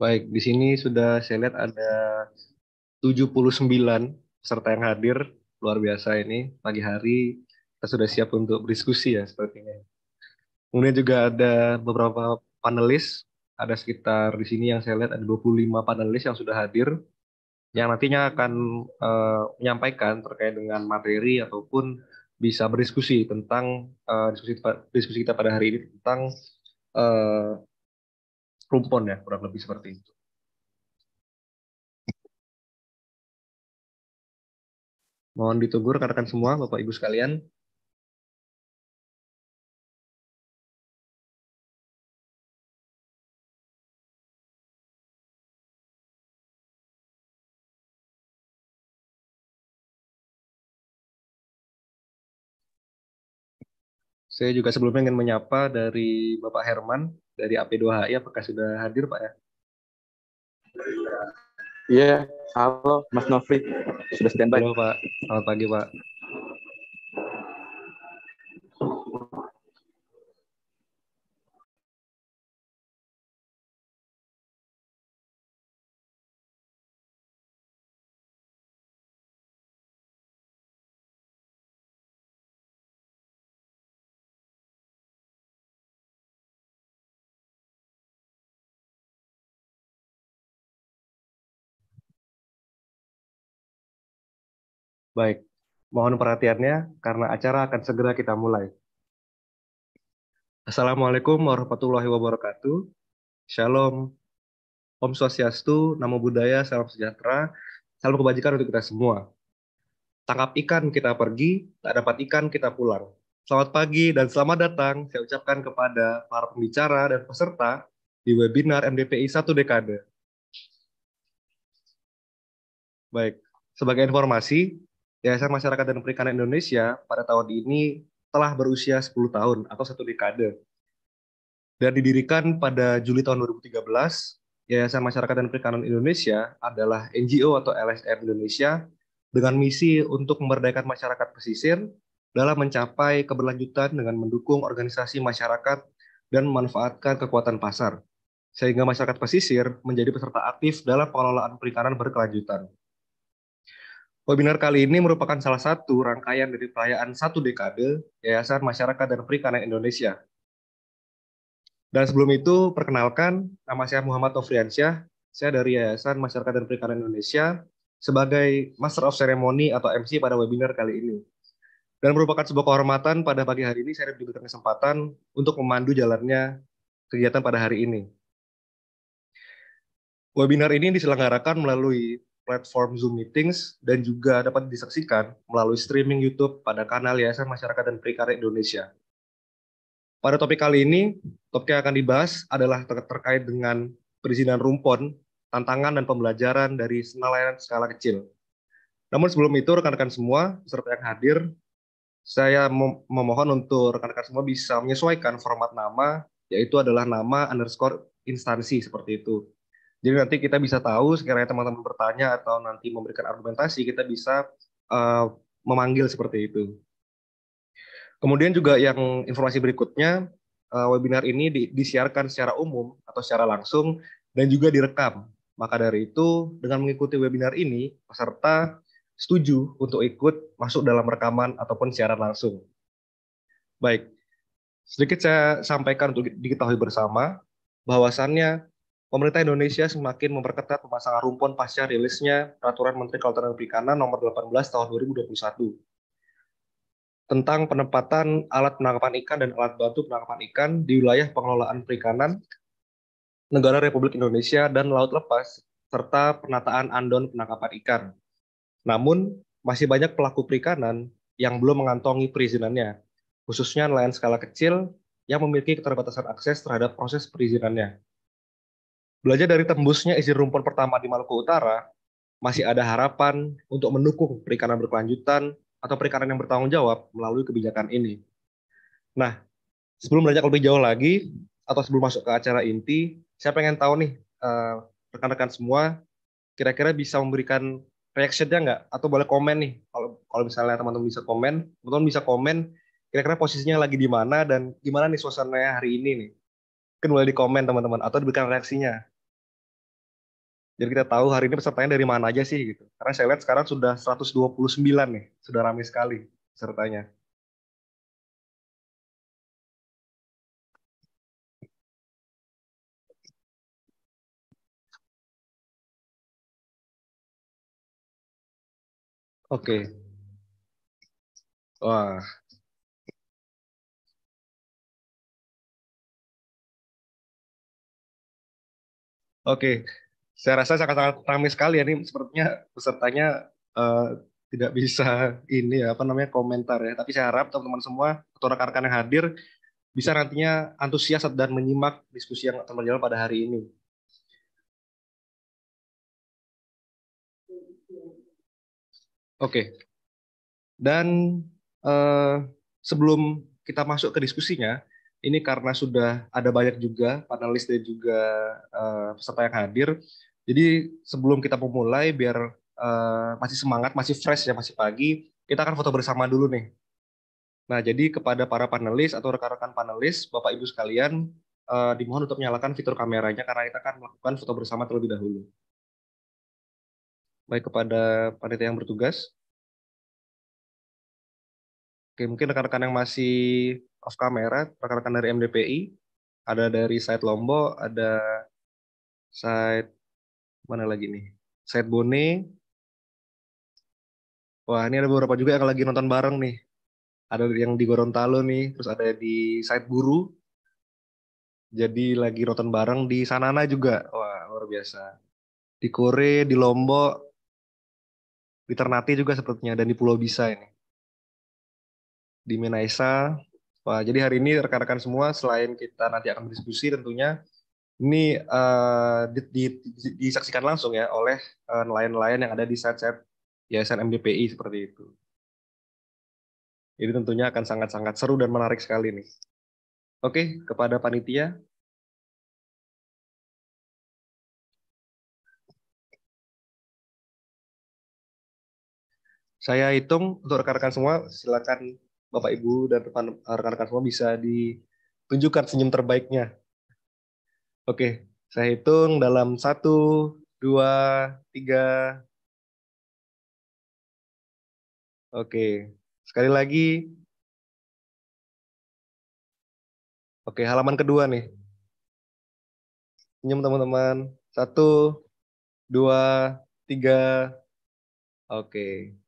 Baik, di sini sudah saya lihat ada 79 peserta yang hadir. Luar biasa ini, pagi hari kita sudah siap untuk berdiskusi ya sepertinya. Kemudian juga ada beberapa panelis, ada sekitar di sini yang saya lihat ada 25 panelis yang sudah hadir yang nantinya akan uh, menyampaikan terkait dengan materi ataupun bisa berdiskusi tentang uh, diskusi diskusi kita pada hari ini tentang uh, rumpon ya kurang lebih seperti itu. Mohon ditunggu rekan-rekan semua, Bapak Ibu sekalian. Saya juga sebelumnya ingin menyapa dari Bapak Herman, dari AP2HI apakah sudah hadir Pak ya? Iya, halo Mas Novri, Sudah standby. Halo Pak, selamat pagi Pak. Baik, mohon perhatiannya karena acara akan segera kita mulai. Assalamualaikum warahmatullahi wabarakatuh. Shalom. Om Swastiastu, Namo Buddhaya, Salam Sejahtera, Salam Kebajikan untuk kita semua. Tangkap ikan kita pergi, tak dapat ikan kita pulang. Selamat pagi dan selamat datang saya ucapkan kepada para pembicara dan peserta di webinar MDPI satu Dekade. Baik, sebagai informasi, Yayasan Masyarakat dan Perikanan Indonesia pada tahun ini telah berusia 10 tahun atau satu dekade. Dan didirikan pada Juli tahun 2013, Yayasan Masyarakat dan Perikanan Indonesia adalah NGO atau LSM Indonesia dengan misi untuk memberdayakan masyarakat pesisir dalam mencapai keberlanjutan dengan mendukung organisasi masyarakat dan memanfaatkan kekuatan pasar, sehingga masyarakat pesisir menjadi peserta aktif dalam pengelolaan perikanan berkelanjutan. Webinar kali ini merupakan salah satu rangkaian dari perayaan satu dekade Yayasan Masyarakat dan Perikanan Indonesia. Dan sebelum itu, perkenalkan, nama saya Muhammad Tofriansyah, Saya dari Yayasan Masyarakat dan Perikanan Indonesia sebagai Master of Ceremony atau MC pada webinar kali ini. Dan merupakan sebuah kehormatan pada pagi hari ini saya diberikan kesempatan untuk memandu jalannya kegiatan pada hari ini. Webinar ini diselenggarakan melalui platform Zoom Meetings dan juga dapat disaksikan melalui streaming YouTube pada kanal Yayasan Masyarakat dan Perikarya Indonesia. Pada topik kali ini, topik yang akan dibahas adalah ter terkait dengan perizinan rumpon, tantangan dan pembelajaran dari nelayan skala kecil. Namun sebelum itu, rekan-rekan semua, peserta yang hadir, saya memohon untuk rekan-rekan semua bisa menyesuaikan format nama, yaitu adalah nama underscore instansi seperti itu. Jadi nanti kita bisa tahu sekiranya teman-teman bertanya atau nanti memberikan argumentasi, kita bisa uh, memanggil seperti itu. Kemudian juga yang informasi berikutnya, uh, webinar ini di, disiarkan secara umum atau secara langsung dan juga direkam. Maka dari itu, dengan mengikuti webinar ini, peserta setuju untuk ikut masuk dalam rekaman ataupun siaran langsung. Baik, sedikit saya sampaikan untuk diketahui bersama, bahwasannya pemerintah Indonesia semakin memperketat pemasangan rumpon pasca rilisnya Peraturan Menteri Kelautan dan Perikanan Nomor 18 Tahun 2021 tentang penempatan alat penangkapan ikan dan alat bantu penangkapan ikan di wilayah pengelolaan perikanan negara Republik Indonesia dan laut lepas serta penataan andon penangkapan ikan. Namun, masih banyak pelaku perikanan yang belum mengantongi perizinannya, khususnya nelayan skala kecil yang memiliki keterbatasan akses terhadap proses perizinannya. Belajar dari tembusnya izin rumpun pertama di Maluku Utara, masih ada harapan untuk mendukung perikanan berkelanjutan atau perikanan yang bertanggung jawab melalui kebijakan ini. Nah, sebelum belajar lebih jauh lagi, atau sebelum masuk ke acara inti, saya pengen tahu nih, eh, rekan-rekan semua, kira-kira bisa memberikan reaksinya nggak? Atau boleh komen nih, kalau kalau misalnya teman-teman bisa komen, teman-teman bisa komen kira-kira posisinya lagi di mana dan gimana nih suasananya hari ini nih. Mungkin boleh di komen teman-teman, atau diberikan reaksinya. Jadi kita tahu hari ini pesertanya dari mana aja sih gitu. Karena saya lihat sekarang sudah 129 nih, sudah ramai sekali pesertanya. Oke. Okay. Wah. Oke, saya rasa sangat-sangat ramai sekali ya ini sepertinya pesertanya uh, tidak bisa ini ya, apa namanya komentar ya. Tapi saya harap teman-teman semua atau rekan-rekan yang hadir bisa nantinya antusias dan menyimak diskusi yang akan berjalan pada hari ini. Oke. Okay. Dan eh, sebelum kita masuk ke diskusinya, ini karena sudah ada banyak juga panelis dan juga eh, peserta yang hadir, jadi sebelum kita memulai biar uh, masih semangat, masih fresh ya, masih pagi, kita akan foto bersama dulu nih. Nah, jadi kepada para panelis atau rekan-rekan panelis, Bapak Ibu sekalian, uh, dimohon untuk menyalakan fitur kameranya karena kita akan melakukan foto bersama terlebih dahulu. Baik kepada panitia yang bertugas. Oke, mungkin rekan-rekan yang masih off kamera, rekan-rekan dari MDPI, ada dari site Lombok, ada site mana lagi nih? Said Bone. Wah, ini ada beberapa juga yang lagi nonton bareng nih. Ada yang di Gorontalo nih, terus ada di Said Guru. Jadi lagi nonton bareng di Sanana juga. Wah, luar biasa. Di Kore, di Lombok, di Ternate juga sepertinya, dan di Pulau Bisa ini. Di Menaisa. Wah, jadi hari ini rekan-rekan semua selain kita nanti akan berdiskusi tentunya ini uh, disaksikan langsung ya oleh uh, nelayan-nelayan yang ada di set set Yayasan MDPI seperti itu. Ini tentunya akan sangat-sangat seru dan menarik sekali nih. Oke, kepada panitia, saya hitung untuk rekan-rekan semua silakan Bapak Ibu dan rekan-rekan semua bisa ditunjukkan senyum terbaiknya Oke, saya hitung dalam satu, dua, tiga. Oke, sekali lagi. Oke, halaman kedua nih. Senyum teman-teman. Satu, dua, tiga. Oke.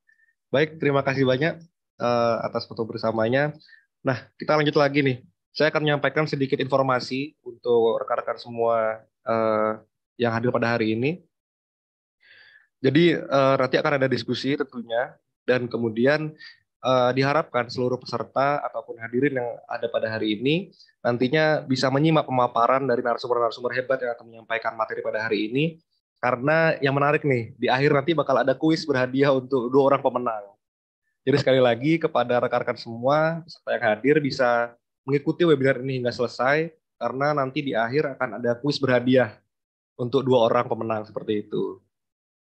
Baik, terima kasih banyak uh, atas foto bersamanya. Nah, kita lanjut lagi nih. Saya akan menyampaikan sedikit informasi untuk rekan-rekan semua uh, yang hadir pada hari ini. Jadi uh, nanti akan ada diskusi tentunya dan kemudian uh, diharapkan seluruh peserta ataupun hadirin yang ada pada hari ini nantinya bisa menyimak pemaparan dari narasumber-narasumber hebat yang akan menyampaikan materi pada hari ini karena yang menarik nih di akhir nanti bakal ada kuis berhadiah untuk dua orang pemenang. Jadi sekali lagi kepada rekan-rekan semua peserta yang hadir bisa mengikuti webinar ini hingga selesai karena nanti di akhir akan ada kuis berhadiah untuk dua orang pemenang seperti itu.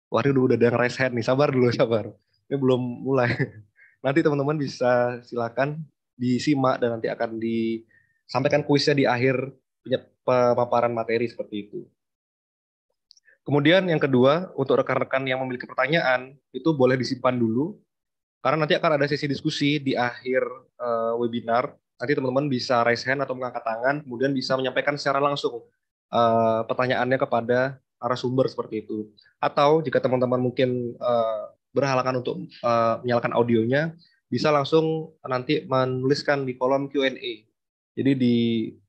Wah dulu udah ada yang raise hand nih, sabar dulu sabar. Ini belum mulai. Nanti teman-teman bisa silakan disimak dan nanti akan disampaikan kuisnya di akhir pemaparan materi seperti itu. Kemudian yang kedua, untuk rekan-rekan yang memiliki pertanyaan, itu boleh disimpan dulu, karena nanti akan ada sesi diskusi di akhir eh, webinar Nanti teman-teman bisa raise hand atau mengangkat tangan, kemudian bisa menyampaikan secara langsung uh, pertanyaannya kepada arah sumber seperti itu. Atau jika teman-teman mungkin uh, berhalangan untuk uh, menyalakan audionya, bisa langsung nanti menuliskan di kolom Q&A. Jadi di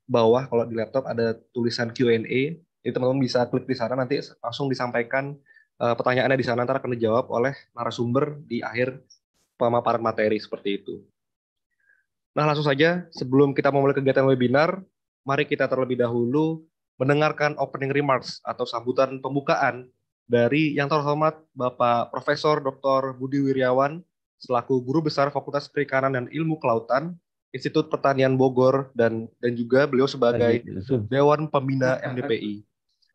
bawah kalau di laptop ada tulisan Q&A, jadi teman-teman bisa klik di sana nanti langsung disampaikan uh, pertanyaannya di sana nanti akan dijawab oleh narasumber di akhir pemaparan materi seperti itu. Nah, langsung saja sebelum kita memulai kegiatan webinar, mari kita terlebih dahulu mendengarkan opening remarks atau sambutan pembukaan dari yang terhormat Bapak Profesor Dr. Budi Wiryawan selaku guru besar Fakultas Perikanan dan Ilmu Kelautan Institut Pertanian Bogor dan dan juga beliau sebagai Dewan Pembina MDPI.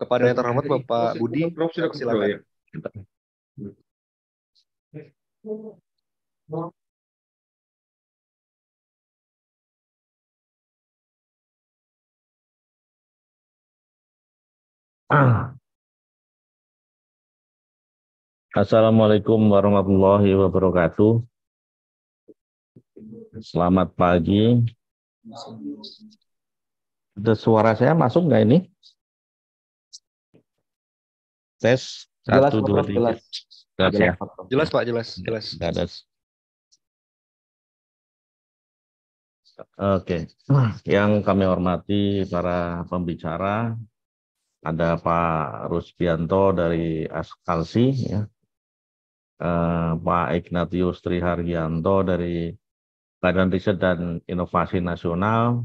Kepada yang terhormat Bapak Budi, silakan. Ah. Assalamualaikum warahmatullahi wabarakatuh. Selamat pagi. Ada suara saya masuk nggak ini? Tes satu dua tiga. Jelas ya. Jelas Pak, jelas, jelas. Oke, okay. yang kami hormati para pembicara, ada Pak Rusbianto dari Askalsi, ya. Eh, Pak Ignatius Triharyanto dari Badan Riset dan Inovasi Nasional,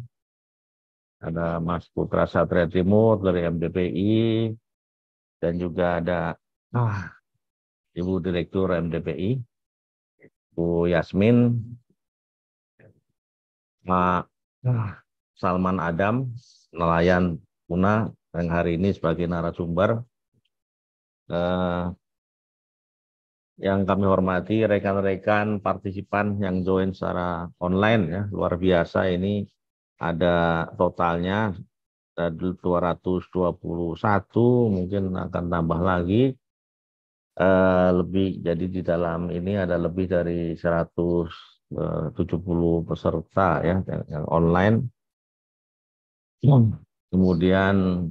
ada Mas Putra Satria Timur dari MDPI, dan juga ada ah, Ibu Direktur MDPI, Bu Yasmin, Pak ah, Salman Adam, nelayan Puna, yang hari ini sebagai narasumber eh, yang kami hormati rekan-rekan partisipan yang join secara online ya luar biasa ini ada totalnya ada 221 mungkin akan tambah lagi eh, lebih jadi di dalam ini ada lebih dari 170 eh, peserta ya yang, yang online kemudian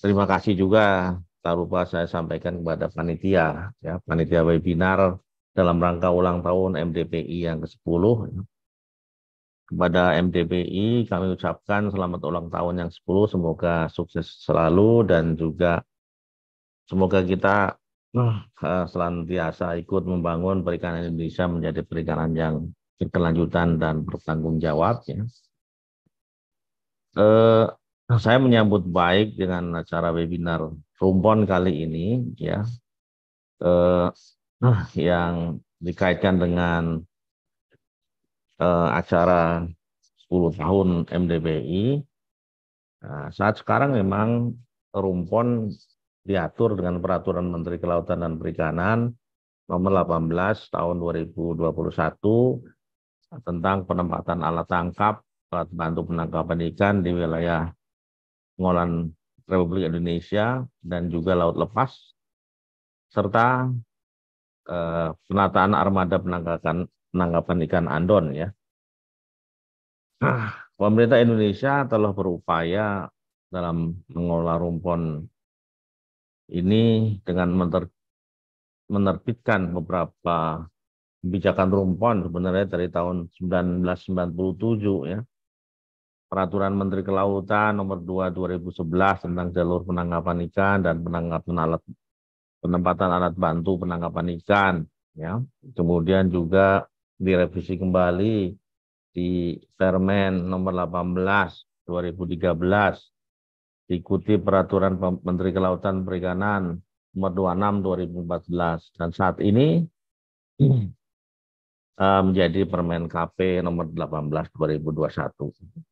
Terima kasih juga tak lupa saya sampaikan kepada panitia ya panitia webinar dalam rangka ulang tahun MDPI yang ke-10 kepada MDPI kami ucapkan selamat ulang tahun yang 10 semoga sukses selalu dan juga semoga kita uh, ah, eh, selantiasa ikut membangun perikanan Indonesia menjadi perikanan yang berkelanjutan dan bertanggung jawab ya. Uh, Nah, saya menyambut baik dengan acara webinar Rumpon kali ini, ya, eh, ah, yang dikaitkan dengan eh, acara 10 tahun MDBI. Nah, saat sekarang memang Rumpon diatur dengan peraturan Menteri Kelautan dan Perikanan nomor 18 tahun 2021 tentang penempatan alat tangkap alat bantu penangkapan ikan di wilayah pengolahan Republik Indonesia dan juga laut lepas serta eh, penataan armada penangkapan penangkapan ikan andon ya. pemerintah Indonesia telah berupaya dalam mengolah rumpon ini dengan menter, menerbitkan beberapa kebijakan rumpon sebenarnya dari tahun 1997 ya Peraturan Menteri Kelautan Nomor 2 2011 tentang jalur penangkapan ikan dan penangkapan alat penempatan alat bantu penangkapan ikan ya. Kemudian juga direvisi kembali di Permen nomor 18 2013 diikuti peraturan Menteri Kelautan Perikanan nomor 26 2014 dan saat ini eh, menjadi Permen KP nomor 18 2021.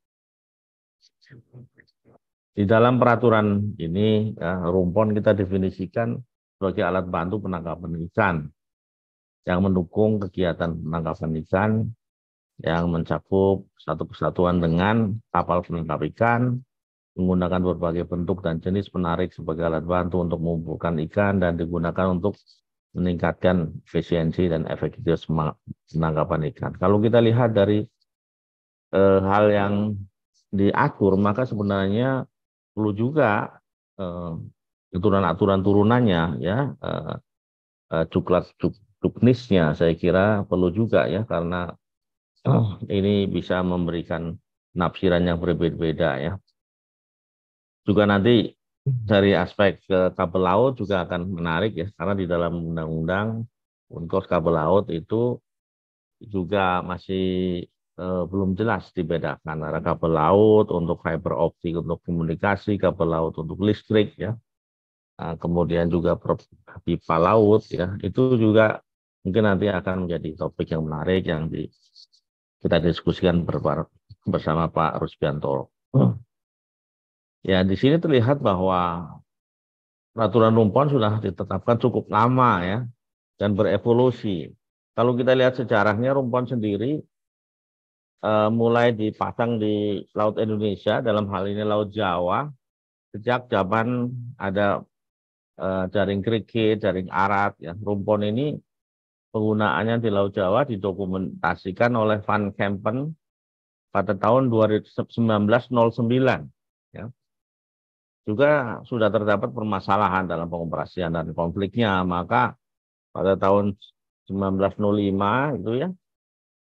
Di dalam peraturan ini, ya, rumpon kita definisikan sebagai alat bantu penangkapan ikan yang mendukung kegiatan penangkapan ikan yang mencakup satu kesatuan dengan kapal penangkap ikan, menggunakan berbagai bentuk dan jenis penarik sebagai alat bantu untuk mengumpulkan ikan dan digunakan untuk meningkatkan efisiensi dan efektivitas penangkapan ikan. Kalau kita lihat dari eh, hal yang diatur, maka sebenarnya perlu juga eh, aturan-aturan turunannya, ya eh, eh, cuklat cuknisnya, saya kira perlu juga ya karena eh, ini bisa memberikan nafsiran yang berbeda-beda ya. Juga nanti dari aspek ke eh, kabel laut juga akan menarik ya karena di dalam undang-undang unkor kabel laut itu juga masih Eh, belum jelas dibedakan antara kabel laut untuk fiber optik untuk komunikasi, kabel laut untuk listrik ya. Nah, kemudian juga pipa laut ya. Itu juga mungkin nanti akan menjadi topik yang menarik yang di, kita diskusikan bersama Pak Rusbianto. Ya, di sini terlihat bahwa peraturan rumpon sudah ditetapkan cukup lama ya dan berevolusi. Kalau kita lihat sejarahnya rumpon sendiri uh, mulai dipasang di Laut Indonesia, dalam hal ini Laut Jawa, sejak zaman ada uh, jaring kerikil, jaring arat, ya rumpon ini penggunaannya di Laut Jawa didokumentasikan oleh Van Kempen pada tahun 1909. Ya. Juga sudah terdapat permasalahan dalam pengoperasian dan konfliknya, maka pada tahun 1905 itu ya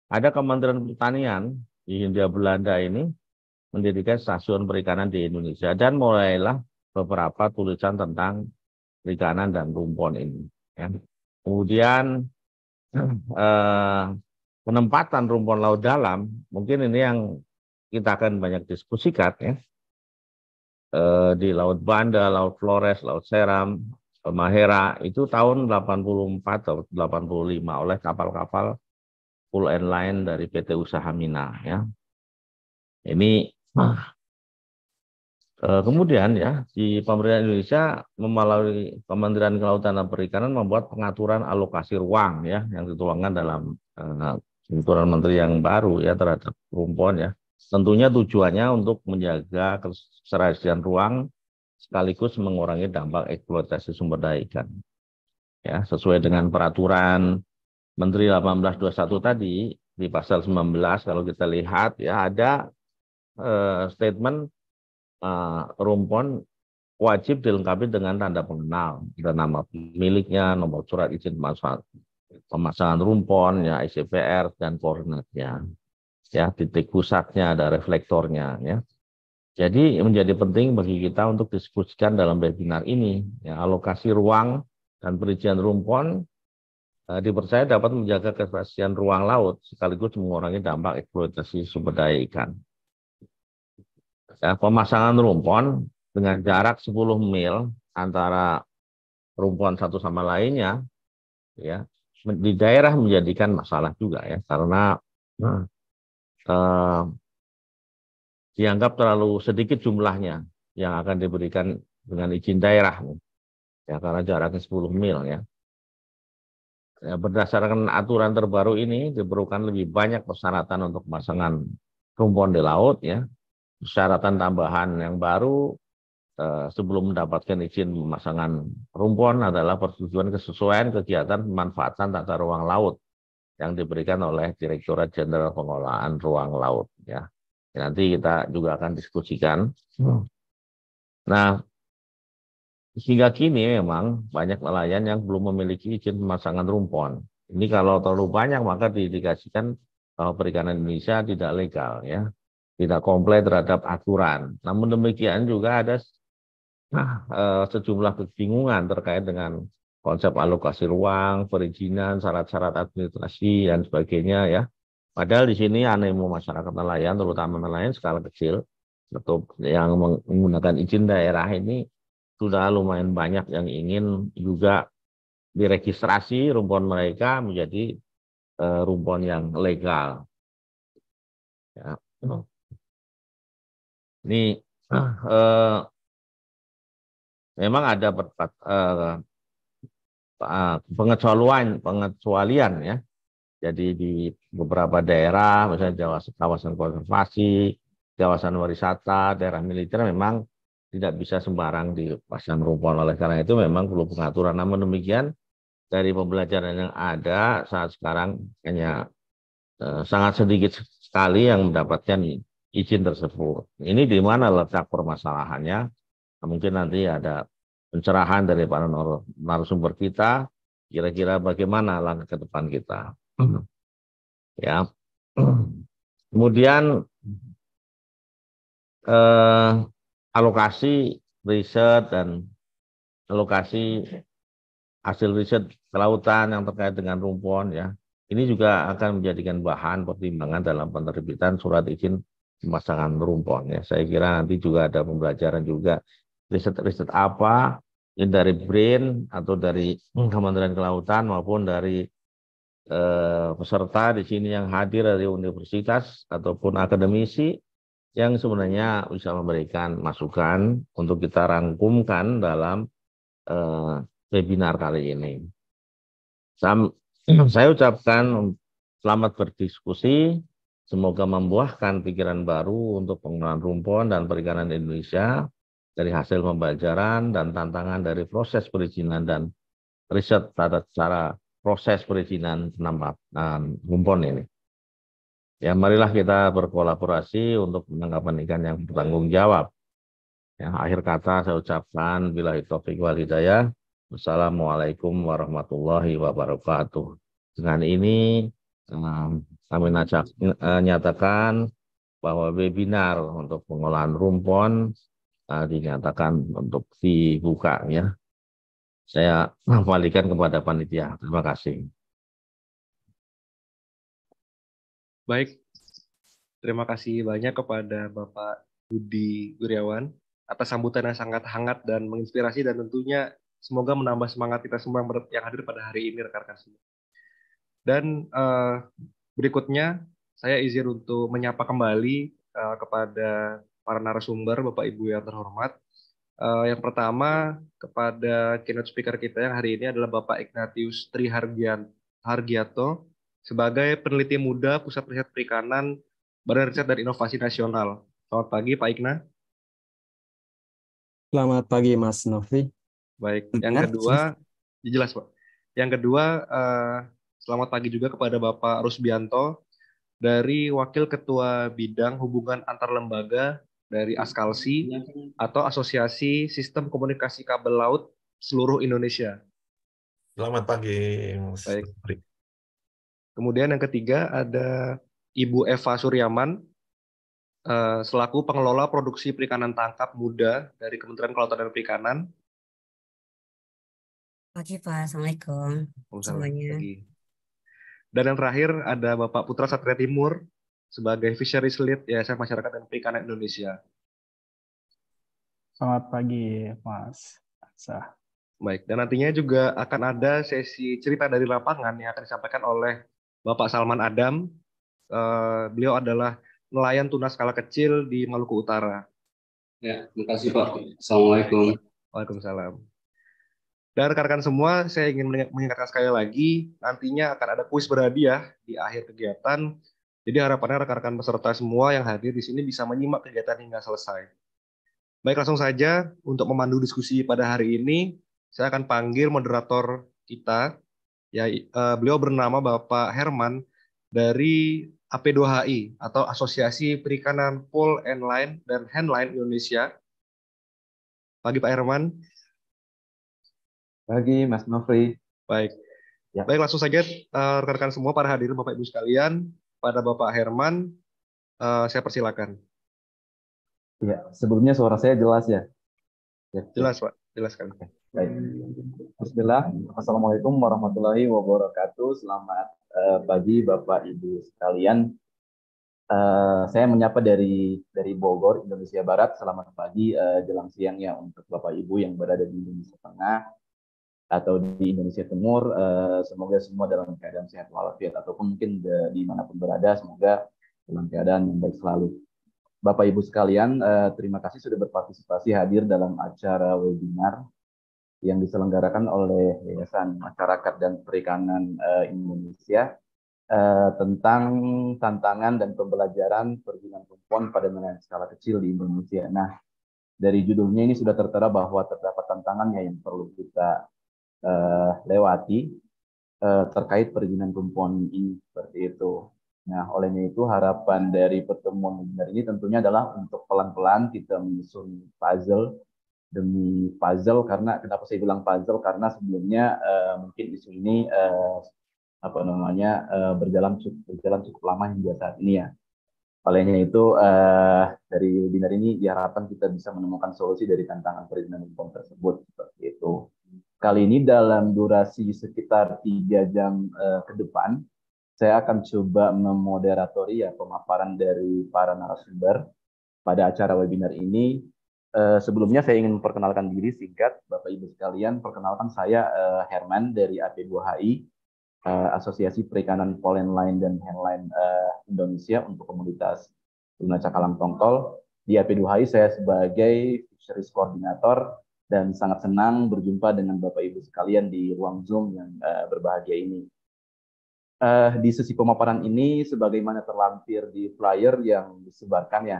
ada Kementerian Pertanian di Hindia Belanda ini mendirikan stasiun perikanan di Indonesia dan mulailah beberapa tulisan tentang perikanan dan rumpon ini. Ya. Kemudian eh, penempatan rumpon laut dalam mungkin ini yang kita akan banyak diskusikan ya eh, di Laut Banda, Laut Flores, Laut Seram, Mahera itu tahun 84 atau 85 oleh kapal-kapal full and line dari PT Usaha Mina ya. Ini ah. E, kemudian ya di pemerintah Indonesia melalui Kementerian Kelautan dan Perikanan membuat pengaturan alokasi ruang ya yang dituangkan dalam eh, peraturan menteri yang baru ya terhadap rumpon ya. Tentunya tujuannya untuk menjaga keserasian ruang sekaligus mengurangi dampak eksploitasi sumber daya ikan. Ya, sesuai dengan peraturan Menteri 1821 tadi di pasal 19 kalau kita lihat ya ada uh, statement uh, rumpon wajib dilengkapi dengan tanda pengenal, ada nama pemiliknya, nomor surat izin pemasangan, pemasangan rumpon, ya ICPR dan koordinatnya, ya titik pusatnya ada reflektornya, ya. Jadi menjadi penting bagi kita untuk diskusikan dalam webinar ini, ya, alokasi ruang dan perizinan rumpon Eh, dipercaya dapat menjaga kepastian ruang laut sekaligus mengurangi dampak eksploitasi sumber daya ikan. Ya, pemasangan rumpon dengan jarak 10 mil antara rumpon satu sama lainnya ya di daerah menjadikan masalah juga ya karena nah, eh, dianggap terlalu sedikit jumlahnya yang akan diberikan dengan izin daerah ya karena jaraknya 10 mil ya Ya, berdasarkan aturan terbaru ini diperlukan lebih banyak persyaratan untuk pemasangan rumpon di laut ya. Persyaratan tambahan yang baru eh, sebelum mendapatkan izin pemasangan rumpon adalah persetujuan kesesuaian kegiatan pemanfaatan tata ruang laut yang diberikan oleh Direktorat Jenderal Pengelolaan Ruang Laut ya. Nanti kita juga akan diskusikan. Hmm. Nah, Hingga kini memang banyak nelayan yang belum memiliki izin pemasangan rumpon. Ini kalau terlalu banyak maka diindikasikan bahwa eh, perikanan Indonesia tidak legal ya, tidak komplit terhadap aturan. Namun demikian juga ada nah, sejumlah kebingungan terkait dengan konsep alokasi ruang, perizinan, syarat-syarat administrasi dan sebagainya ya. Padahal di sini animo masyarakat nelayan, terutama nelayan skala kecil, atau yang menggunakan izin daerah ini sudah lumayan banyak yang ingin juga diregistrasi rumpon mereka menjadi uh, rumpon yang legal. Ya. Ini uh, memang ada berpat, uh, eh, pengecualian pengecualian ya. Jadi di beberapa daerah, misalnya Jawa, kawasan konservasi, kawasan wisata, daerah militer memang tidak bisa sembarang dipasang rumpon. Oleh karena itu memang perlu pengaturan. Namun demikian dari pembelajaran yang ada saat sekarang hanya eh, sangat sedikit sekali yang mendapatkan izin tersebut. Ini di mana letak permasalahannya? Mungkin nanti ada pencerahan dari para narasumber kita. Kira-kira bagaimana langkah ke depan kita? Hmm. Ya. Kemudian eh, alokasi riset dan alokasi hasil riset kelautan yang terkait dengan rumpon ya. Ini juga akan menjadikan bahan pertimbangan dalam penerbitan surat izin pemasangan rumpon ya. Saya kira nanti juga ada pembelajaran juga riset-riset apa ini dari BRIN atau dari hmm. Kementerian Kelautan maupun dari eh, peserta di sini yang hadir dari universitas ataupun akademisi yang sebenarnya bisa memberikan masukan untuk kita rangkumkan dalam uh, webinar kali ini. Saya, hmm. saya ucapkan selamat berdiskusi, semoga membuahkan pikiran baru untuk pengelolaan rumpon dan perikanan Indonesia dari hasil pembelajaran dan tantangan dari proses perizinan dan riset tata cara proses perizinan penambahan eh, rumpon ini. Ya, marilah kita berkolaborasi untuk penangkapan ikan yang bertanggung jawab. Ya, akhir kata saya ucapkan bila taufik wal hidayah. Wassalamualaikum warahmatullahi wabarakatuh. Dengan ini um, kami nacak, eh, nyatakan bahwa webinar untuk pengolahan rumpon eh, dinyatakan untuk dibuka ya. Saya kembalikan kepada panitia. Terima kasih. Baik, terima kasih banyak kepada Bapak Budi Guriawan atas sambutan yang sangat hangat dan menginspirasi dan tentunya semoga menambah semangat kita semua yang hadir pada hari ini rekan-rekan semua. Dan uh, berikutnya saya izin untuk menyapa kembali uh, kepada para narasumber Bapak Ibu yang terhormat. Uh, yang pertama kepada keynote speaker kita yang hari ini adalah Bapak Ignatius Trihargian Hargiato sebagai peneliti muda Pusat Riset Perikanan Badan Riset dan Inovasi Nasional. Selamat pagi Pak Ikna. Selamat pagi Mas Novi. Baik, yang kedua, ya jelas Pak. Yang kedua, uh, selamat pagi juga kepada Bapak Rusbianto dari Wakil Ketua Bidang Hubungan Antar Lembaga dari Askalsi atau Asosiasi Sistem Komunikasi Kabel Laut seluruh Indonesia. Selamat pagi, Mas. Baik. Kemudian yang ketiga ada Ibu Eva Suryaman eh, selaku pengelola produksi perikanan tangkap muda dari Kementerian Kelautan dan Perikanan. Pagi Pak, Assalamualaikum. Semuanya. Dan yang terakhir ada Bapak Putra Satria Timur sebagai Fisheries Lead Yayasan Masyarakat dan Perikanan Indonesia. Selamat pagi Mas Sah. Baik, dan nantinya juga akan ada sesi cerita dari lapangan yang akan disampaikan oleh Bapak Salman Adam. Eh, beliau adalah nelayan tuna skala kecil di Maluku Utara. Ya, terima kasih Pak. Assalamualaikum. Waalaikumsalam. Dan rekan-rekan semua, saya ingin mengingatkan sekali lagi, nantinya akan ada kuis berhadiah di akhir kegiatan. Jadi harapannya rekan-rekan peserta semua yang hadir di sini bisa menyimak kegiatan hingga selesai. Baik, langsung saja untuk memandu diskusi pada hari ini, saya akan panggil moderator kita, Ya, uh, beliau bernama Bapak Herman dari AP2HI atau Asosiasi Perikanan Pole and Line dan Handline Indonesia. Pagi Pak Herman. Pagi Mas Nofri. Baik. Ya. Baik langsung saja rekan eh, rekan-rekan semua para hadirin Bapak Ibu sekalian, pada Bapak Herman uh, saya persilakan. Ya, sebelumnya suara saya jelas ya. ya. Jelas, Pak. Jelas kan. Baik. Hmm. Bismillah, Assalamualaikum warahmatullahi wabarakatuh. Selamat uh, pagi Bapak Ibu sekalian. Uh, saya menyapa dari dari Bogor, Indonesia Barat. Selamat pagi uh, jelang siang ya untuk Bapak Ibu yang berada di Indonesia Tengah atau di Indonesia Timur. Uh, semoga semua dalam keadaan sehat walafiat ataupun mungkin di dimanapun berada, semoga dalam keadaan yang baik selalu. Bapak Ibu sekalian, terima kasih sudah berpartisipasi hadir dalam acara webinar yang diselenggarakan oleh Yayasan Masyarakat dan Perikanan uh, Indonesia uh, tentang tantangan dan pembelajaran perizinan perempuan pada nelayan skala kecil di Indonesia. Nah, dari judulnya ini sudah tertera bahwa terdapat tantangannya yang perlu kita uh, lewati uh, terkait perizinan perempuan ini seperti itu. Nah, olehnya itu harapan dari pertemuan webinar ini tentunya adalah untuk pelan-pelan kita menyusun puzzle demi puzzle karena kenapa saya bilang puzzle karena sebelumnya uh, mungkin isu ini uh, apa namanya uh, berjalan cukup berjalan cukup lama hingga saat ini ya palingnya itu uh, dari webinar ini diharapkan kita bisa menemukan solusi dari tantangan perizinan lingkungan tersebut seperti itu kali ini dalam durasi sekitar tiga jam uh, ke depan saya akan coba memoderatori ya pemaparan dari para narasumber pada acara webinar ini Eh, sebelumnya saya ingin memperkenalkan diri singkat, Bapak Ibu sekalian. Perkenalkan saya uh, Herman dari AP2HI, uh, eh, Asosiasi Perikanan Polen Line dan Handline uh, Indonesia untuk komunitas Tuna Cakalang Tongkol. Di AP2HI saya sebagai Fisheries koordinator dan sangat senang berjumpa dengan Bapak Ibu sekalian di ruang Zoom yang uh, berbahagia ini. Uh, di sesi pemaparan ini, sebagaimana terlampir di flyer yang disebarkan ya,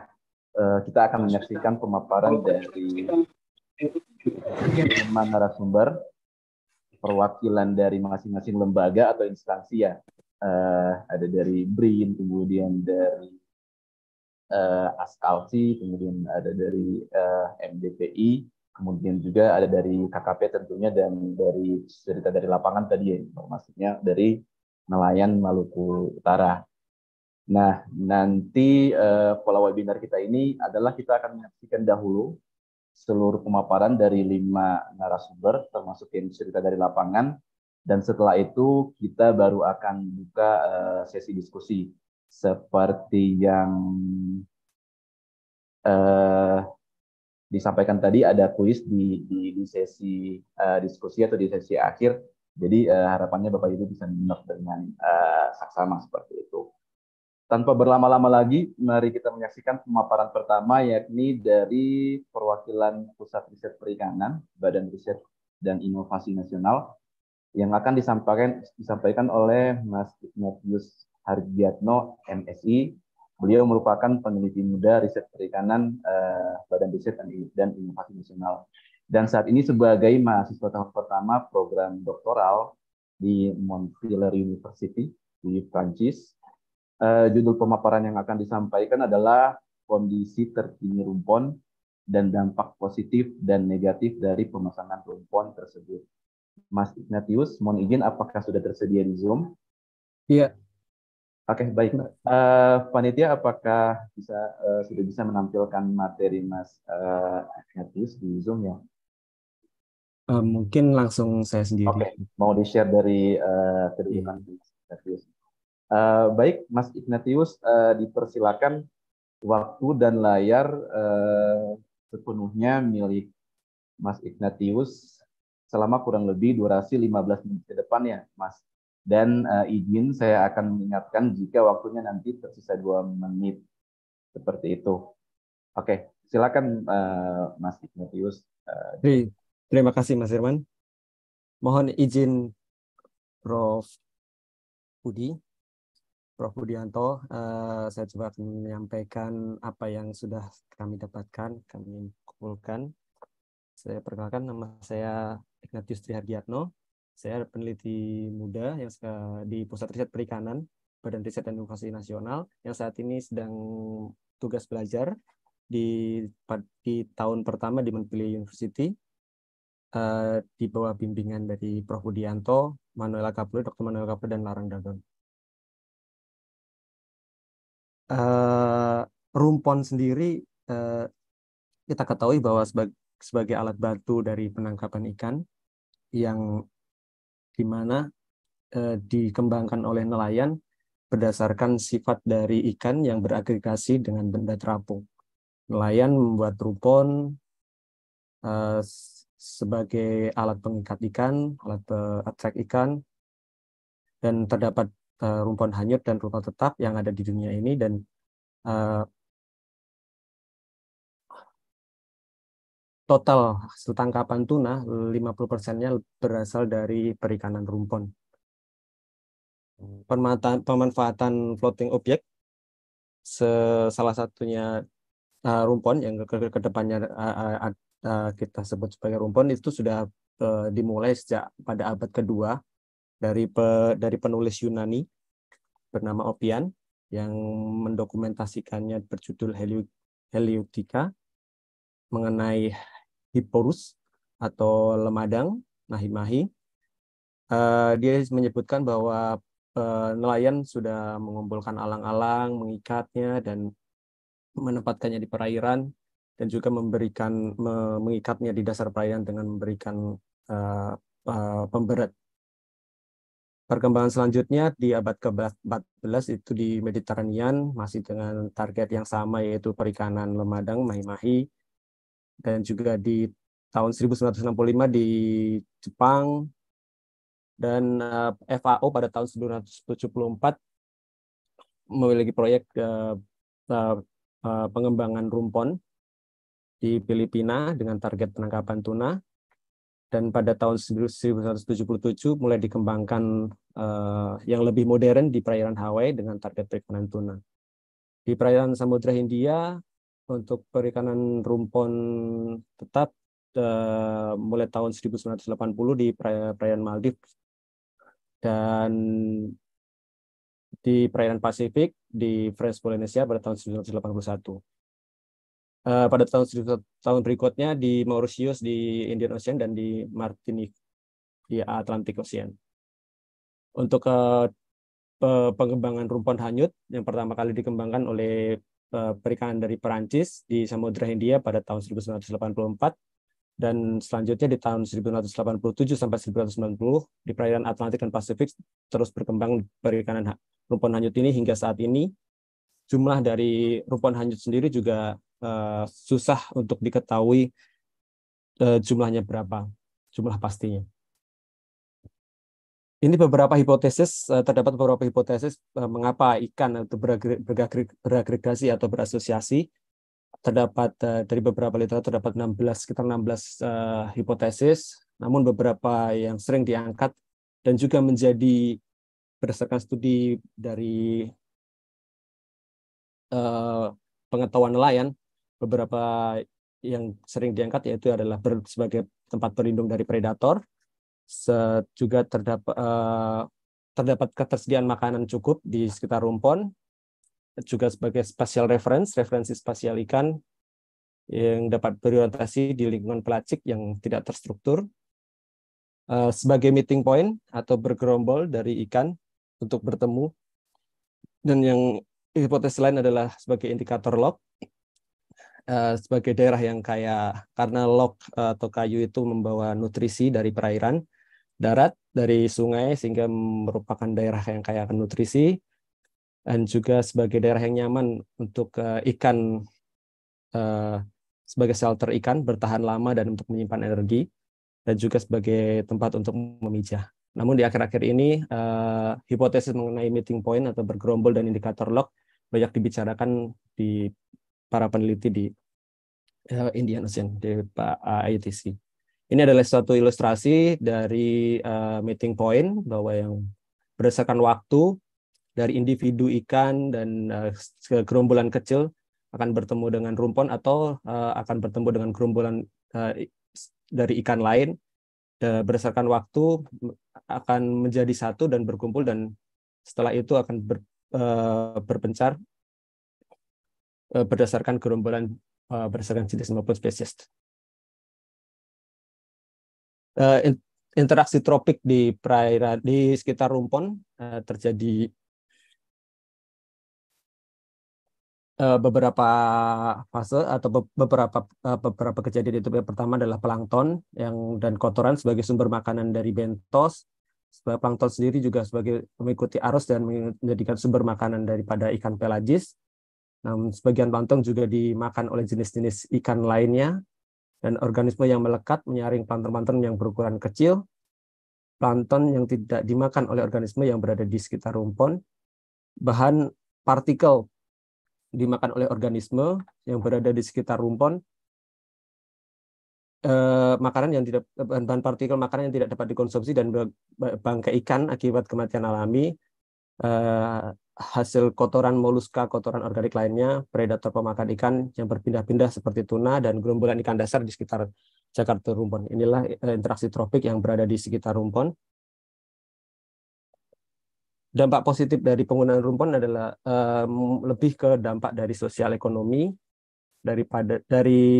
Eh, kita akan menyaksikan pemaparan dari teman narasumber perwakilan dari masing-masing lembaga atau instansi ya uh, ada dari BRIN kemudian dari uh, eh, ASKALSI kemudian ada dari uh, MDPI kemudian juga ada dari KKP tentunya dan dari cerita dari lapangan tadi ya informasinya dari nelayan Maluku Utara Nah, nanti uh, pola webinar kita ini adalah kita akan menyaksikan dahulu seluruh pemaparan dari lima narasumber, termasuk yang cerita dari lapangan, dan setelah itu kita baru akan buka uh, sesi diskusi seperti yang uh, disampaikan tadi ada kuis di, di, di sesi uh, diskusi atau di sesi akhir. Jadi uh, harapannya Bapak Ibu bisa mendengar dengan uh, saksama seperti itu. Tanpa berlama-lama lagi, mari kita menyaksikan pemaparan pertama yakni dari perwakilan Pusat Riset Perikanan, Badan Riset dan Inovasi Nasional yang akan disampaikan disampaikan oleh Mas Ignatius Hargiatno, MSI. Beliau merupakan peneliti muda riset perikanan eh, Badan Riset dan Inovasi Nasional dan saat ini sebagai mahasiswa tahun pertama program doktoral di Montpellier University di Prancis uh, judul pemaparan yang akan disampaikan adalah kondisi terkini rumpon dan dampak positif dan negatif dari pemasangan rumpon tersebut. Mas Ignatius, mohon izin apakah sudah tersedia di Zoom? Iya. Oke, okay, baik. Uh, panitia apakah bisa uh, sudah bisa menampilkan materi Mas uh, Ignatius di Zoom ya? Uh, mungkin langsung saya sendiri. Oke, okay. mau di-share dari uh, iya. terima Mas Ignatius. Uh, baik, Mas Ignatius, uh, dipersilakan waktu dan layar uh, sepenuhnya milik Mas Ignatius selama kurang lebih durasi 15 menit ke depan ya, Mas. Dan uh, izin saya akan mengingatkan jika waktunya nanti tersisa dua menit. Seperti itu. Oke, silakan uh, Mas Ignatius. Uh, Terima kasih Mas Irman. Mohon izin Prof. Budi Prof. Budianto, uh, saya coba menyampaikan apa yang sudah kami dapatkan, kami kumpulkan. Saya perkenalkan nama saya Ignatius Trihardiatno. Saya peneliti muda yang di Pusat Riset Perikanan, Badan Riset dan Inovasi Nasional, yang saat ini sedang tugas belajar di, di tahun pertama di Montpellier University uh, di bawah bimbingan dari Prof. Budianto, Manuela Kapulu, Dr. Manuela Kapulu, dan Larang Dagon uh, rumpon sendiri uh, kita ketahui bahwa sebagai, sebagai alat bantu dari penangkapan ikan yang dimana uh, eh, dikembangkan oleh nelayan berdasarkan sifat dari ikan yang beragregasi dengan benda terapung. Nelayan membuat rumpon uh, sebagai alat pengikat ikan, alat attract ikan, dan terdapat rumpun eh, rumpon hanyut dan rumpon tetap yang ada di dunia ini dan uh, total hasil tangkapan tuna 50%-nya berasal dari perikanan rumpon. Pemanfaatan, pemanfaatan floating objek salah satunya uh, rumpon yang ke, ke depannya uh, uh, kita sebut sebagai rumpon itu sudah uh, dimulai sejak pada abad kedua dari pe, dari penulis Yunani bernama Opian yang mendokumentasikannya berjudul Heliotika mengenai Hipporus atau lemadang mahi-mahi. Uh, eh, dia menyebutkan bahwa uh, nelayan sudah mengumpulkan alang-alang, mengikatnya dan menempatkannya di perairan dan juga memberikan mengikatnya di dasar perairan dengan memberikan uh, uh, pemberat Perkembangan selanjutnya di abad ke-14 itu di Mediteranian masih dengan target yang sama yaitu perikanan lemadang mahi-mahi dan juga di tahun 1965 di Jepang dan eh, FAO pada tahun 1974 memiliki proyek eh, eh, pengembangan rumpon di Filipina dengan target penangkapan tuna dan pada tahun 1977 mulai dikembangkan uh, yang lebih modern di perairan Hawaii dengan target perikanan tuna. Di perairan Samudra Hindia untuk perikanan rumpon tetap uh, mulai tahun 1980 di perairan Maldives dan di perairan Pasifik di French Polynesia pada tahun 1981. Eh, pada tahun tahun berikutnya di Mauritius di Indian Ocean dan di Martinique di Atlantic Ocean. Untuk uh, pengembangan rumpon hanyut yang pertama kali dikembangkan oleh uh, perikanan dari Perancis di Samudra Hindia pada tahun 1984 dan selanjutnya di tahun 1987 sampai 1990 di perairan Atlantik dan Pasifik terus berkembang perikanan rumpon hanyut ini hingga saat ini jumlah dari rukun hanyut sendiri juga uh, susah untuk diketahui uh, jumlahnya berapa, jumlah pastinya. Ini beberapa hipotesis, eh, terdapat beberapa hipotesis mengapa ikan itu beragregasi atau berasosiasi. Terdapat dari beberapa literatur terdapat 16 sekitar 16 uh, hipotesis, namun beberapa yang sering diangkat dan juga menjadi berdasarkan studi dari Eh, pengetahuan nelayan beberapa yang sering diangkat yaitu adalah ber, sebagai tempat berlindung dari predator juga terdapat uh, eh, terdapat ketersediaan makanan cukup di sekitar rumpon juga sebagai spesial reference referensi spasial ikan yang dapat berorientasi di lingkungan pelacik yang tidak terstruktur uh, sebagai meeting point atau bergerombol dari ikan untuk bertemu dan yang hipotesis lain adalah sebagai indikator log eh, sebagai daerah yang kaya karena log eh, atau kayu itu membawa nutrisi dari perairan darat dari sungai sehingga merupakan daerah yang kaya akan nutrisi dan juga sebagai daerah yang nyaman untuk eh, ikan sebagai shelter ikan bertahan lama dan untuk menyimpan energi dan juga sebagai tempat untuk memijah. Namun di akhir-akhir ini uh, hipotesis mengenai meeting point atau bergerombol dan indikator log banyak dibicarakan di para peneliti di uh, Indian Ocean di Pak IUTC. Ini adalah suatu ilustrasi dari uh, meeting point bahwa yang berdasarkan waktu dari individu ikan dan uh, kecil akan bertemu dengan rumpon atau uh, akan bertemu dengan kerumunan uh, dari ikan lain uh, berdasarkan waktu akan menjadi satu dan berkumpul dan setelah itu akan ber, Eh, berpencar eh, berdasarkan gerombolan eh, berdasarkan jenis maupun spesies. interaksi tropik di perairan di sekitar rumpon terjadi beberapa fase atau beberapa beberapa kejadian itu yang pertama adalah plankton yang dan kotoran sebagai sumber makanan dari bentos sebagai plankton sendiri juga sebagai mengikuti arus dan menjadikan sumber makanan daripada ikan pelagis. Namun sebagian plankton juga dimakan oleh jenis-jenis ikan lainnya dan organisme yang melekat menyaring plankton-plankton yang berukuran kecil, plankton yang tidak dimakan oleh organisme yang berada di sekitar rumpon, bahan partikel dimakan oleh organisme yang berada di sekitar rumpon eh, makanan yang tidak bahan-bahan partikel makanan yang tidak dapat dikonsumsi dan bangkai ikan akibat kematian alami, eh, hasil kotoran moluska, kotoran organik lainnya, predator pemakan ikan yang berpindah-pindah seperti tuna dan gerombolan ikan dasar di sekitar Jakarta Rumpon. Inilah eh, interaksi tropik yang berada di sekitar rumpon dampak positif dari penggunaan rumpon adalah eh, lebih ke dampak dari sosial ekonomi daripada dari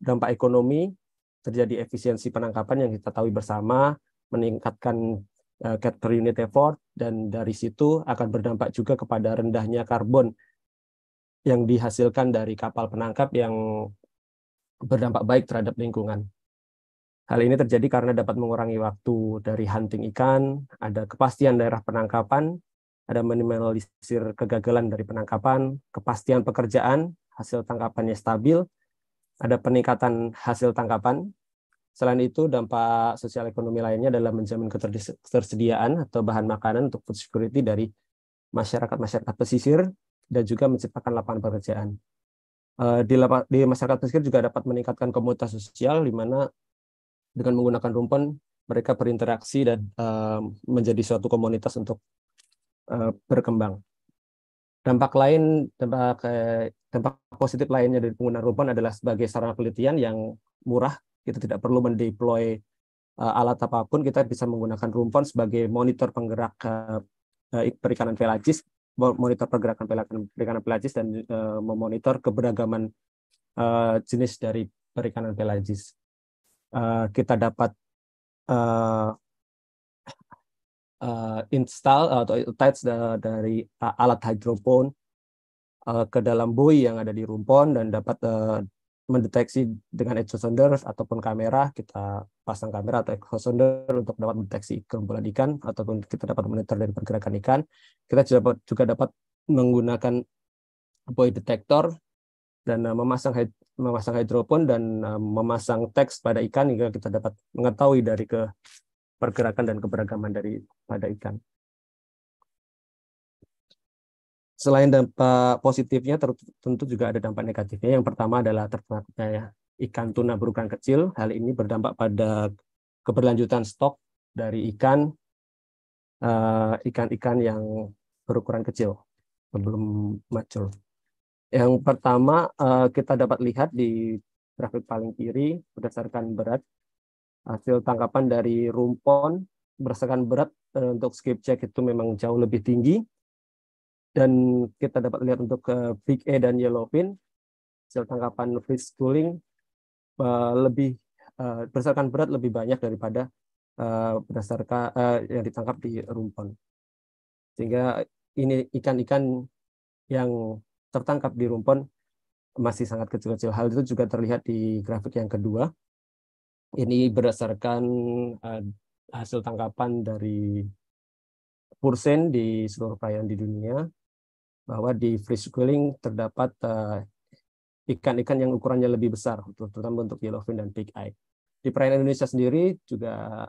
dampak ekonomi terjadi efisiensi penangkapan yang kita tahu bersama, meningkatkan uh, cat per unit effort, dan dari situ akan berdampak juga kepada rendahnya karbon yang dihasilkan dari kapal penangkap yang berdampak baik terhadap lingkungan. Hal ini terjadi karena dapat mengurangi waktu dari hunting ikan, ada kepastian daerah penangkapan, ada minimalisir kegagalan dari penangkapan, kepastian pekerjaan, hasil tangkapannya stabil, ada peningkatan hasil tangkapan. Selain itu, dampak sosial ekonomi lainnya adalah menjamin ketersediaan atau bahan makanan untuk food security dari masyarakat-masyarakat pesisir dan juga menciptakan lapangan pekerjaan. Eh, di, di masyarakat pesisir juga dapat meningkatkan komunitas sosial di mana dengan menggunakan rumpun mereka berinteraksi dan uh, menjadi suatu komunitas untuk uh, berkembang. Dampak lain dampak Dampak positif lainnya dari penggunaan rumpon adalah sebagai sarana penelitian yang murah. Kita tidak perlu mendeploy uh, alat apapun, kita bisa menggunakan rumpon sebagai monitor penggerak uh, perikanan pelagis, monitor pergerakan perikanan, perikanan pelagis dan uh, memonitor keberagaman uh, jenis dari perikanan pelagis. Uh, kita dapat uh, uh, install atau attach dari uh, alat hidropon uh, ke dalam buoy yang ada di rumpon dan dapat uh, mendeteksi dengan exosonder ataupun kamera kita pasang kamera atau echo untuk dapat mendeteksi kerumunan ikan ataupun kita dapat monitor dari pergerakan ikan kita juga dapat, juga dapat menggunakan buoy detector dan uh, memasang head, memasang hidropon dan memasang teks pada ikan hingga kita dapat mengetahui dari ke pergerakan dan keberagaman dari pada ikan. Selain dampak positifnya, tentu juga ada dampak negatifnya. Yang pertama adalah tertangkapnya eh, ikan tuna berukuran kecil. Hal ini berdampak pada keberlanjutan stok dari ikan eh, ikan-ikan yang berukuran kecil belum macul. Yang pertama eh, kita dapat lihat di grafik paling kiri berdasarkan berat hasil tangkapan dari rumpon berdasarkan berat untuk skip check itu memang jauh lebih tinggi dan kita dapat lihat untuk uh, Big E dan Yellowfin hasil tangkapan free schooling uh, lebih uh, berdasarkan berat lebih banyak daripada uh, berdasarkan uh, yang ditangkap di rumpon sehingga ini ikan-ikan yang tertangkap di rumpon masih sangat kecil-kecil hal itu juga terlihat di grafik yang kedua ini berdasarkan uh, hasil tangkapan dari Pursen di seluruh perairan di dunia bahwa di free schooling terdapat eh, ikan-ikan yang ukurannya lebih besar, terutama untuk yellowfin dan pig eye. Di perairan Indonesia sendiri juga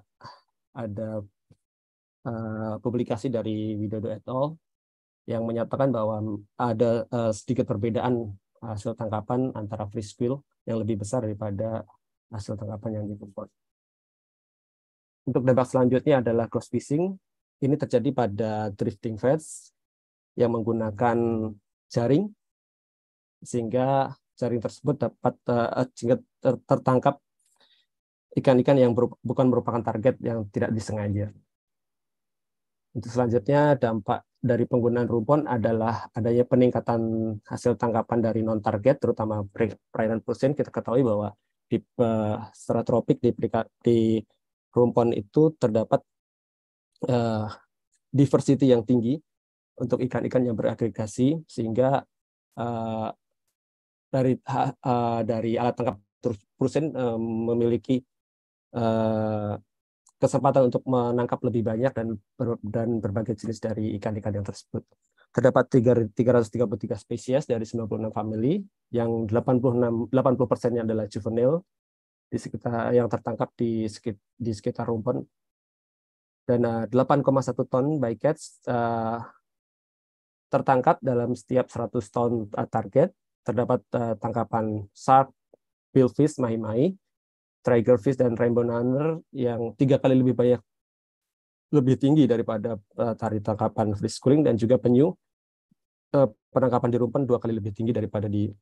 ada uh, publikasi dari Widodo et al. yang menyatakan bahwa ada uh, sedikit perbedaan hasil tangkapan antara free school yang lebih besar daripada hasil tangkapan yang diimport. Untuk debak selanjutnya adalah cross fishing. Ini terjadi pada drifting flats yang menggunakan jaring sehingga jaring tersebut dapat uh, tertangkap ikan-ikan yang berup bukan merupakan target yang tidak disengaja. Untuk selanjutnya dampak dari penggunaan rumpon adalah adanya peningkatan hasil tangkapan dari non target terutama perairan persen kita ketahui bahwa di uh, secara tropik di, di rumpon itu terdapat uh, diversity yang tinggi untuk ikan-ikan yang beragregasi sehingga uh, dari uh, dari alat tangkap Prusen uh, eh, memiliki uh, kesempatan untuk menangkap lebih banyak dan ber, dan berbagai jenis dari ikan-ikan yang tersebut. Terdapat 3, 333 spesies dari 96 family yang 86 80 persennya adalah juvenil di sekitar yang tertangkap di sekitar, di sekitar rumpun. dan uh, 8,1 ton bycatch uh, tertangkap dalam setiap 100 ton eh, target. Terdapat uh, tangkapan shark, billfish, mahi mai triggerfish dan rainbow nanner yang tiga kali lebih banyak lebih tinggi daripada uh, tangkapan free schooling dan juga penyu uh, penangkapan di rumpun dua kali lebih tinggi daripada di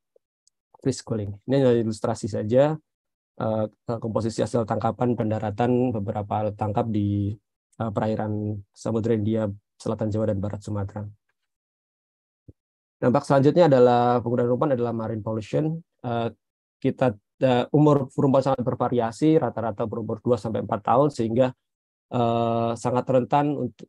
free schooling. Ini hanya ilustrasi saja uh, komposisi hasil tangkapan pendaratan beberapa tangkap di uh, perairan Samudra India, Selatan Jawa dan Barat Sumatera. Dampak selanjutnya adalah penggunaan rumpan adalah marine pollution. Uh, kita uh, umur rumpan sangat bervariasi, rata-rata berumur 2 sampai empat tahun sehingga uh, sangat rentan untuk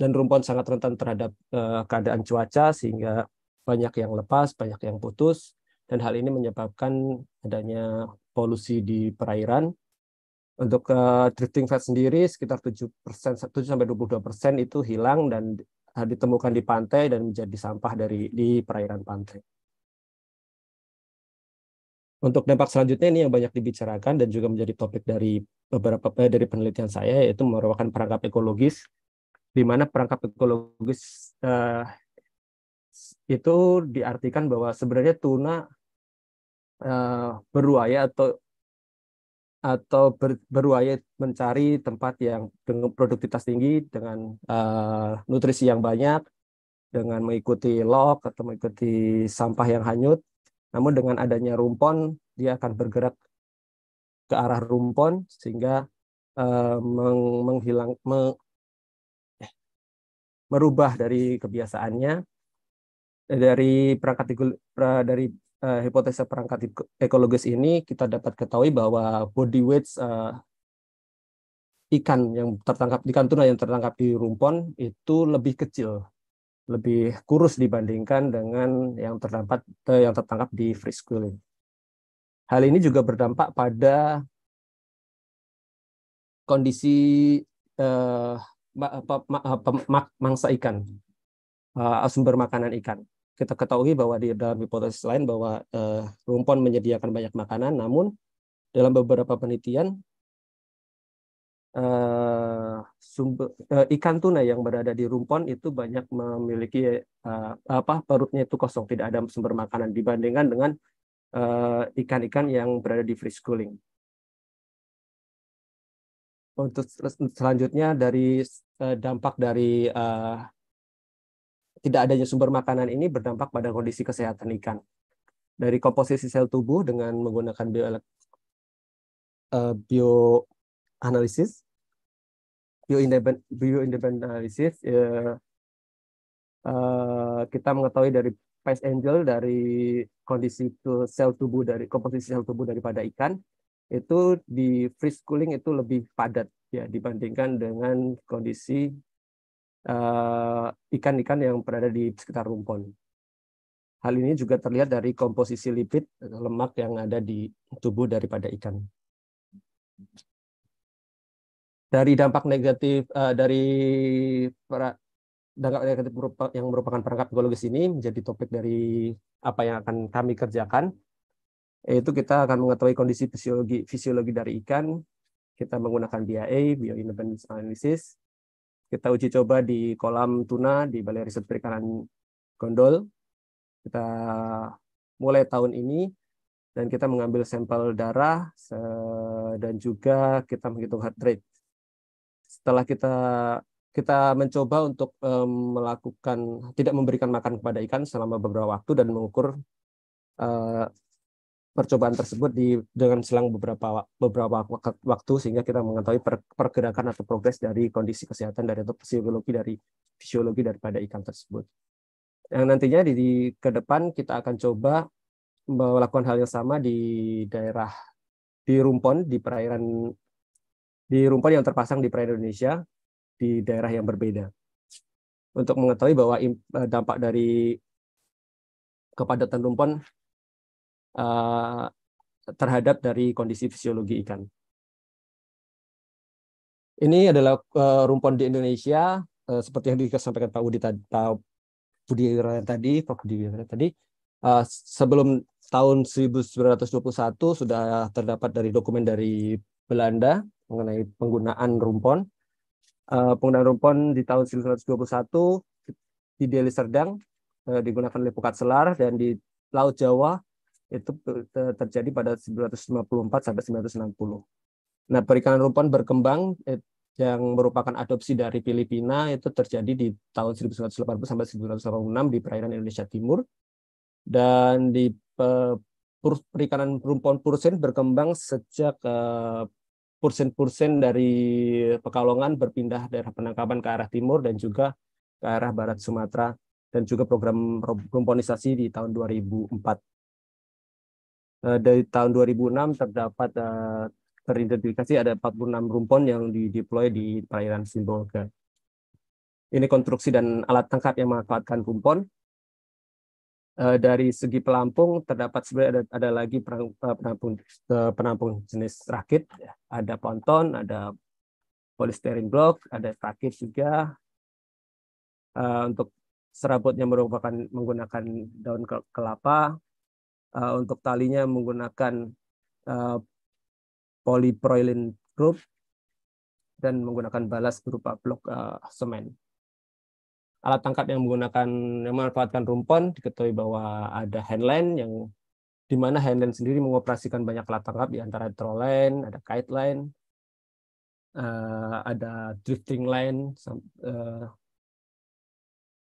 dan rumpun sangat rentan terhadap uh, keadaan cuaca sehingga banyak yang lepas, banyak yang putus dan hal ini menyebabkan adanya polusi di perairan. Untuk uh, drifting fat sendiri sekitar 7 persen, 7 sampai 22 persen itu hilang dan ditemukan di pantai dan menjadi sampah dari di perairan pantai. Untuk dampak selanjutnya ini yang banyak dibicarakan dan juga menjadi topik dari beberapa eh, dari penelitian saya yaitu merupakan perangkap ekologis di mana perangkap ekologis eh, itu diartikan bahwa sebenarnya tuna eh, beruaya atau atau ber, berwayat mencari tempat yang dengan produktivitas tinggi dengan uh, nutrisi yang banyak dengan mengikuti log atau mengikuti sampah yang hanyut namun dengan adanya rumpon dia akan bergerak ke arah rumpon sehingga uh, meng, menghilang me, eh, merubah dari kebiasaannya dari perangkat dari uh, hipotesa perangkat ekologis ini kita dapat ketahui bahwa body weight uh, eh, ikan yang tertangkap ikan tuna yang tertangkap di rumpon itu lebih kecil, lebih kurus dibandingkan dengan yang terdapat uh, yang tertangkap di free schooling. Hal ini juga berdampak pada kondisi uh, ma ma ma mangsa ikan, uh, sumber makanan ikan kita ketahui bahwa di dalam hipotesis lain bahwa uh, rumpon menyediakan banyak makanan, namun dalam beberapa penelitian uh, sumber, uh, ikan tuna yang berada di rumpon itu banyak memiliki uh, apa perutnya itu kosong, tidak ada sumber makanan dibandingkan dengan ikan-ikan uh, yang berada di free schooling. Untuk selanjutnya dari dampak dari tidak adanya sumber makanan ini berdampak pada kondisi kesehatan ikan. Dari komposisi sel tubuh dengan menggunakan bio, uh, eh, bio analisis, bio independent, bio independent analisis, uh, ya, eh, uh, kita mengetahui dari Spice Angel dari kondisi sel tubuh dari komposisi sel tubuh daripada ikan itu di freeze cooling itu lebih padat ya dibandingkan dengan kondisi Eh, ikan-ikan yang berada di sekitar rumpon. Hal ini juga terlihat dari komposisi lipid lemak yang ada di tubuh daripada ikan. Dari dampak negatif uh, dari para dampak negatif yang merupakan perangkap ekologis ini menjadi topik dari apa yang akan kami kerjakan yaitu kita akan mengetahui kondisi fisiologi fisiologi dari ikan kita menggunakan BIA bioindependence analysis kita uji coba di kolam tuna di Balai Riset Perikanan Gondol. Kita mulai tahun ini dan kita mengambil sampel darah dan juga kita menghitung heart rate. Setelah kita kita mencoba untuk melakukan tidak memberikan makan kepada ikan selama beberapa waktu dan mengukur eh, percobaan tersebut di dengan selang beberapa beberapa waktu sehingga kita mengetahui per, pergerakan atau progres dari kondisi kesehatan dari atau fisiologi dari fisiologi daripada ikan tersebut. Yang nantinya di, di ke depan kita akan coba melakukan hal yang sama di daerah di Rumpon di perairan di rumpon yang terpasang di perairan Indonesia di daerah yang berbeda. Untuk mengetahui bahwa eh, dampak dari kepadatan rumpon Eh, terhadap dari kondisi fisiologi ikan. Ini adalah uh, rumpon di Indonesia eh, seperti yang disampaikan Pak Budi tadi, Pak Budi tadi, Pak Budi tadi. sebelum tahun 1921 sudah terdapat dari dokumen dari Belanda mengenai penggunaan rumpon. penggunaan rumpon di tahun 1921 di Deli Serdang digunakan oleh pukat selar dan di Laut Jawa itu terjadi pada 954 sampai 960. Nah, perikanan rumpon berkembang yang merupakan adopsi dari Filipina itu terjadi di tahun 1980 sampai 1986 di perairan Indonesia Timur dan di perikanan rumpon pursin berkembang sejak eh, pursin-pursin dari Pekalongan berpindah daerah penangkapan ke arah timur dan juga ke arah barat Sumatera dan juga program rumponisasi di tahun 2004 Eh, dari tahun 2006 terdapat eh, teridentifikasi ada 46 rumpon yang dideploy di perairan Simbolga. Ini konstruksi dan alat tangkap yang memanfaatkan rumpon. Eh, dari segi pelampung terdapat sebenarnya ada, ada lagi penampung, penampung jenis rakit, ada ponton, ada polystyrene block, ada rakit juga. Untuk serabutnya merupakan menggunakan daun kelapa, uh, untuk talinya menggunakan uh, eh, polyproylene group dan menggunakan balas berupa blok uh, semen. Alat tangkap yang menggunakan yang memanfaatkan rumpon diketahui bahwa ada handline yang di mana handline sendiri mengoperasikan banyak alat tangkap di antara troll ada kite line, uh, ada drifting line, uh,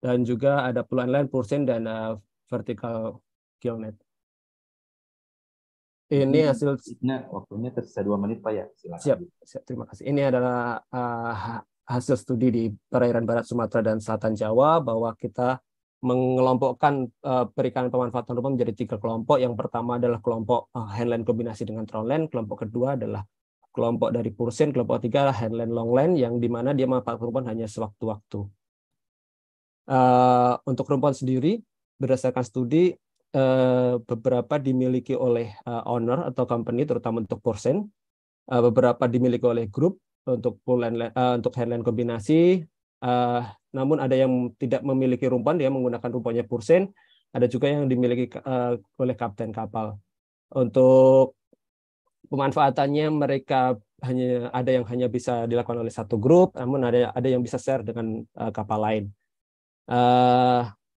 dan juga ada puluhan line, pursin dan uh, vertical gill ini hmm, hasil waktunya tersisa dua menit Pak ya. Silakan. Siap, siap. Terima kasih. Ini adalah uh, hasil studi di perairan barat Sumatera dan selatan Jawa bahwa kita mengelompokkan uh, perikanan pemanfaatan rumah menjadi tiga kelompok. Yang pertama adalah kelompok uh, handland kombinasi dengan trollland, kelompok kedua adalah kelompok dari pursin. kelompok ketiga adalah handland longland yang di mana dia memanfaatkan rumah hanya sewaktu-waktu. Uh, untuk rumpon sendiri, berdasarkan studi Eh, beberapa dimiliki oleh eh, owner atau company terutama untuk persen, eh, beberapa dimiliki oleh grup untuk pool and land, untuk headline kombinasi. namun ada yang tidak memiliki rumpun dia menggunakan rumponnya persen. Ada juga yang dimiliki oleh kapten kapal. Untuk pemanfaatannya mereka hanya ada yang hanya bisa dilakukan oleh satu grup, namun ada ada yang bisa share dengan kapal lain.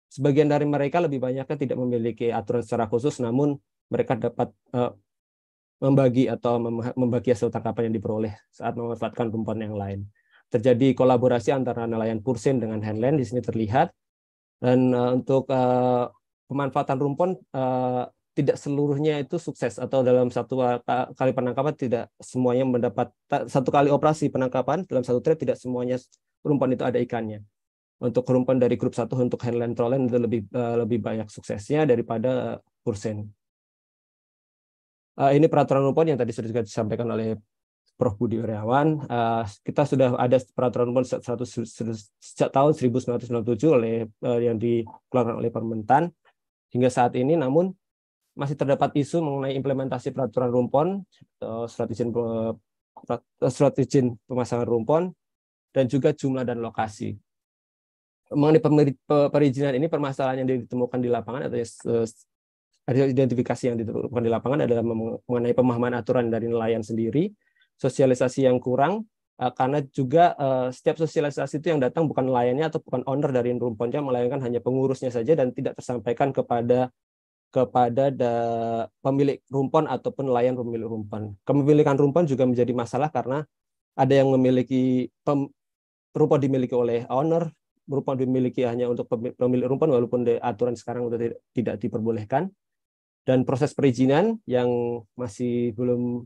Sebagian dari mereka lebih banyaknya tidak memiliki aturan secara khusus, namun mereka dapat uh, membagi atau membagi hasil tangkapan yang diperoleh saat memanfaatkan rumpon yang lain. Terjadi kolaborasi antara nelayan Pursin dengan Henland di sini terlihat. Dan uh, untuk uh, pemanfaatan rumpon uh, tidak seluruhnya itu sukses atau dalam satu kali penangkapan tidak semuanya mendapat satu kali operasi penangkapan dalam satu trip tidak semuanya rumpon itu ada ikannya untuk kerumpan dari grup satu untuk Henland Trollen itu lebih uh, lebih banyak suksesnya daripada persen. Uh, eh, ini peraturan rumpon yang tadi sudah disampaikan oleh Prof. Budi Uriawan. Uh, eh, kita sudah ada peraturan rumpun sejak tahun 1997 oleh uh, yang dikeluarkan oleh Permentan hingga saat ini. Namun masih terdapat isu mengenai implementasi peraturan rumpon, uh, surat izin surat izin pemasangan rumpon, dan juga jumlah dan lokasi mengenai perizinan ini permasalahan yang ditemukan di lapangan atau identifikasi yang ditemukan di lapangan adalah mengenai pemahaman aturan dari nelayan sendiri, sosialisasi yang kurang, e, karena juga e, setiap sosialisasi itu yang datang bukan nelayannya atau bukan owner dari rumponnya melainkan hanya pengurusnya saja dan tidak tersampaikan kepada kepada da, pemilik rumpon ataupun nelayan pemilik rumpon. Kepemilikan rumpon juga menjadi masalah karena ada yang memiliki pem, rumpon dimiliki oleh owner, merupakan dimiliki hanya untuk pemilik rumpun walaupun di aturan sekarang sudah tidak, diperbolehkan dan proses perizinan yang masih belum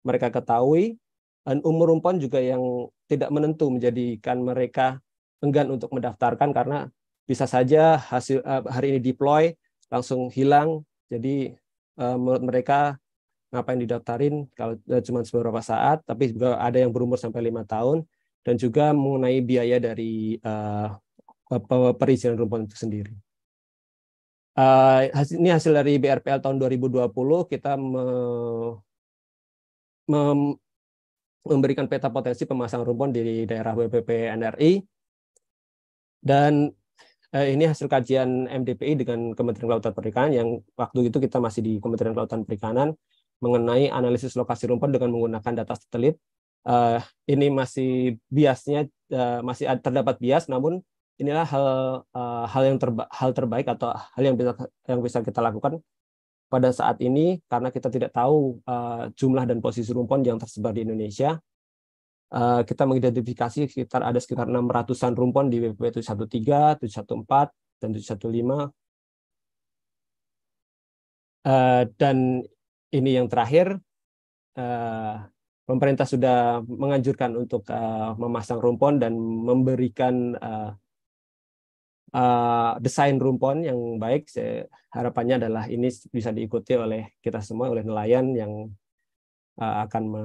mereka ketahui dan umur rumpun juga yang tidak menentu menjadikan mereka enggan untuk mendaftarkan karena bisa saja hasil eh, hari ini deploy langsung hilang jadi eh, menurut mereka ngapain didaftarin kalau eh, cuma beberapa saat tapi juga ada yang berumur sampai lima tahun dan juga mengenai biaya dari uh, perizinan rumput itu sendiri. Uh, ini hasil dari BRPL tahun 2020 kita me, mem, memberikan peta potensi pemasangan rumpon di daerah WPP NRI dan uh, ini hasil kajian MDPI dengan Kementerian Kelautan Perikanan yang waktu itu kita masih di Kementerian Kelautan Perikanan mengenai analisis lokasi rumpon dengan menggunakan data satelit uh, ini masih biasnya uh, masih ada, terdapat bias, namun inilah hal uh, hal yang terba hal terbaik atau hal yang bisa yang bisa kita lakukan pada saat ini karena kita tidak tahu uh, jumlah dan posisi rumpon yang tersebar di Indonesia. Uh, kita mengidentifikasi sekitar ada sekitar 600-an rumpon di WPP 713, 714, dan 715. Uh, dan ini yang terakhir, uh, pemerintah sudah menganjurkan untuk uh, memasang rumpon dan memberikan uh, uh, desain rumpon yang baik. Saya, harapannya adalah ini bisa diikuti oleh kita semua, oleh nelayan yang uh, akan me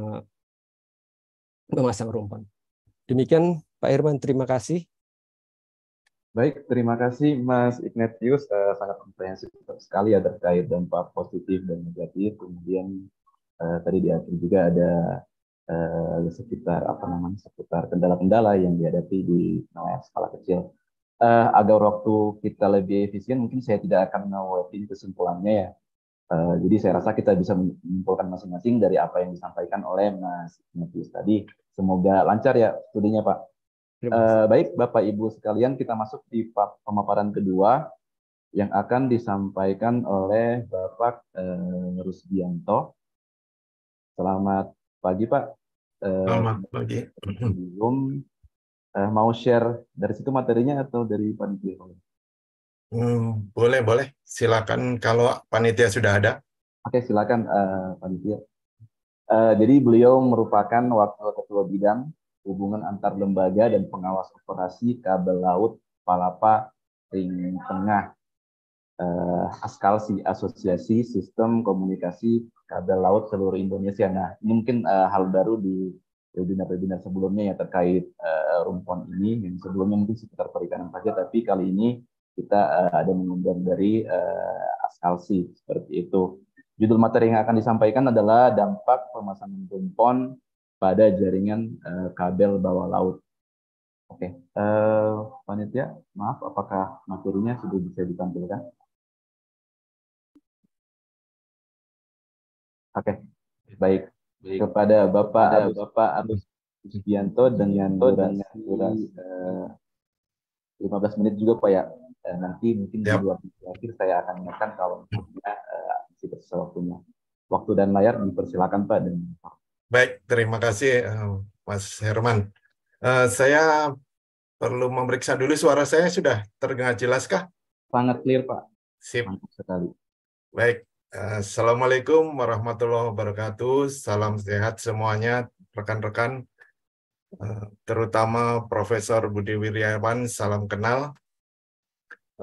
memasang rumpon. Demikian Pak Irman, terima kasih. Baik, terima kasih Mas Ignatius. Uh, sangat komprehensif sekali ya terkait dampak positif dan negatif, kemudian Eh, tadi di akhir juga ada uh, sekitar apa namanya seputar kendala-kendala yang dihadapi di namanya skala kecil. Uh, eh, agar waktu kita lebih efisien, mungkin saya tidak akan menawarkan kesimpulannya ya. Uh, jadi saya rasa kita bisa mengumpulkan masing-masing dari apa yang disampaikan oleh Mas Matius tadi. Semoga lancar ya studinya Pak. Uh, baik Bapak Ibu sekalian, kita masuk di pemaparan kedua yang akan disampaikan oleh Bapak uh, Rusdianto Selamat pagi Pak. Eh, Selamat pagi. Mm-hmm. Belum eh, mau share dari situ materinya atau dari panitia? Hmm, boleh boleh. Silakan kalau panitia sudah ada. Oke silakan uh, panitia. Uh, jadi beliau merupakan wakil ketua bidang hubungan antar lembaga dan pengawas operasi kabel laut Palapa Ring Tengah uh, Askalsi Asosiasi Sistem Komunikasi kabel laut seluruh Indonesia. Nah, ini mungkin uh, hal baru di webinar-webinar sebelumnya ya terkait uh, rumpon ini yang sebelumnya mungkin sekitar perikanan saja, tapi kali ini kita uh, ada mengundang dari uh, Askalsi seperti itu. Judul materi yang akan disampaikan adalah dampak pemasangan rumpon pada jaringan uh, kabel bawah laut. Oke, okay. uh, panitia, maaf, apakah materinya sudah bisa ditampilkan? Oke. Okay. Baik. Baik. Kepada Bapak Kepada Agus, Bapak Agus Sugianto dengan durasi, durasi uh, eh, 15 menit juga Pak ya. Uh, nanti mungkin yep. di luar akhir saya akan ingatkan kalau misalnya uh, masih sewaktunya. Waktu dan layar dipersilakan Pak dan Baik, terima kasih uh, Mas Herman. Uh, saya perlu memeriksa dulu suara saya sudah terdengar jelas kah? Sangat clear Pak. Sip. sekali. Baik, Eh, Assalamualaikum warahmatullahi wabarakatuh. Salam sehat semuanya, rekan-rekan, eh, terutama Profesor Budi Wiryawan. Salam kenal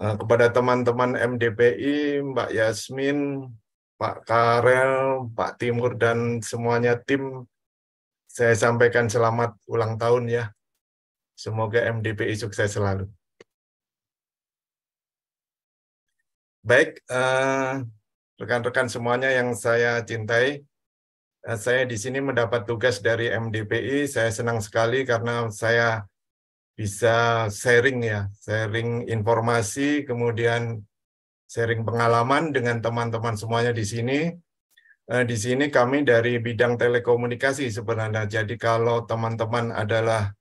eh, kepada teman-teman MDPI, Mbak Yasmin, Pak Karel, Pak Timur, dan semuanya tim. Saya sampaikan selamat ulang tahun ya. Semoga MDPI sukses selalu. Baik, rekan-rekan semuanya yang saya cintai. Eh, saya di sini mendapat tugas dari MDPI. Saya senang sekali karena saya bisa sharing ya, sharing informasi, kemudian sharing pengalaman dengan teman-teman semuanya di sini. Eh, di sini kami dari bidang telekomunikasi sebenarnya. Jadi kalau teman-teman adalah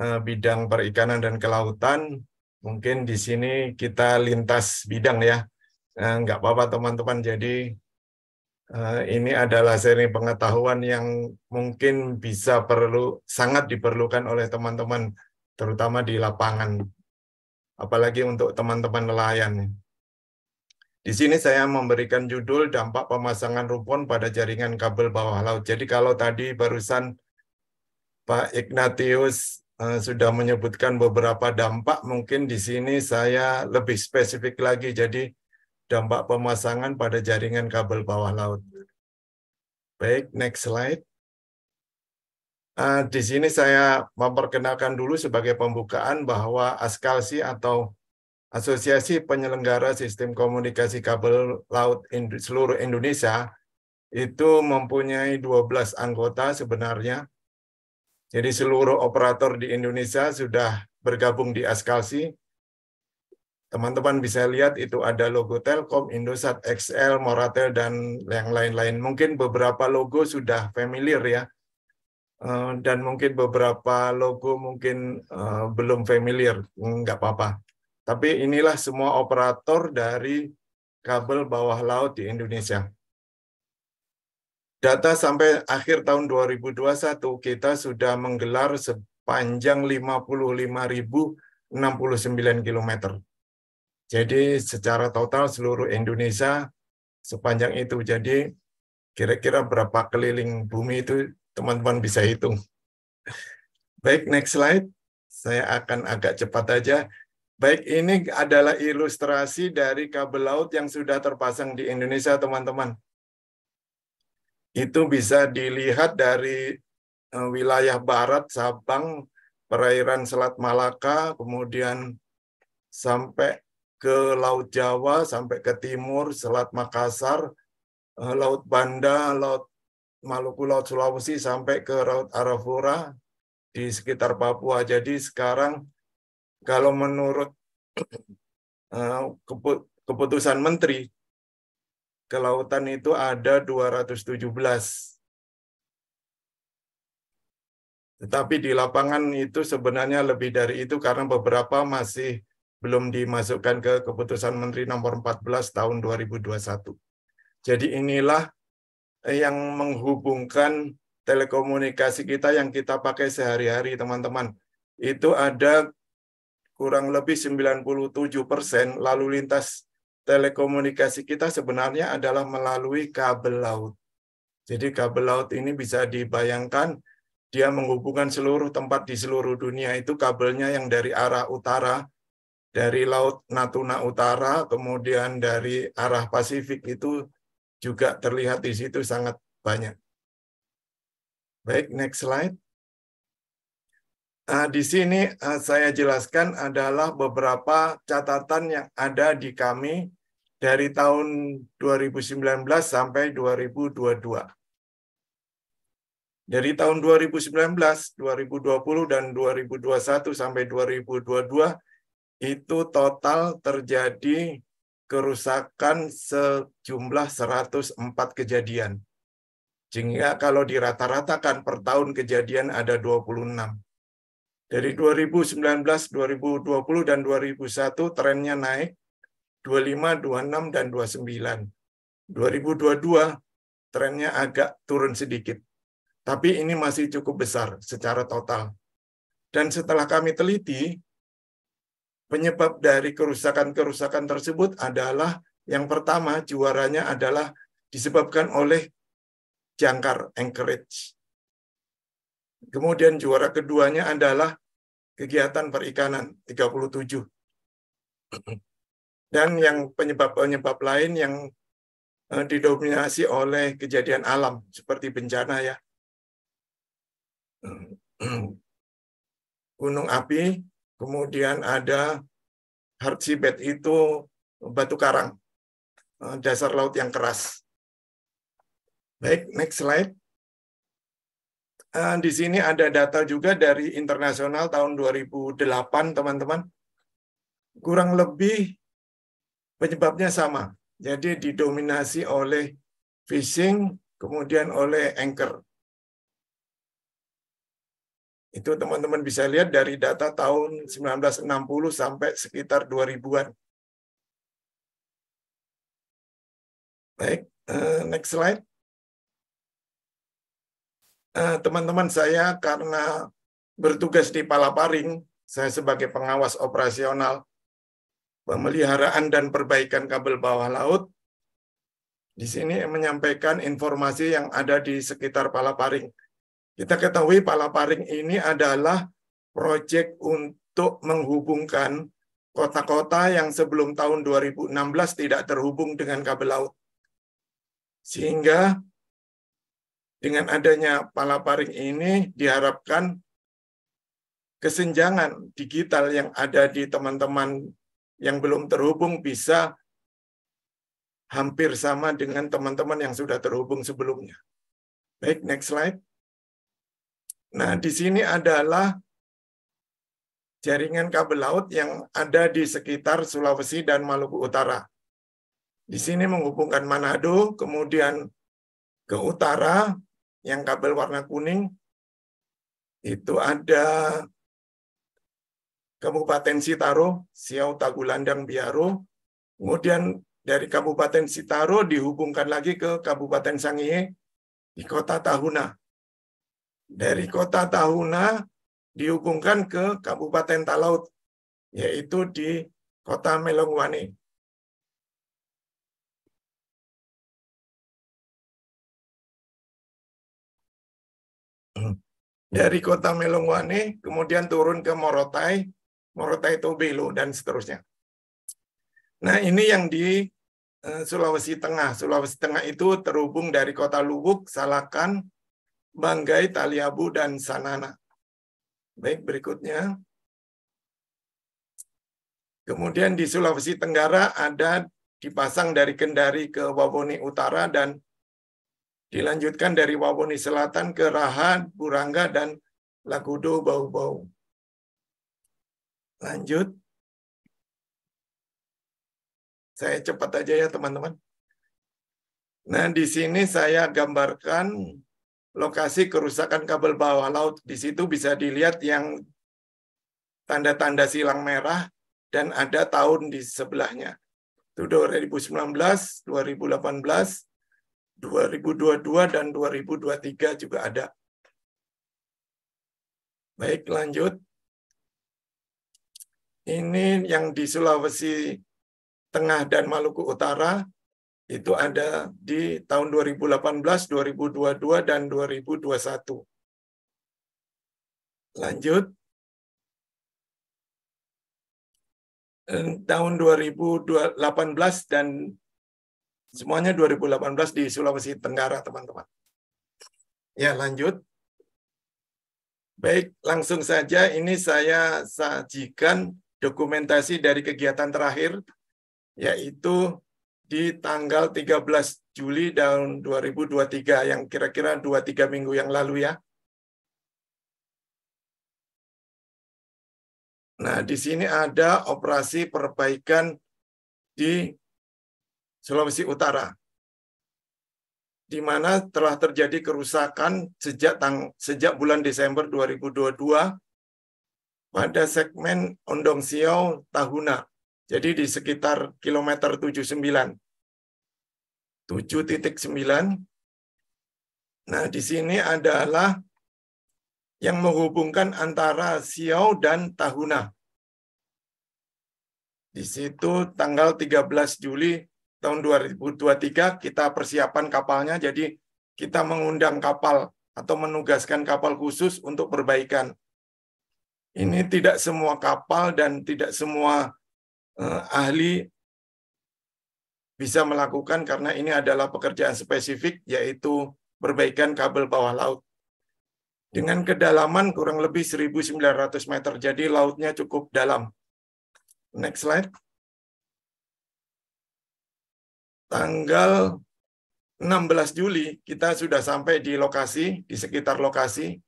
eh, bidang perikanan dan kelautan, mungkin di sini kita lintas bidang ya Eh, nggak apa-apa teman-teman jadi eh, ini adalah seri pengetahuan yang mungkin bisa perlu sangat diperlukan oleh teman-teman terutama di lapangan apalagi untuk teman-teman nelayan. Di sini saya memberikan judul dampak pemasangan rupon pada jaringan kabel bawah laut. Jadi kalau tadi barusan Pak Ignatius eh, sudah menyebutkan beberapa dampak, mungkin di sini saya lebih spesifik lagi. Jadi dampak pemasangan pada jaringan kabel bawah laut. Baik, next slide. Uh, di sini saya memperkenalkan dulu sebagai pembukaan bahwa ASKALSI atau Asosiasi Penyelenggara Sistem Komunikasi Kabel Laut Indu seluruh Indonesia itu mempunyai 12 anggota sebenarnya. Jadi seluruh operator di Indonesia sudah bergabung di ASKALSI Teman-teman bisa lihat itu ada logo Telkom, Indosat, XL, Moratel, dan yang lain-lain. Mungkin beberapa logo sudah familiar ya, eh, dan mungkin beberapa logo mungkin eh, belum familiar, hmm, nggak apa-apa. Tapi inilah semua operator dari kabel bawah laut di Indonesia. Data sampai akhir tahun 2021 kita sudah menggelar sepanjang 55.069 km. Jadi secara total seluruh Indonesia sepanjang itu. Jadi kira-kira berapa keliling bumi itu teman-teman bisa hitung. Baik, next slide. Saya akan agak cepat aja. Baik, ini adalah ilustrasi dari kabel laut yang sudah terpasang di Indonesia, teman-teman. Itu bisa dilihat dari eh, wilayah barat Sabang, perairan Selat Malaka, kemudian sampai ke Laut Jawa sampai ke timur, Selat Makassar, eh, Laut Banda, Laut Maluku, Laut Sulawesi sampai ke Laut Arafura di sekitar Papua. Jadi sekarang kalau menurut eh, keputusan menteri kelautan itu ada 217. Tetapi di lapangan itu sebenarnya lebih dari itu karena beberapa masih belum dimasukkan ke keputusan Menteri nomor 14 tahun 2021. Jadi inilah yang menghubungkan telekomunikasi kita yang kita pakai sehari-hari, teman-teman. Itu ada kurang lebih 97 persen lalu lintas telekomunikasi kita sebenarnya adalah melalui kabel laut. Jadi kabel laut ini bisa dibayangkan dia menghubungkan seluruh tempat di seluruh dunia itu kabelnya yang dari arah utara dari Laut Natuna Utara, kemudian dari arah Pasifik itu juga terlihat di situ sangat banyak. Baik, next slide. Nah, di sini ah, saya jelaskan adalah beberapa catatan yang ada di kami dari tahun 2019 sampai 2022. Dari tahun 2019, 2020, dan 2021 sampai 2022, itu total terjadi kerusakan sejumlah 104 kejadian. Sehingga kalau dirata-ratakan per tahun kejadian ada 26. Dari 2019, 2020, dan 2001 trennya naik 25, 26, dan 29. 2022 trennya agak turun sedikit. Tapi ini masih cukup besar secara total. Dan setelah kami teliti, Penyebab dari kerusakan-kerusakan tersebut adalah yang pertama juaranya adalah disebabkan oleh jangkar anchorage. Kemudian juara keduanya adalah kegiatan perikanan 37. Dan yang penyebab-penyebab lain yang eh, didominasi oleh kejadian alam seperti bencana ya. Gunung api Kemudian ada hard seabed itu batu karang, eh, dasar laut yang keras. Baik, next slide. Eh, di sini ada data juga dari internasional tahun 2008, teman-teman. Kurang lebih penyebabnya sama. Jadi didominasi oleh fishing, kemudian oleh anchor. Itu teman-teman bisa lihat dari data tahun 1960 sampai sekitar 2000-an. Baik, eh, next slide. Eh, teman-teman saya karena bertugas di Palaparing, saya sebagai pengawas operasional pemeliharaan dan perbaikan kabel bawah laut. Di sini menyampaikan informasi yang ada di sekitar Palaparing. Kita ketahui Palaparing ini adalah proyek untuk menghubungkan kota-kota yang sebelum tahun 2016 tidak terhubung dengan kabel laut. Sehingga dengan adanya Palaparing ini diharapkan kesenjangan digital yang ada di teman-teman yang belum terhubung bisa hampir sama dengan teman-teman yang sudah terhubung sebelumnya. Baik, next slide. Nah, di sini adalah jaringan kabel laut yang ada di sekitar Sulawesi dan Maluku Utara. Di sini menghubungkan Manado, kemudian ke utara yang kabel warna kuning itu ada Kabupaten Sitaro, Siau Tagulandang Biaro. Kemudian dari Kabupaten Sitaro dihubungkan lagi ke Kabupaten Sangihe di kota Tahuna dari kota Tahuna dihubungkan ke Kabupaten Talaut, yaitu di kota Melongwane. Dari kota Melongwane, kemudian turun ke Morotai, Morotai Tobelo, dan seterusnya. Nah, ini yang di eh, Sulawesi Tengah. Sulawesi Tengah itu terhubung dari kota Lubuk, Salakan, Banggai, Taliabu, dan Sanana. Baik, berikutnya. Kemudian di Sulawesi Tenggara ada dipasang dari Kendari ke Waboni Utara dan dilanjutkan dari Waboni Selatan ke Rahat, Burangga, dan Lagudo, Bau-Bau. Lanjut. Saya cepat aja ya teman-teman. Nah, di sini saya gambarkan hmm lokasi kerusakan kabel bawah laut. Di situ bisa dilihat yang tanda-tanda silang merah dan ada tahun di sebelahnya. Itu 2019, 2018, 2022 dan 2023 juga ada. Baik, lanjut. Ini yang di Sulawesi Tengah dan Maluku Utara itu ada di tahun 2018, 2022, dan 2021. Lanjut. Eh, tahun 2018 dan semuanya 2018 di Sulawesi Tenggara, teman-teman. Ya, lanjut. Baik, langsung saja ini saya sajikan dokumentasi dari kegiatan terakhir, yaitu di tanggal 13 Juli tahun 2023 yang kira-kira 2-3 minggu yang lalu ya. Nah, di sini ada operasi perbaikan di Sulawesi Utara di mana telah terjadi kerusakan sejak tang, sejak bulan Desember 2022 pada segmen Ondong Siau Tahuna jadi di sekitar kilometer 79. 7.9. Nah, di sini adalah yang menghubungkan antara Siau dan Tahuna. Di situ tanggal 13 Juli tahun 2023 kita persiapan kapalnya, jadi kita mengundang kapal atau menugaskan kapal khusus untuk perbaikan. Ini tidak semua kapal dan tidak semua Eh, ahli bisa melakukan karena ini adalah pekerjaan spesifik yaitu perbaikan kabel bawah laut dengan kedalaman kurang lebih 1900 meter. Jadi lautnya cukup dalam. Next slide. Tanggal 16 Juli kita sudah sampai di lokasi, di sekitar lokasi.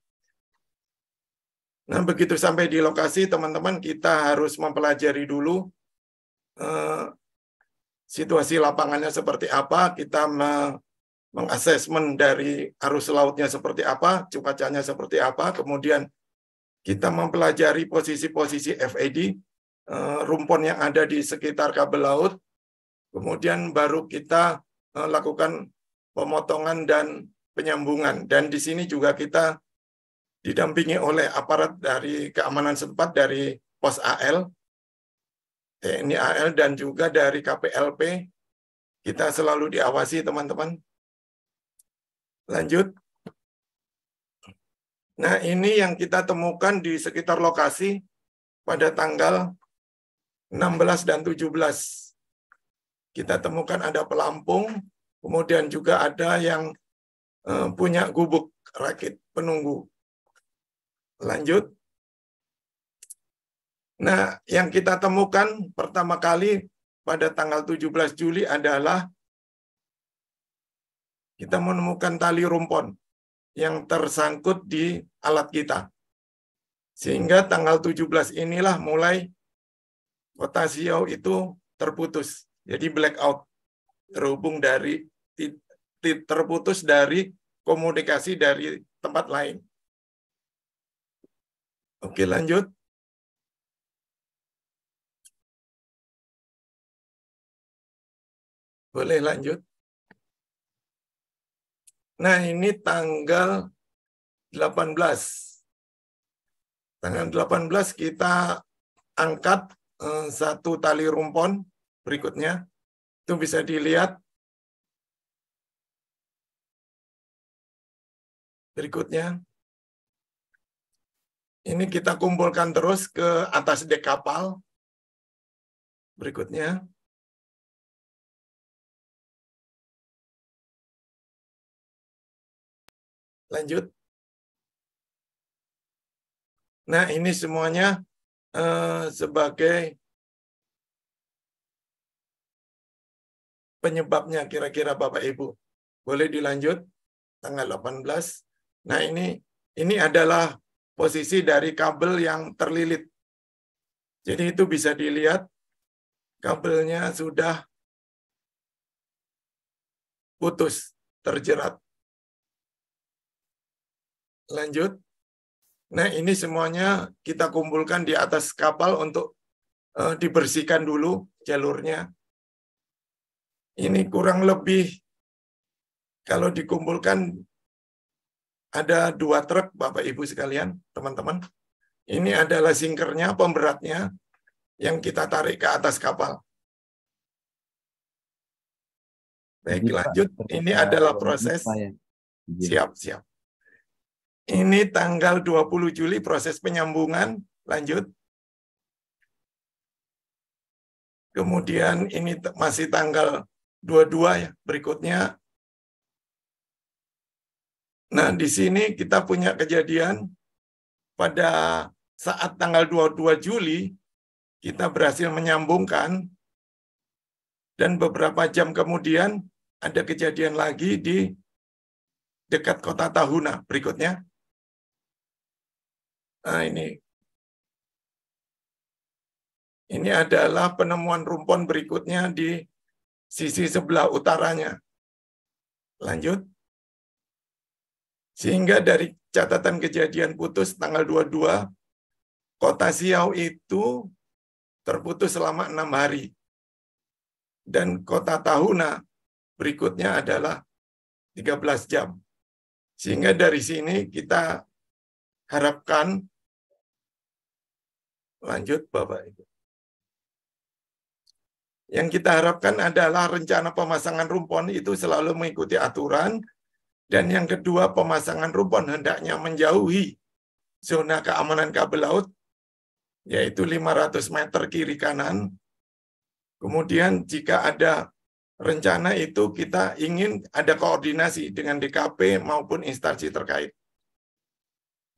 Nah, begitu sampai di lokasi teman-teman kita harus mempelajari dulu Eh, situasi lapangannya seperti apa, kita mengasesmen dari arus lautnya seperti apa, cuacanya seperti apa, kemudian kita mempelajari posisi-posisi FAD, rumpun eh, rumpon yang ada di sekitar kabel laut, kemudian baru kita eh, lakukan pemotongan dan penyambungan. Dan di sini juga kita didampingi oleh aparat dari keamanan setempat dari pos AL TNI AL dan juga dari KPLP. Kita selalu diawasi teman-teman. Lanjut. Nah ini yang kita temukan di sekitar lokasi pada tanggal 16 dan 17. Kita temukan ada pelampung, kemudian juga ada yang eh, punya gubuk rakit penunggu. Lanjut. Nah, yang kita temukan pertama kali pada tanggal 17 Juli adalah kita menemukan tali rumpon yang tersangkut di alat kita. Sehingga tanggal 17 inilah mulai kota Siau itu terputus. Jadi blackout terhubung dari terputus dari komunikasi dari tempat lain. Oke, lanjut. Boleh lanjut? Nah, ini tanggal 18. Tanggal 18 kita angkat eh, satu tali rumpon berikutnya. Itu bisa dilihat. Berikutnya. Ini kita kumpulkan terus ke atas dek kapal. Berikutnya. Lanjut. Nah, ini semuanya uh, sebagai penyebabnya kira-kira Bapak Ibu. Boleh dilanjut tanggal 18. Nah, ini ini adalah posisi dari kabel yang terlilit. Jadi itu bisa dilihat kabelnya sudah putus, terjerat lanjut. Nah, ini semuanya kita kumpulkan di atas kapal untuk uh, dibersihkan dulu jalurnya. Ini kurang lebih kalau dikumpulkan ada dua truk Bapak Ibu sekalian, teman-teman. Ini adalah singkernya, pemberatnya yang kita tarik ke atas kapal. Baik, lanjut. Ini adalah ya? proses. Siap, siap. Ini tanggal 20 Juli proses penyambungan lanjut. Kemudian ini masih tanggal 22 ya berikutnya. Nah, di sini kita punya kejadian pada saat tanggal 22 Juli kita berhasil menyambungkan dan beberapa jam kemudian ada kejadian lagi di dekat kota Tahuna berikutnya. Nah ini. Ini adalah penemuan rumpon berikutnya di sisi sebelah utaranya. Lanjut. Sehingga dari catatan kejadian putus tanggal 22, kota Siau itu terputus selama enam hari. Dan kota Tahuna berikutnya adalah 13 jam. Sehingga dari sini kita harapkan Lanjut Bapak Ibu. Yang kita harapkan adalah rencana pemasangan rumpon itu selalu mengikuti aturan dan yang kedua pemasangan rumpon hendaknya menjauhi zona keamanan kabel laut yaitu 500 meter kiri kanan. Kemudian jika ada rencana itu kita ingin ada koordinasi dengan DKP maupun instansi terkait.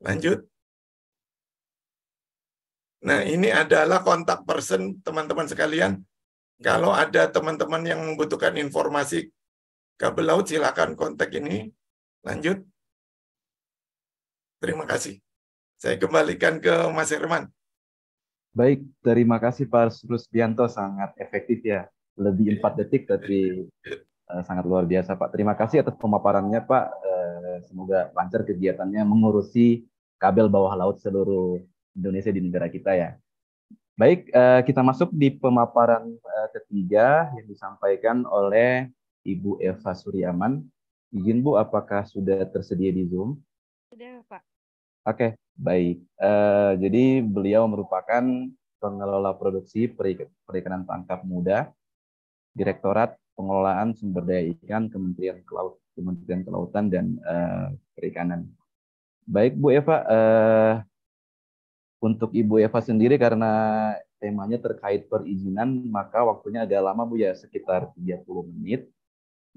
Lanjut. Nah, ini adalah kontak person teman-teman sekalian. Kalau ada teman-teman yang membutuhkan informasi kabel laut, silakan kontak ini. Lanjut. Terima kasih. Saya kembalikan ke Mas Herman. Baik, terima kasih Pak Rusbianto. Sangat efektif ya. Lebih empat detik, tapi eh, sangat luar biasa Pak. Terima kasih atas pemaparannya Pak. Eh, semoga lancar kegiatannya mengurusi kabel bawah laut seluruh Indonesia di negara kita ya. Baik, eh, kita masuk di pemaparan eh, ketiga yang disampaikan oleh Ibu Eva Suryaman. Izin Bu, apakah sudah tersedia di Zoom? Sudah, Pak. Oke, baik. Eh, jadi beliau merupakan pengelola produksi perikanan tangkap muda, Direktorat Pengelolaan Sumber Daya Ikan Kementerian Kelaut Kementerian Kelautan dan Perikanan. Baik Bu Eva, untuk Ibu Eva sendiri karena temanya terkait perizinan, maka waktunya agak lama Bu ya, sekitar 30 menit.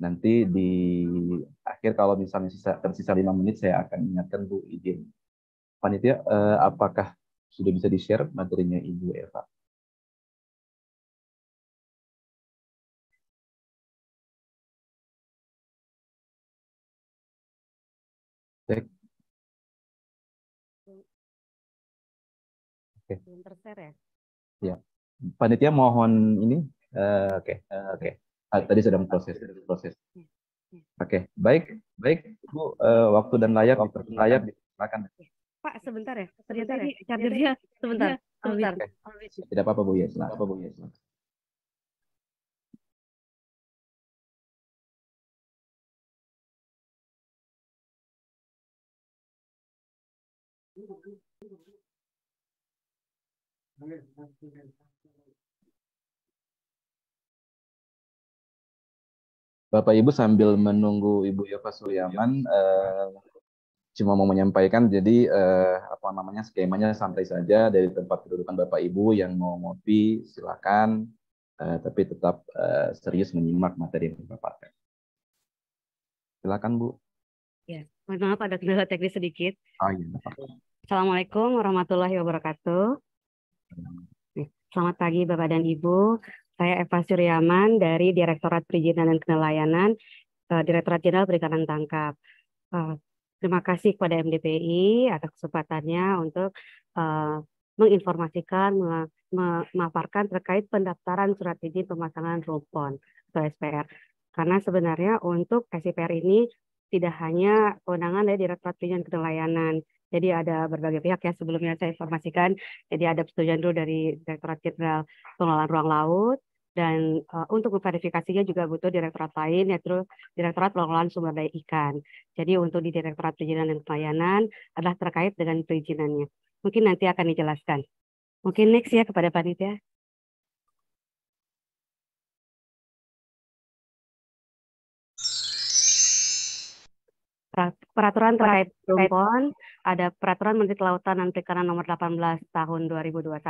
Nanti di akhir kalau misalnya sisa, tersisa 5 menit saya akan ingatkan Bu izin. Panitia, eh, apakah sudah bisa di-share materinya Ibu Eva? Oke. Okay. Belum terser ya. Ya. Panitia mohon ini. Uh, Oke. Okay. Uh, eh, Oke. Ah, okay. tadi sedang proses. Proses. Iya, iya. Oke. Okay. Baik. Baik. Bu, uh, waktu dan layar Waktu dan layar Silakan. Iya. Pak sebentar ya. Ternyata ya chargernya ya? sebentar. Sebentar. Okay. Tidak apa-apa Bu ya. tidak Apa apa Bu ya. Thank you. Bapak Ibu sambil menunggu Ibu Yova Suryaman, eh, cuma mau menyampaikan jadi eh, apa namanya skemanya santai saja dari tempat kedudukan Bapak Ibu yang mau ngopi silakan, eh, tapi tetap eh, serius menyimak materi yang dipaparkan. Silakan Bu. Ya, mohon maaf ada kendala teknis sedikit. Oh, iya, Assalamualaikum warahmatullahi wabarakatuh. Selamat pagi Bapak dan Ibu. Saya Eva Suryaman dari Direktorat Perizinan dan Kenelayanan, eh, Direktorat Jenderal Perikanan Tangkap. Eh, terima kasih kepada MDPI atas kesempatannya untuk eh, menginformasikan, memaparkan terkait pendaftaran surat izin pemasangan rumpon atau SPR. Karena sebenarnya untuk SPR ini tidak hanya kewenangan dari Direktorat Perizinan dan Kenelayanan, jadi ada berbagai pihak ya sebelumnya saya informasikan. Jadi ada persetujuan dulu dari Direktorat Jenderal Pengelolaan Ruang Laut dan uh, untuk verifikasinya juga butuh direktorat lain yaitu Direktorat Pengelolaan Sumber Daya Ikan. Jadi untuk di Direktorat Perizinan dan Pelayanan adalah terkait dengan perizinannya. Mungkin nanti akan dijelaskan. Mungkin next ya kepada panitia. peraturan terkait perempuan ada peraturan Menteri Kelautan dan Perikanan nomor 18 tahun 2021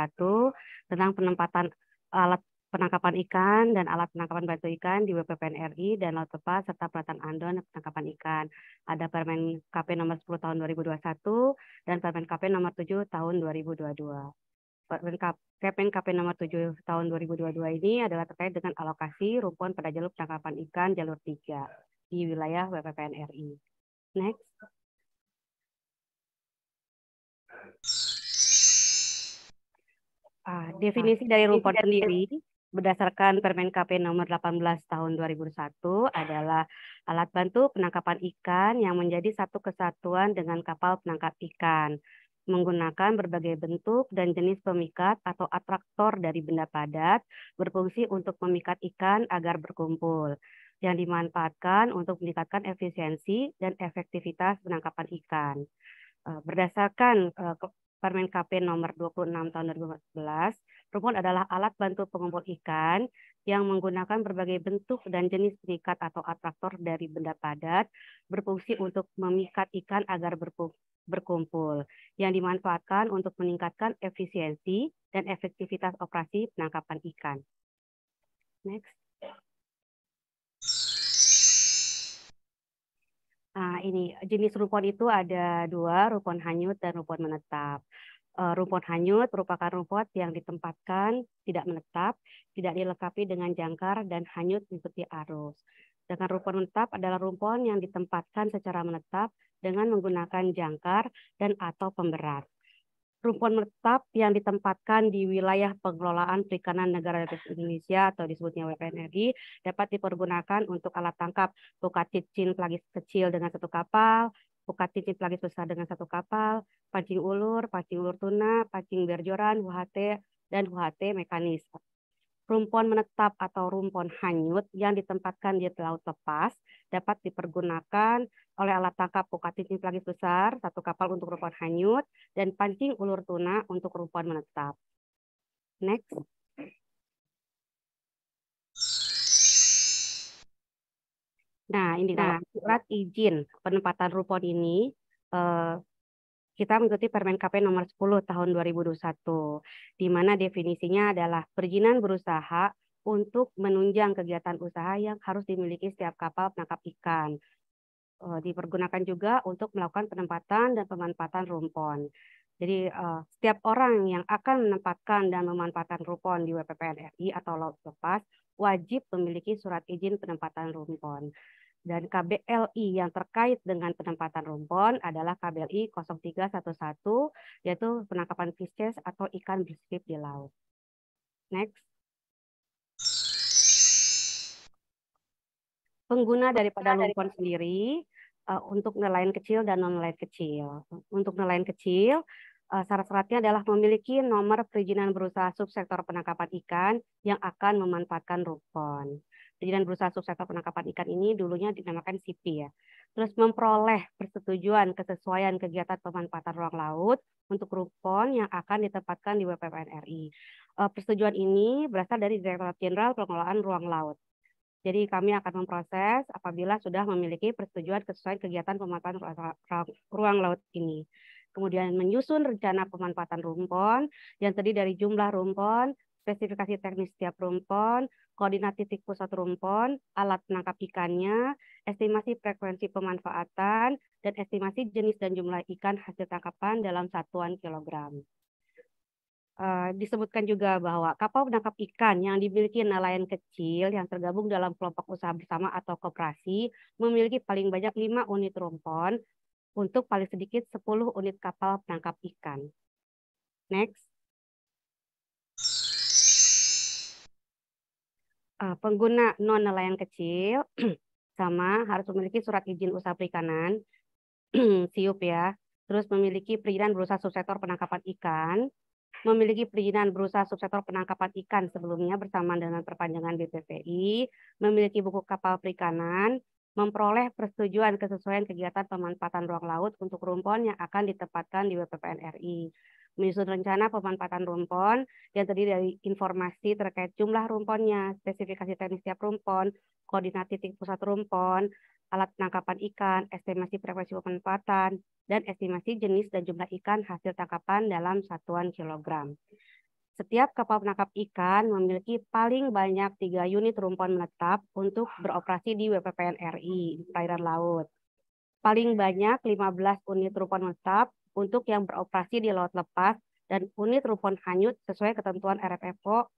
tentang penempatan alat penangkapan ikan dan alat penangkapan batu ikan di WPPN RI dan Laut Lepas serta peralatan andon dan penangkapan ikan. Ada Permen KP nomor 10 tahun 2021 dan Permen KP nomor 7 tahun 2022. Permen KP, Permen KP nomor 7 tahun 2022 ini adalah terkait dengan alokasi rumpun pada jalur penangkapan ikan jalur 3 di wilayah WPPN RI. Next. Ah, definisi dari rumput sendiri berdasarkan Permen KP nomor 18 tahun 2001 adalah alat bantu penangkapan ikan yang menjadi satu kesatuan dengan kapal penangkap ikan menggunakan berbagai bentuk dan jenis pemikat atau atraktor dari benda padat berfungsi untuk memikat ikan agar berkumpul yang dimanfaatkan untuk meningkatkan efisiensi dan efektivitas penangkapan ikan. Eh, berdasarkan eh, Permen KP nomor 26 tahun 2015, rumput adalah alat bantu pengumpul ikan yang menggunakan berbagai bentuk dan jenis pengikat atau atraktor dari benda padat berfungsi untuk memikat ikan agar berkumpul yang dimanfaatkan untuk meningkatkan efisiensi dan efektivitas operasi penangkapan ikan. Next. Nah, ini jenis rumpon itu ada dua, rumpon hanyut dan rumpon menetap. Eh, rumpon hanyut merupakan rumput yang ditempatkan tidak menetap, tidak dilengkapi dengan jangkar dan hanyut mengikuti arus. Dengan rumpon menetap adalah rumpon yang ditempatkan secara menetap dengan menggunakan jangkar dan atau pemberat rumpun menetap yang ditempatkan di wilayah pengelolaan perikanan negara Republik Indonesia atau disebutnya WPNRI dapat dipergunakan untuk alat tangkap buka cincin pelagis kecil dengan satu kapal, buka cincin pelagis besar dengan satu kapal, pancing ulur, pancing ulur tuna, pancing berjoran, UHT, dan UHT mekanis rumpon menetap atau rumpon hanyut yang ditempatkan di laut lepas dapat dipergunakan oleh alat tangkap buka cincin pelagis besar, satu kapal untuk rumpon hanyut, dan pancing ulur tuna untuk rumpon menetap. Next. Nah, ini nah, surat izin penempatan rumpon ini eh, kita mengikuti Permen KP nomor 10 tahun 2021, di mana definisinya adalah perizinan berusaha untuk menunjang kegiatan usaha yang harus dimiliki setiap kapal penangkap ikan. E, dipergunakan juga untuk melakukan penempatan dan pemanfaatan rumpon. Jadi e, setiap orang yang akan menempatkan dan memanfaatkan rumpon di WPPNRI atau laut lepas wajib memiliki surat izin penempatan rumpon dan KBLI yang terkait dengan penempatan rumpon adalah KBLI 0311 yaitu penangkapan fishes atau ikan bersirip di laut. Next. Pengguna daripada rumpon sendiri uh, untuk nelayan kecil dan non-nelayan kecil. Untuk nelayan kecil, uh, syarat-syaratnya adalah memiliki nomor perizinan berusaha subsektor penangkapan ikan yang akan memanfaatkan rumpon dan berusaha atau penangkapan ikan ini dulunya dinamakan CP ya. Terus memperoleh persetujuan kesesuaian kegiatan pemanfaatan ruang laut untuk rupon yang akan ditempatkan di WPPN RI. Eh, persetujuan ini berasal dari Direktorat Jenderal Pengelolaan Ruang Laut. Jadi kami akan memproses apabila sudah memiliki persetujuan kesesuaian kegiatan pemanfaatan ruang laut ini. Kemudian menyusun rencana pemanfaatan rumpon yang terdiri dari jumlah rumpon, spesifikasi teknis setiap rumpon, koordinat titik pusat rumpon, alat penangkap ikannya, estimasi frekuensi pemanfaatan, dan estimasi jenis dan jumlah ikan hasil tangkapan dalam satuan kilogram. Uh, disebutkan juga bahwa kapal penangkap ikan yang dimiliki nelayan kecil yang tergabung dalam kelompok usaha bersama atau koperasi memiliki paling banyak 5 unit rumpon untuk paling sedikit 10 unit kapal penangkap ikan. Next. uh, pengguna non nelayan kecil sama harus memiliki surat izin usaha perikanan siup ya terus memiliki perizinan berusaha subsektor penangkapan ikan memiliki perizinan berusaha subsektor penangkapan ikan sebelumnya bersamaan dengan perpanjangan BPPI, memiliki buku kapal perikanan, memperoleh persetujuan kesesuaian kegiatan pemanfaatan ruang laut untuk rumpon yang akan ditempatkan di WPPN RI menyusun rencana pemanfaatan rumpon yang terdiri dari informasi terkait jumlah rumponnya, spesifikasi teknis setiap rumpon, koordinat titik pusat rumpon, alat penangkapan ikan, estimasi frekuensi pemanfaatan, dan estimasi jenis dan jumlah ikan hasil tangkapan dalam satuan kilogram. Setiap kapal penangkap ikan memiliki paling banyak tiga unit rumpon menetap untuk beroperasi di WPPN RI, perairan laut. Paling banyak 15 unit rumpon menetap untuk yang beroperasi di laut lepas dan unit rumpon hanyut sesuai ketentuan RFFO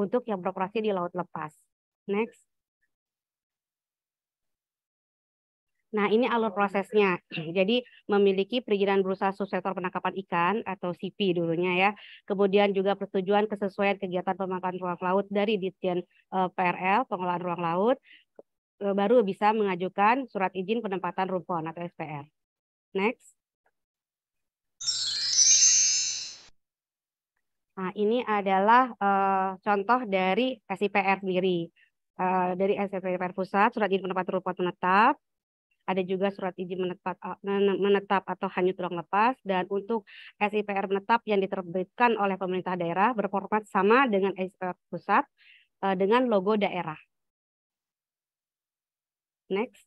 untuk yang beroperasi di laut lepas. Next. Nah, ini alur prosesnya. Jadi, memiliki perizinan berusaha subsektor penangkapan ikan atau CP dulunya ya. Kemudian juga persetujuan kesesuaian kegiatan pemakan ruang laut dari Ditjen eh, PRL, pengelolaan ruang laut, eh, baru bisa mengajukan surat izin penempatan rumpon atau SPR. Next. Nah, ini adalah uh, contoh dari SIPR sendiri. Uh, dari SIPR Pusat, Surat Izin Penetapan Rupa Menetap, ada juga Surat Izin Menetap, eh, menetap atau Hanyut Ruang Lepas, dan untuk SIPR Menetap yang diterbitkan oleh pemerintah daerah berformat sama dengan SIPR Pusat uh, dengan logo daerah. Next.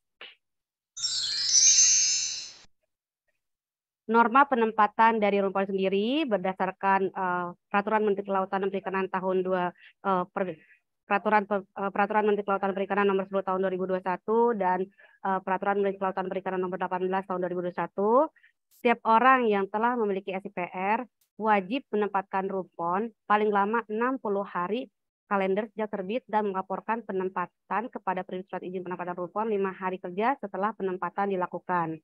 norma penempatan dari rumpon sendiri berdasarkan uh, peraturan Menteri Kelautan dan Perikanan tahun 2 uh, eh, per, peraturan uh, peraturan Menteri Kelautan dan Perikanan nomor 10 tahun 2021 dan uh, peraturan Menteri Kelautan dan Perikanan nomor 18 tahun 2021 setiap orang yang telah memiliki SIPR wajib menempatkan rumpon paling lama 60 hari kalender sejak terbit dan melaporkan penempatan kepada penerbit surat izin penempatan rumpon lima hari kerja setelah penempatan dilakukan.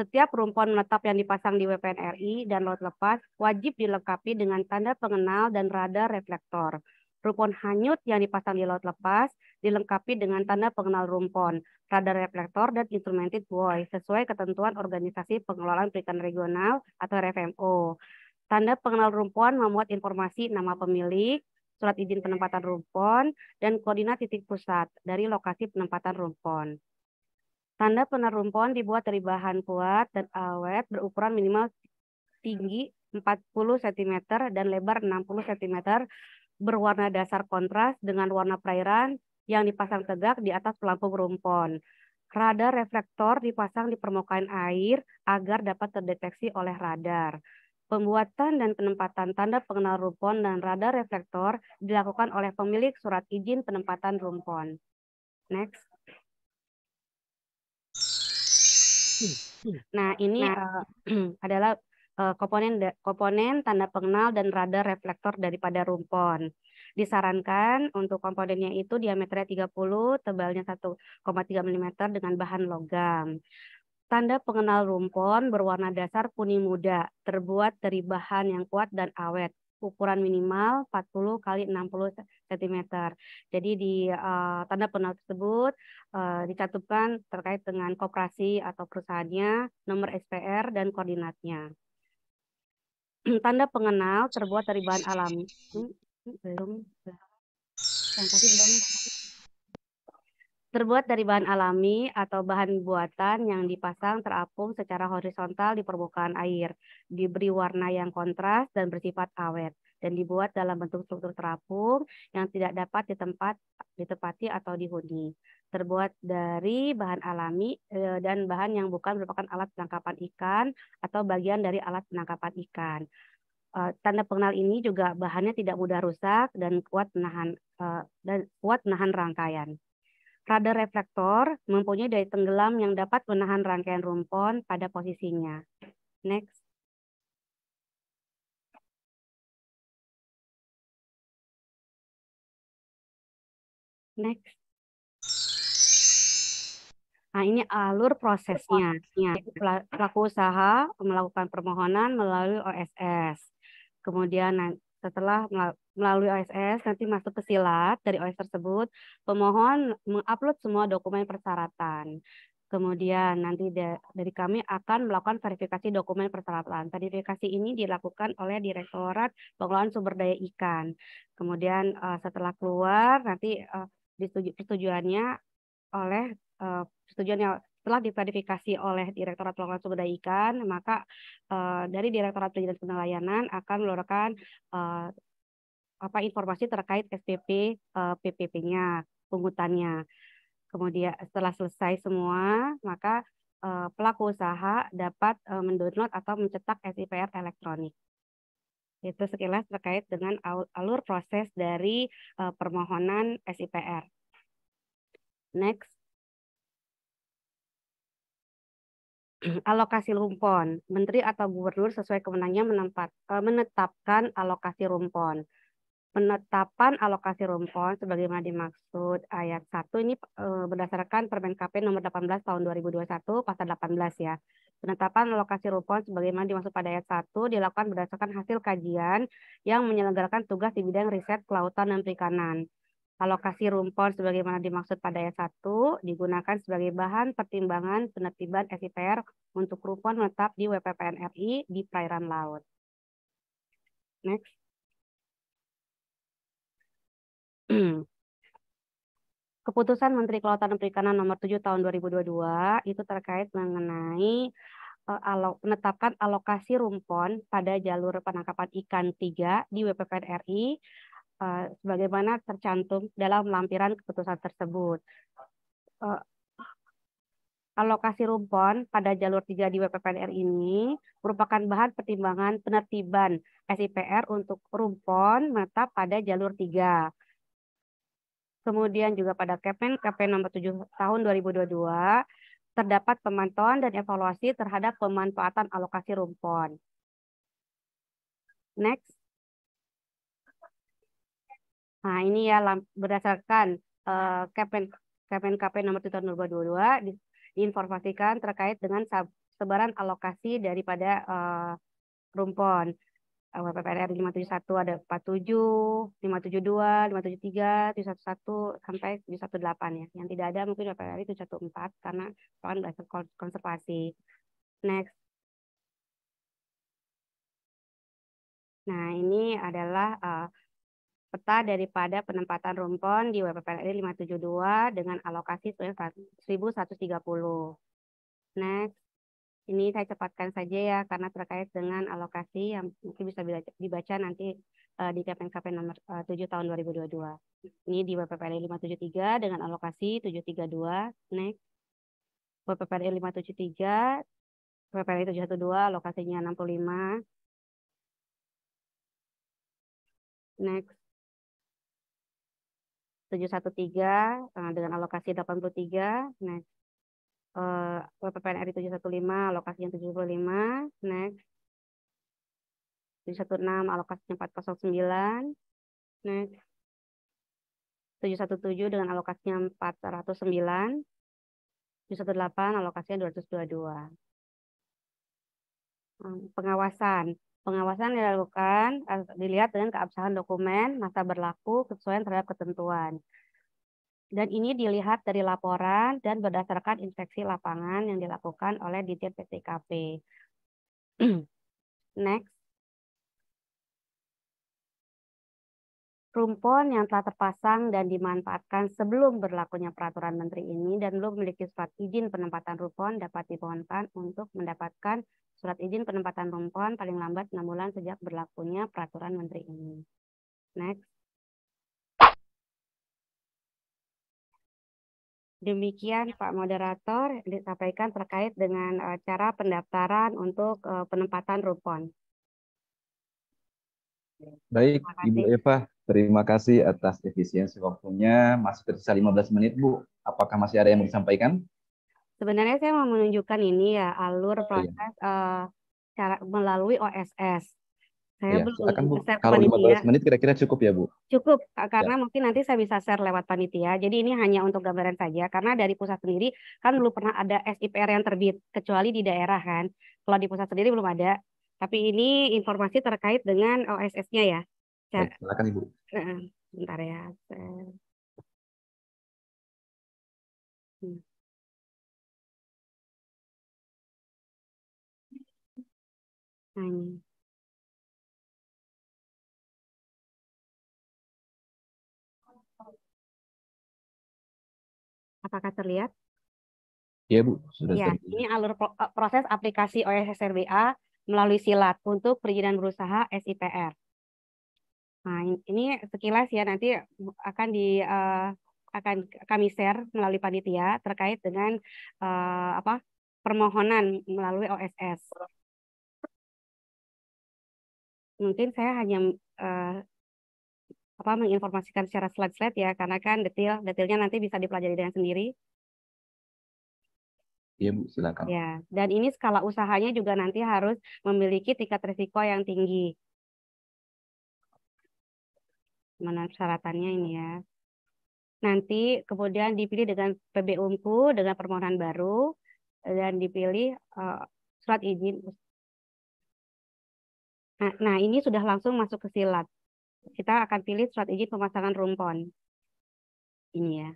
Setiap rumpon menetap yang dipasang di WPN RI dan laut lepas wajib dilengkapi dengan tanda pengenal dan radar reflektor. Rumpon hanyut yang dipasang di laut lepas dilengkapi dengan tanda pengenal rumpon, radar reflektor, dan instrumented buoy sesuai ketentuan Organisasi Pengelolaan Perikanan Regional atau RFMO. Tanda pengenal rumpon memuat informasi nama pemilik, surat izin penempatan rumpon, dan koordinat titik pusat dari lokasi penempatan rumpon. Tanda penerumpon dibuat dari bahan kuat dan awet berukuran minimal tinggi 40 cm dan lebar 60 cm berwarna dasar kontras dengan warna perairan yang dipasang tegak di atas pelampung rumpon. Radar reflektor dipasang di permukaan air agar dapat terdeteksi oleh radar. Pembuatan dan penempatan tanda pengenal rumpon dan radar reflektor dilakukan oleh pemilik surat izin penempatan rumpon. Next. Nah, ini nah. Uh, adalah uh, komponen komponen tanda pengenal dan radar reflektor daripada rumpon. Disarankan untuk komponennya itu diameternya 30, tebalnya 1,3 mm dengan bahan logam. Tanda pengenal rumpon berwarna dasar kuning muda, terbuat dari bahan yang kuat dan awet. Ukuran minimal 40 x 60 cm. Jadi di uh, tanda pengenal tersebut uh, eh, dicantumkan terkait dengan koperasi atau perusahaannya, nomor SPR dan koordinatnya. tanda pengenal terbuat dari bahan alami. Hmm, hmm, belum yang tadi belum terbuat dari bahan alami atau bahan buatan yang dipasang terapung secara horizontal di permukaan air, diberi warna yang kontras dan bersifat awet dan dibuat dalam bentuk struktur terapung yang tidak dapat ditempat, ditepati atau dihuni. Terbuat dari bahan alami eh, dan bahan yang bukan merupakan alat penangkapan ikan atau bagian dari alat penangkapan ikan. Eh, tanda pengenal ini juga bahannya tidak mudah rusak dan kuat menahan eh, dan kuat menahan rangkaian. Radar reflektor mempunyai daya tenggelam yang dapat menahan rangkaian rumpon pada posisinya. Next. Next. Nah, ini alur prosesnya. Pelaku usaha melakukan permohonan melalui OSS. Kemudian setelah melalui OSS nanti masuk ke silat dari OSS tersebut, pemohon mengupload semua dokumen persyaratan. Kemudian nanti dari kami akan melakukan verifikasi dokumen persyaratan. Verifikasi ini dilakukan oleh Direktorat Pengelolaan Sumber Daya Ikan. Kemudian eh, setelah keluar nanti eh, disetujui, persetujuannya oleh uh, persetujuan telah diverifikasi oleh Direktorat Pelayanan Sumber Daya Ikan, maka eh, dari Direktorat Perizinan Penelayanan akan mengeluarkan eh, apa informasi terkait SPP PPP-nya, pungutannya. Kemudian setelah selesai semua, maka pelaku usaha dapat mendownload atau mencetak SIPR elektronik. Itu sekilas terkait dengan alur proses dari uh, permohonan SIPR. Next. alokasi rumpon. Menteri atau gubernur sesuai kemenangnya uh, eh, menetapkan alokasi rumpon penetapan alokasi rumpon sebagaimana dimaksud ayat 1 ini eh, berdasarkan Permen KP nomor 18 tahun 2021 pasal 18 ya. Penetapan alokasi rumpon sebagaimana dimaksud pada ayat 1 dilakukan berdasarkan hasil kajian yang menyelenggarakan tugas di bidang riset kelautan dan perikanan. Alokasi rumpon sebagaimana dimaksud pada ayat 1 digunakan sebagai bahan pertimbangan penertiban SIPR untuk rumpon menetap di WPPN RI di perairan laut. Next. Mm. Keputusan Menteri Kelautan dan Perikanan Nomor 7 Tahun 2022 itu terkait mengenai eh, menetapkan alokasi rumpon pada jalur penangkapan ikan 3 di WPPN RI uh, eh, sebagaimana tercantum dalam lampiran keputusan tersebut. Uh, alokasi rumpon pada jalur 3 di WPPN RI ini merupakan bahan pertimbangan penertiban SIPR untuk rumpon menetap pada jalur 3 kemudian juga pada Kepen Kepen nomor 7 tahun 2022 terdapat pemantauan dan evaluasi terhadap pemanfaatan alokasi rumpon. Next. Nah, ini ya berdasarkan uh, eh, Kepen Kepen KP nomor 7 tahun 2022 diinformasikan terkait dengan sebaran alokasi daripada uh, rumpon. WPPR 571 ada 47, 572, 573, 711 sampai 718 ya. Yang tidak ada mungkin WPPR 714 karena kan dasar konservasi. Next. Nah, ini adalah uh, peta daripada penempatan rumpon di WPPR 572 dengan alokasi 1130. Next. Ini saya cepatkan saja ya karena terkait dengan alokasi yang mungkin bisa dibaca nanti uh, di KPNKP nomor eh, uh, 7 tahun 2022. Ini di BPPL 573 dengan alokasi 732. Next. BPPL 573 PPL 712 lokasinya 65. Next. 713 eh, dengan alokasi 83. Next uh, PPNRI 715 alokasinya 75 next 716 alokasinya 409 next 717 dengan alokasinya 409 718 alokasinya 222 hmm, pengawasan pengawasan dilakukan eh, dilihat dengan keabsahan dokumen masa berlaku kesesuaian terhadap ketentuan dan ini dilihat dari laporan dan berdasarkan inspeksi lapangan yang dilakukan oleh Ditjen PTKP. Next. rumpon yang telah terpasang dan dimanfaatkan sebelum berlakunya peraturan menteri ini dan belum memiliki surat izin penempatan rumpon dapat dimohonkan untuk mendapatkan surat izin penempatan rumpon paling lambat 6 bulan sejak berlakunya peraturan menteri ini. Next. Demikian Pak Moderator disampaikan terkait dengan eh, cara pendaftaran untuk eh, penempatan RUPON. Baik, Ibu Eva, terima kasih atas efisiensi waktunya. Masih tersisa 15 menit, Bu. Apakah masih ada yang mau disampaikan? Sebenarnya saya mau menunjukkan ini ya alur iya. proses oh, iya. uh, cara melalui OSS. Saya ya, belum akan Bu, share kalau panitia. 15 menit kira-kira cukup ya, Bu? Cukup, ya. karena ya. mungkin nanti saya bisa share lewat panitia. Jadi ini hanya untuk gambaran saja, karena dari pusat sendiri kan belum pernah ada SIPR yang terbit, kecuali di daerah kan. Kalau di pusat sendiri belum ada. Tapi ini informasi terkait dengan OSS-nya ya. Saya... Baik, silakan Ibu. Bentar ya. Hmm. Nah, ini. Apakah terlihat? Ya, Bu. Sudah ya, ini alur eh, proses aplikasi OSSRBA melalui silat untuk perizinan berusaha SIPR. Nah, ini sekilas ya nanti akan di uh, akan kami share melalui panitia terkait dengan uh, apa permohonan melalui OSS. Mungkin saya hanya uh, apa menginformasikan secara slide-slide ya karena kan detail detailnya nanti bisa dipelajari dengan sendiri. Iya Bu, silakan. Ya, dan ini skala usahanya juga nanti harus memiliki tingkat risiko yang tinggi. Mana persyaratannya ini ya. Nanti kemudian dipilih dengan PBUMku dengan permohonan baru dan dipilih uh, surat izin. Nah, nah, ini sudah langsung masuk ke silat kita akan pilih surat izin pemasangan rumpon. Ini ya.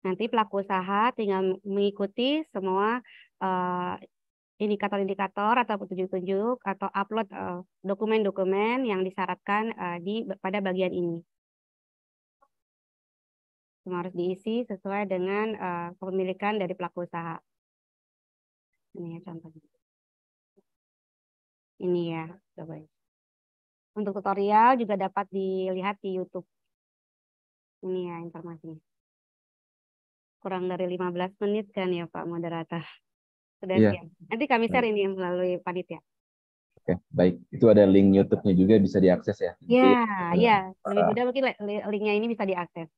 Nanti pelaku usaha tinggal mengikuti semua eh, indikator-indikator uh, atau petunjuk-petunjuk atau upload eh, dokumen-dokumen uh, yang disyaratkan uh, di pada bagian ini. Semua harus diisi sesuai dengan uh, kepemilikan dari pelaku usaha. Ini ya contohnya ini ya. Coba. Untuk tutorial juga dapat dilihat di YouTube. Ini ya informasinya. Kurang dari 15 menit kan ya Pak Moderator. Sudah yeah. siap. Nanti kami share ini melalui panitia. Oke, baik. Itu ada link YouTube-nya juga bisa diakses ya. Iya, iya. Lebih mudah mungkin link-nya ini bisa diakses.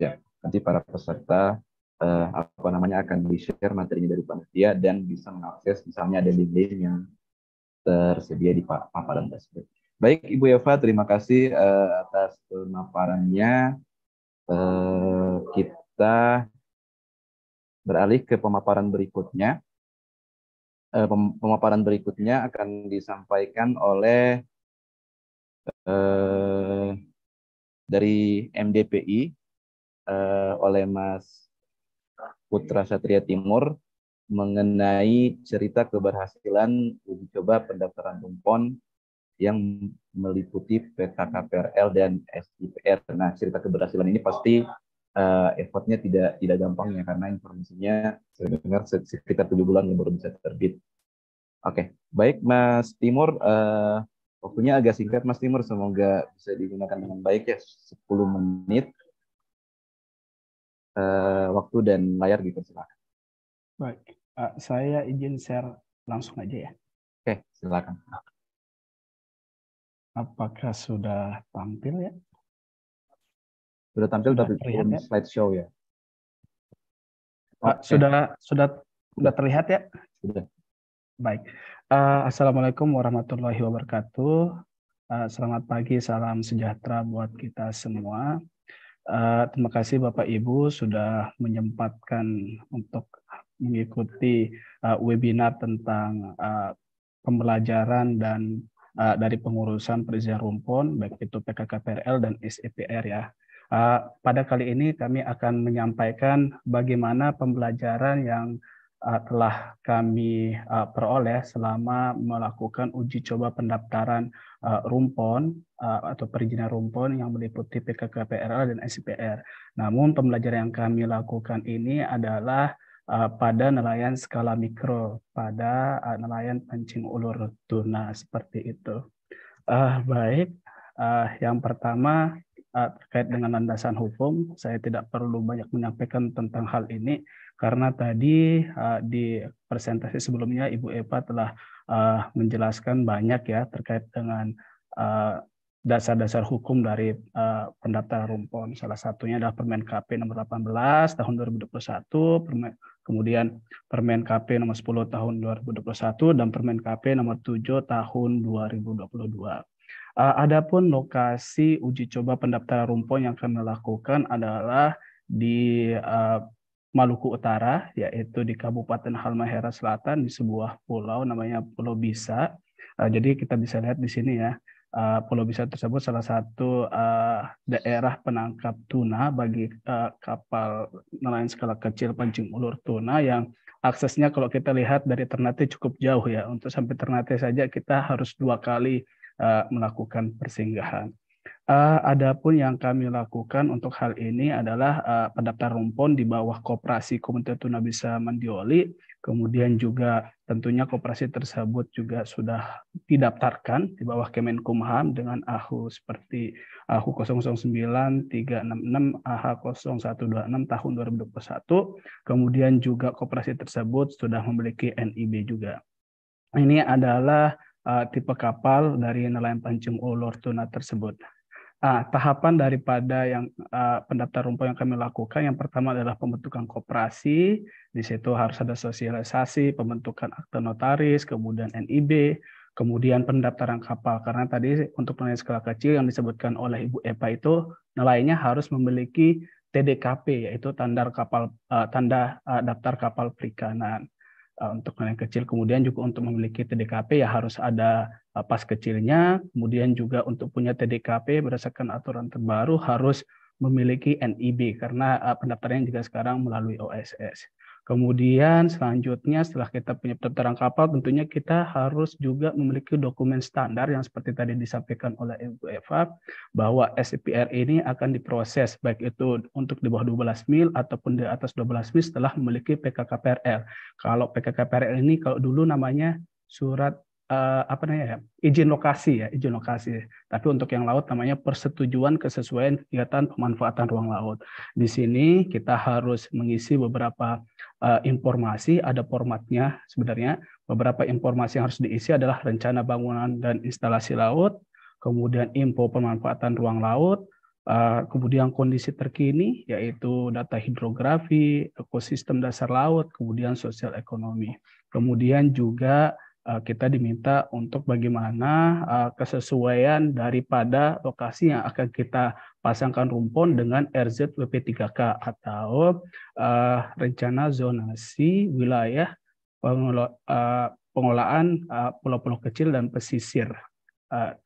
Ya, nanti para peserta Uh, apa namanya akan di-share materinya dari panitia dan bisa mengakses misalnya ada link-link yang tersedia di paparan tersebut. Baik, Ibu Eva, terima kasih uh, atas pemaparannya. Uh, kita beralih ke pemaparan berikutnya. Uh, pemaparan berikutnya akan disampaikan oleh uh, dari MDPI uh, oleh Mas Putra Satria Timur mengenai cerita keberhasilan uji coba pendaftaran UMPON yang meliputi PKKPRL dan SIPR. Nah, cerita keberhasilan ini pasti uh, effortnya tidak tidak gampang ya karena informasinya saya dengar sekitar tujuh bulan yang baru bisa terbit. Oke, okay. baik Mas Timur, uh, waktunya agak singkat Mas Timur, semoga bisa digunakan dengan baik ya 10 menit uh, waktu dan layar gitu silakan. Baik. Uh, saya izin share langsung aja ya. Oke, silakan. Apakah sudah tampil ya? Sudah tampil sudah terlihat ya? slideshow ya. Uh, Sudah sudah sudah terlihat ya? Sudah. Baik. Uh, Assalamualaikum warahmatullahi wabarakatuh. Uh, selamat pagi, salam sejahtera buat kita semua. Uh, terima kasih Bapak Ibu sudah menyempatkan untuk mengikuti uh, webinar tentang uh, pembelajaran dan uh, dari pengurusan perizinan rumpun, baik itu PKKPRL dan SEPR ya. Uh, pada kali ini kami akan menyampaikan bagaimana pembelajaran yang uh, telah kami uh, peroleh selama melakukan uji coba pendaftaran uh, rumpon uh, atau perizinan rumpon yang meliputi PKKPRL dan Sipr. E Namun pembelajaran yang kami lakukan ini adalah Eh, pada nelayan skala mikro, pada eh, nelayan pancing ulur tuna seperti itu. Uh, baik, uh, yang pertama uh, terkait dengan landasan hukum, saya tidak perlu banyak menyampaikan tentang hal ini karena tadi uh, di presentasi sebelumnya Ibu Eva telah uh, menjelaskan banyak ya terkait dengan uh, dasar-dasar hukum dari uh, eh, pendaftaran rumpon. Salah satunya adalah Permen KP nomor 18 tahun 2021, permen, kemudian Permen KP nomor 10 tahun 2021 dan Permen KP nomor 7 tahun 2022. Uh, eh, adapun lokasi uji coba pendaftaran rumpon yang kami lakukan adalah di uh, Maluku Utara, yaitu di Kabupaten Halmahera Selatan di sebuah pulau namanya Pulau Bisa. jadi kita bisa lihat di sini ya uh, Pulau Bisa tersebut salah satu uh, daerah penangkap tuna bagi uh, kapal nelayan skala kecil pancing ulur tuna yang aksesnya kalau kita lihat dari Ternate cukup jauh ya. Untuk sampai Ternate saja kita harus dua kali uh, melakukan persinggahan. Uh, Adapun yang kami lakukan untuk hal ini adalah uh, pendaftar rumpon di bawah kooperasi Komunitas Tuna Bisa Mandioli Kemudian juga tentunya koperasi tersebut juga sudah didaftarkan di bawah Kemenkumham dengan AHU seperti AHU 009 366 AH 0126 tahun 2021. Kemudian juga koperasi tersebut sudah memiliki NIB juga. Ini adalah uh, tipe kapal dari nelayan pancing ulur tuna tersebut. Ah, tahapan daripada yang uh, pendaftar rumpun yang kami lakukan yang pertama adalah pembentukan koperasi, di situ harus ada sosialisasi, pembentukan akte notaris, kemudian NIB, kemudian pendaftaran kapal karena tadi untuk nelayan skala kecil yang disebutkan oleh Ibu Epa itu nelayannya harus memiliki TDKP yaitu tanda kapal uh, tanda uh, daftar kapal perikanan. Eh, untuk anak kecil. Kemudian juga untuk memiliki TDKP ya harus ada eh, pas kecilnya. Kemudian juga untuk punya TDKP berdasarkan aturan terbaru harus memiliki NIB karena eh, pendaftarannya juga sekarang melalui OSS. Kemudian selanjutnya setelah kita punya pendaftaran kapal tentunya kita harus juga memiliki dokumen standar yang seperti tadi disampaikan oleh Ibu Eva bahwa SPR ini akan diproses baik itu untuk di bawah 12 mil ataupun di atas 12 mil setelah memiliki PKKPRL. Kalau PKKPRL ini kalau dulu namanya surat uh, apa namanya ya, izin lokasi ya, izin lokasi. Tapi untuk yang laut namanya persetujuan kesesuaian kegiatan pemanfaatan ruang laut. Di sini kita harus mengisi beberapa uh, informasi, ada formatnya sebenarnya. Beberapa informasi yang harus diisi adalah rencana bangunan dan instalasi laut, kemudian info pemanfaatan ruang laut, eh, kemudian kondisi terkini yaitu data hidrografi, ekosistem dasar laut, kemudian sosial ekonomi. Kemudian juga Eh, kita diminta untuk bagaimana eh, kesesuaian daripada lokasi yang akan kita pasangkan rumpon dengan RZWP3K atau eh, rencana zonasi wilayah pengelolaan pulau-pulau kecil dan pesisir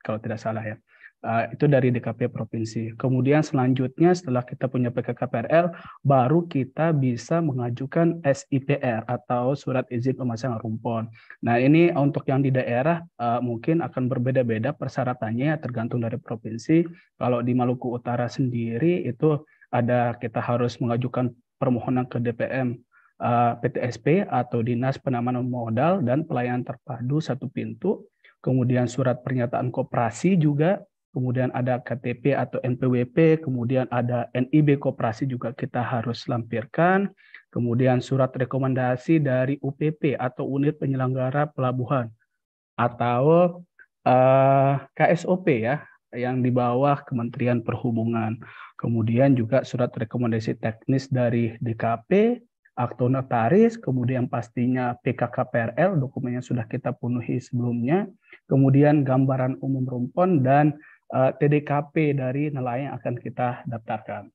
kalau tidak salah ya. Eh, itu dari DKP provinsi. Kemudian selanjutnya setelah kita punya PKK PKKPRL, baru kita bisa mengajukan SIPR atau surat izin pemasangan rumpon. Nah ini untuk yang di daerah uh, mungkin akan berbeda-beda persyaratannya tergantung dari provinsi. Kalau di Maluku Utara sendiri itu ada kita harus mengajukan permohonan ke DPM uh, eh, PTSP atau Dinas Penamanan Modal dan Pelayanan Terpadu satu pintu. Kemudian surat pernyataan kooperasi juga kemudian ada KTP atau NPWP, kemudian ada NIB koperasi juga kita harus lampirkan, kemudian surat rekomendasi dari UPP atau unit penyelenggara pelabuhan atau uh, eh, KSOP ya yang di bawah Kementerian Perhubungan. Kemudian juga surat rekomendasi teknis dari DKP, akte notaris, kemudian pastinya PKKPRL yang sudah kita penuhi sebelumnya, kemudian gambaran umum rumpon dan Eh, TDKP dari nelayan yang akan kita daftarkan.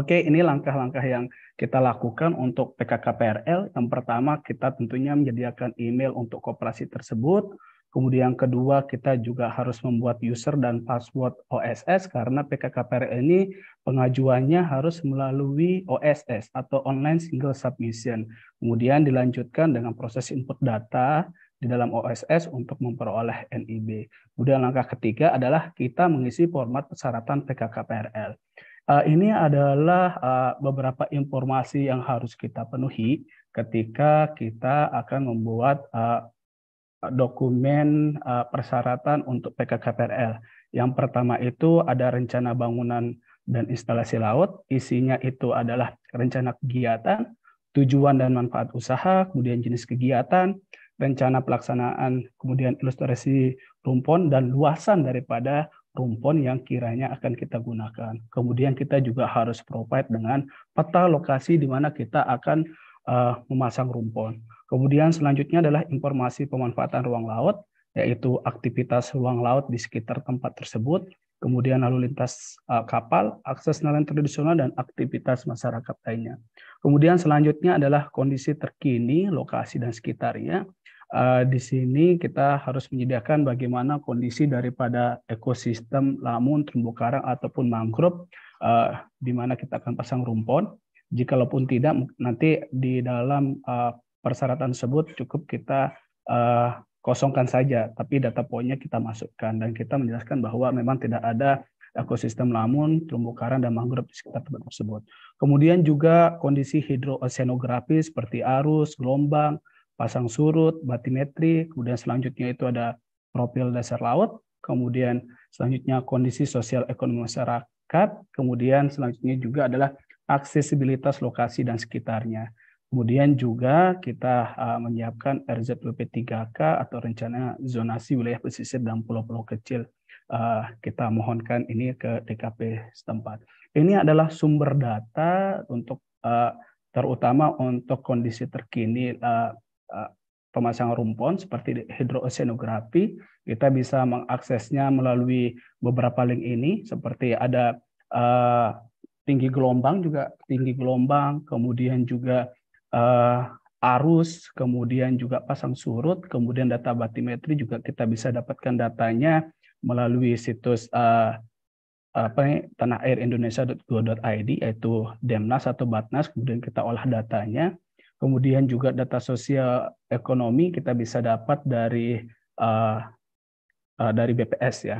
Oke, ini langkah-langkah yang kita lakukan untuk PKKPRL. Yang pertama, kita tentunya menyediakan email untuk kooperasi tersebut. Kemudian yang kedua, kita juga harus membuat user dan password OSS karena PKKPRL ini pengajuannya harus melalui OSS atau Online Single Submission. Kemudian dilanjutkan dengan proses input data, di dalam OSS untuk memperoleh NIB. Kemudian langkah ketiga adalah kita mengisi format persyaratan PKKPRL. Uh, eh, ini adalah uh, beberapa informasi yang harus kita penuhi ketika kita akan membuat uh, dokumen uh, persyaratan untuk PKKPRL. Yang pertama itu ada rencana bangunan dan instalasi laut, isinya itu adalah rencana kegiatan, tujuan dan manfaat usaha, kemudian jenis kegiatan, rencana pelaksanaan, kemudian ilustrasi rumpon dan luasan daripada rumpon yang kiranya akan kita gunakan. Kemudian kita juga harus provide dengan peta lokasi di mana kita akan uh, memasang rumpon. Kemudian selanjutnya adalah informasi pemanfaatan ruang laut, yaitu aktivitas ruang laut di sekitar tempat tersebut, kemudian lalu lintas eh, kapal, akses nelayan tradisional, dan aktivitas masyarakat lainnya. Kemudian selanjutnya adalah kondisi terkini, lokasi, dan sekitarnya uh, di sini kita harus menyediakan bagaimana kondisi daripada ekosistem lamun, terumbu karang ataupun mangrove uh, di mana kita akan pasang rumpon. Jikalaupun tidak nanti di dalam uh, persyaratan tersebut cukup kita uh, kosongkan saja, tapi data poinnya kita masukkan dan kita menjelaskan bahwa memang tidak ada ekosistem lamun, terumbu karang, dan mangrove di sekitar tempat tersebut. Kemudian juga kondisi hidrooseanografi seperti arus, gelombang, pasang surut, batimetri, kemudian selanjutnya itu ada profil dasar laut, kemudian selanjutnya kondisi sosial ekonomi masyarakat, kemudian selanjutnya juga adalah aksesibilitas lokasi dan sekitarnya. Kemudian juga kita ah, menyiapkan RZWP 3K atau rencana zonasi wilayah pesisir dan pulau-pulau kecil. Ah, kita mohonkan ini ke DKP setempat. Ini adalah sumber data untuk ah, terutama untuk kondisi terkini Eh, pemasangan rumpon seperti hidrooceanografi kita bisa mengaksesnya melalui beberapa link ini seperti ada uh, tinggi gelombang juga tinggi gelombang kemudian juga uh, arus kemudian juga pasang surut kemudian data batimetri juga kita bisa dapatkan datanya melalui situs uh, apa tanah air Indonesia.go.id yaitu Demnas atau Batnas kemudian kita olah datanya Kemudian juga data sosial ekonomi kita bisa dapat dari eh, eh, dari BPS ya.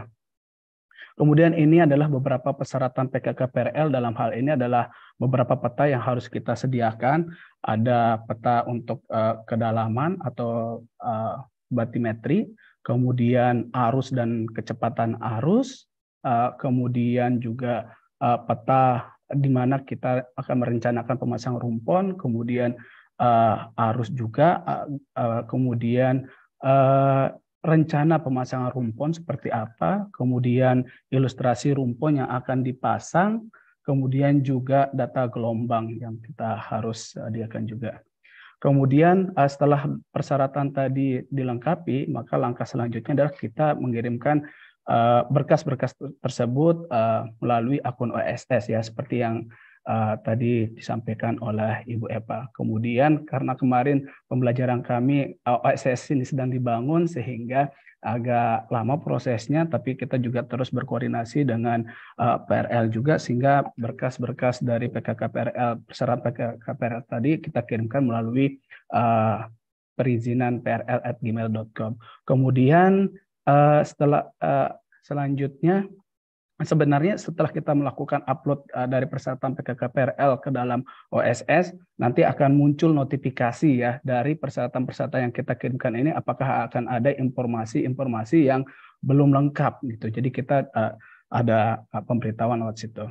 Kemudian ini adalah beberapa persyaratan PKK PRL dalam hal ini adalah beberapa peta yang harus kita sediakan. Ada peta untuk uh, kedalaman atau uh, batimetri, kemudian arus dan kecepatan arus, uh, kemudian juga uh, peta di mana kita akan merencanakan pemasangan rumpon, kemudian uh, arus juga, uh, uh, kemudian uh, rencana pemasangan rumpon seperti apa, kemudian ilustrasi rumpon yang akan dipasang, kemudian juga data gelombang yang kita harus sediakan juga. Kemudian setelah persyaratan tadi dilengkapi, maka langkah selanjutnya adalah kita mengirimkan berkas-berkas tersebut melalui akun OSS ya, seperti yang uh, tadi disampaikan oleh Ibu Epa. Kemudian karena kemarin pembelajaran kami eh, OSS ini sedang dibangun sehingga agak lama prosesnya, tapi kita juga terus berkoordinasi dengan uh, eh, PRL juga sehingga berkas-berkas dari Pkk PRL peserta PKK PRL tadi kita kirimkan melalui uh, perizinan prl@gmail.com. Kemudian uh, setelah uh, selanjutnya sebenarnya setelah kita melakukan upload eh, dari persyaratan PKK PRL ke dalam OSS, nanti akan muncul notifikasi ya dari persyaratan-persyaratan yang kita kirimkan ini apakah akan ada informasi-informasi yang belum lengkap gitu. Jadi kita eh, ada eh, pemberitahuan lewat situ.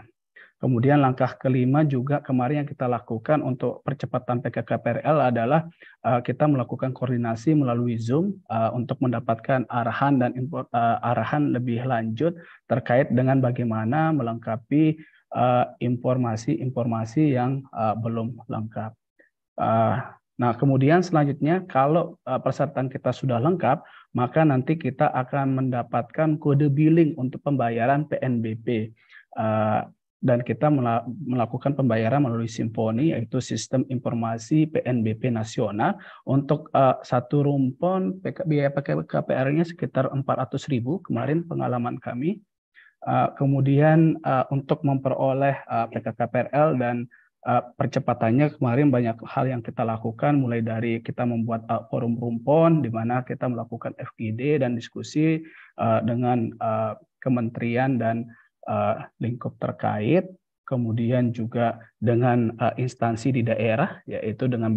Kemudian langkah kelima juga kemarin yang kita lakukan untuk percepatan PKK PRL adalah uh, kita melakukan koordinasi melalui Zoom uh, untuk mendapatkan arahan dan impor, uh, eh, arahan lebih lanjut terkait dengan bagaimana melengkapi informasi-informasi yang belum lengkap. Nah, kemudian selanjutnya kalau uh, persyaratan kita sudah lengkap, maka nanti kita akan mendapatkan kode billing untuk pembayaran PNBP dan kita melakukan pembayaran melalui Simponi yaitu sistem informasi PNBP nasional untuk uh, satu rumpon PK, biaya pakai KPR-nya sekitar ribu kemarin pengalaman kami. Uh, kemudian uh, untuk memperoleh uh, PKKPRL dan uh, percepatannya kemarin banyak hal yang kita lakukan mulai dari kita membuat uh, forum rumpon di mana kita melakukan FGD dan diskusi uh, dengan uh, kementerian dan Eh, lingkup terkait, kemudian juga dengan eh, instansi di daerah, yaitu dengan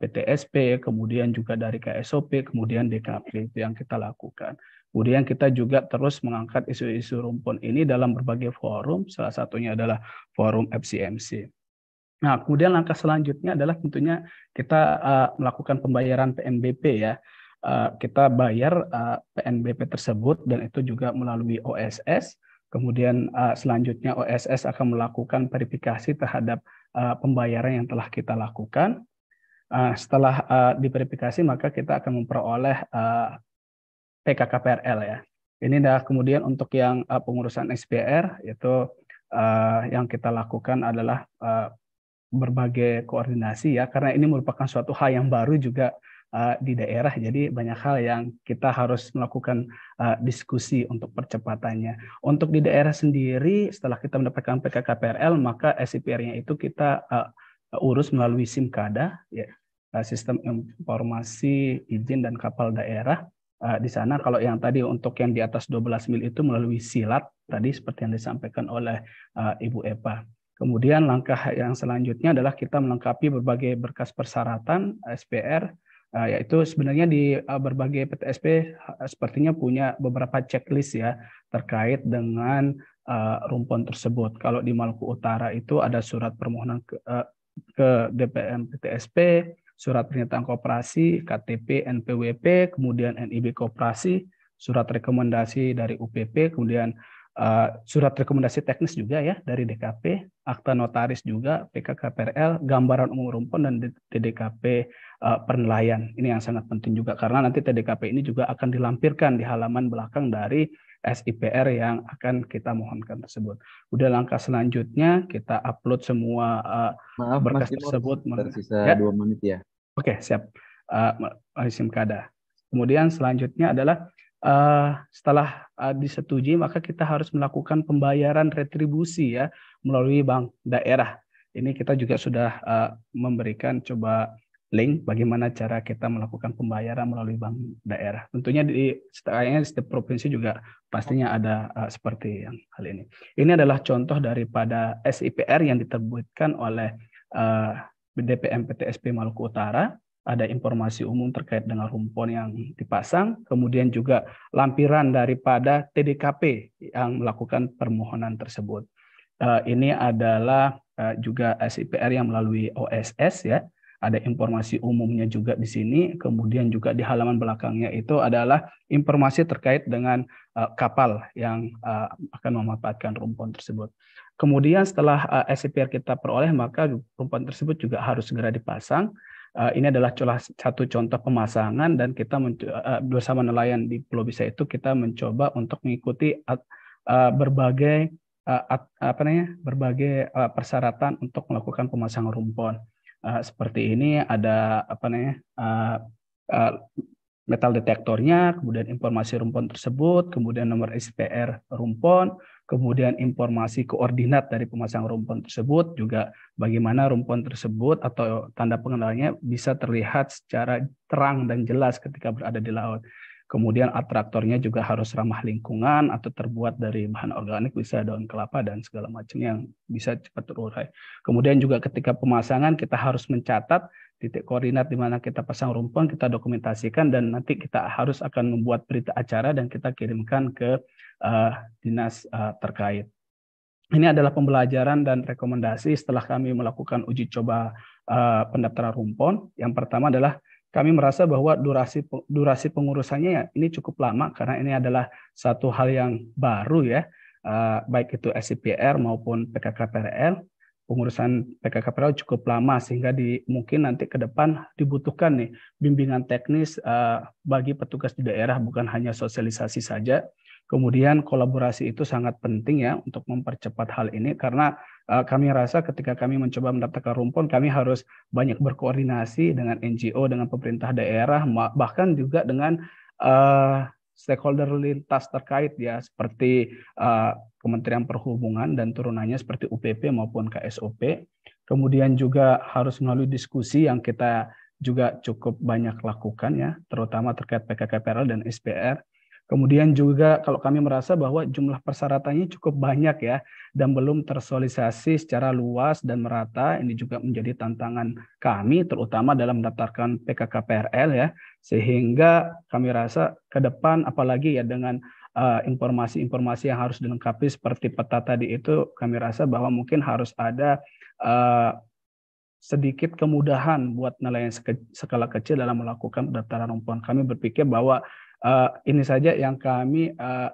PTSP, eh, kemudian juga dari KSOP, kemudian DKP, itu yang kita lakukan. Kemudian kita juga terus mengangkat isu-isu rumpun ini dalam berbagai forum, salah satunya adalah forum FCMC. Nah, kemudian langkah selanjutnya adalah tentunya kita uh, melakukan pembayaran PNBP ya. Uh, kita bayar uh, PNBP tersebut dan itu juga melalui OSS Kemudian uh, selanjutnya OSS akan melakukan verifikasi terhadap uh, pembayaran yang telah kita lakukan. Uh, setelah uh, diverifikasi maka kita akan memperoleh uh, PKKPRL ya. Ini dah kemudian untuk yang uh, pengurusan SPR yaitu uh, yang kita lakukan adalah uh, berbagai koordinasi ya karena ini merupakan suatu hal yang baru juga uh, di daerah. Jadi banyak hal yang kita harus melakukan uh, diskusi untuk percepatannya. Untuk di daerah sendiri, setelah kita mendapatkan PKKPRL, maka SIPR-nya itu kita uh, urus melalui SIMKADA, ya, sistem informasi izin dan kapal daerah. Uh, di sana kalau yang tadi untuk yang di atas 12 mil itu melalui silat tadi seperti yang disampaikan oleh uh, Ibu Epa. Kemudian langkah yang selanjutnya adalah kita melengkapi berbagai berkas persyaratan SPR Eh, yaitu sebenarnya di eh, berbagai PTSP eh, sepertinya punya beberapa checklist ya terkait dengan rumpun tersebut. Kalau di Maluku Utara itu ada surat permohonan ke, ke DPM PTSP, surat pernyataan kooperasi KTP NPWP, kemudian NIB kooperasi surat rekomendasi dari UPP, kemudian Eh, surat rekomendasi teknis juga ya dari DKP, akta notaris juga, PKKPRL, gambaran umum rumpun dan TDKP uh, eh, penilaian. Ini yang sangat penting juga karena nanti TDKP ini juga akan dilampirkan di halaman belakang dari SIPR yang akan kita mohonkan tersebut. Udah langkah selanjutnya kita upload semua uh, Maaf, berkas masih tersebut. Tersisa ya? dua menit ya. Oke, siap. Uh, Kada. Kemudian selanjutnya adalah uh, setelah uh, disetujui maka kita harus melakukan pembayaran retribusi ya melalui bank daerah. Ini kita juga sudah uh, memberikan coba link bagaimana cara kita melakukan pembayaran melalui bank daerah. Tentunya di setiap, setiap provinsi juga pastinya ada uh, seperti yang hal ini. Ini adalah contoh daripada SIPR yang diterbitkan oleh uh, BDPM PTSP Maluku Utara ada informasi umum terkait dengan rumpon yang dipasang, kemudian juga lampiran daripada TDKP yang melakukan permohonan tersebut. Eh, ini adalah eh, juga SIPR yang melalui OSS ya. Ada informasi umumnya juga di sini, kemudian juga di halaman belakangnya itu adalah informasi terkait dengan eh, kapal yang akan memanfaatkan rumpon tersebut. Kemudian setelah SIPR kita peroleh, maka rumpon tersebut juga harus segera dipasang Eh, ini adalah celah satu contoh pemasangan dan kita eh, eh, bersama nelayan di Pulau Bisa itu kita mencoba untuk mengikuti berbagai apa namanya berbagai persyaratan untuk melakukan pemasangan rumpon seperti ini ada apa namanya metal detektornya kemudian informasi rumpon tersebut kemudian nomor SPR rumpon kemudian informasi koordinat dari pemasang rumpon tersebut juga bagaimana rumpon tersebut atau tanda pengenalnya bisa terlihat secara terang dan jelas ketika berada di laut. Kemudian atraktornya juga harus ramah lingkungan atau terbuat dari bahan organik, bisa daun kelapa dan segala macam yang bisa cepat terurai. Kemudian juga ketika pemasangan kita harus mencatat titik koordinat di mana kita pasang rumpon, kita dokumentasikan dan nanti kita harus akan membuat berita acara dan kita kirimkan ke uh, dinas uh, terkait. Ini adalah pembelajaran dan rekomendasi setelah kami melakukan uji coba uh, pendaftaran rumpon. Yang pertama adalah kami merasa bahwa durasi durasi pengurusannya ya ini cukup lama karena ini adalah satu hal yang baru ya, uh, baik itu SCPR maupun PKKPRL pengurusan PKK PLN cukup lama sehingga di, mungkin nanti ke depan dibutuhkan nih bimbingan teknis uh, bagi petugas di daerah bukan hanya sosialisasi saja. Kemudian kolaborasi itu sangat penting ya untuk mempercepat hal ini karena uh, kami rasa ketika kami mencoba mendapatkan rumpun kami harus banyak berkoordinasi dengan NGO, dengan pemerintah daerah, bahkan juga dengan uh, stakeholder lintas terkait ya seperti uh, Kementerian Perhubungan dan turunannya seperti UPP maupun KSOP. Kemudian juga harus melalui diskusi yang kita juga cukup banyak lakukan ya, terutama terkait PKKPRL dan SPR Kemudian juga kalau kami merasa bahwa jumlah persyaratannya cukup banyak ya dan belum tersosialisasi secara luas dan merata, ini juga menjadi tantangan kami terutama dalam mendaftarkan PKKPRL ya. Sehingga kami rasa ke depan apalagi ya dengan eh, informasi-informasi uh, yang harus dilengkapi seperti peta tadi itu kami rasa bahwa mungkin harus ada uh, sedikit kemudahan buat nelayan skala kecil dalam melakukan pendaftaran rumpon. Kami berpikir bahwa uh, ini saja yang kami uh,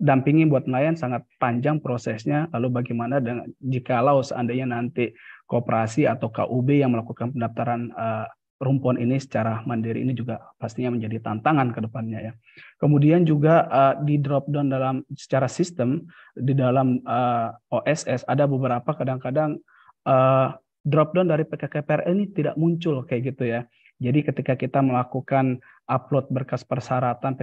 dampingi buat nelayan sangat panjang prosesnya. Lalu bagaimana dengan jikalau seandainya nanti kooperasi atau KUB yang melakukan pendaftaran uh, eh, rumpon ini secara mandiri ini juga pastinya menjadi tantangan ke depannya ya. Kemudian juga uh, di drop down dalam secara sistem di dalam uh, OSS ada beberapa kadang-kadang uh, drop down dari PKKPR ini tidak muncul kayak gitu ya. Jadi ketika kita melakukan upload berkas persyaratan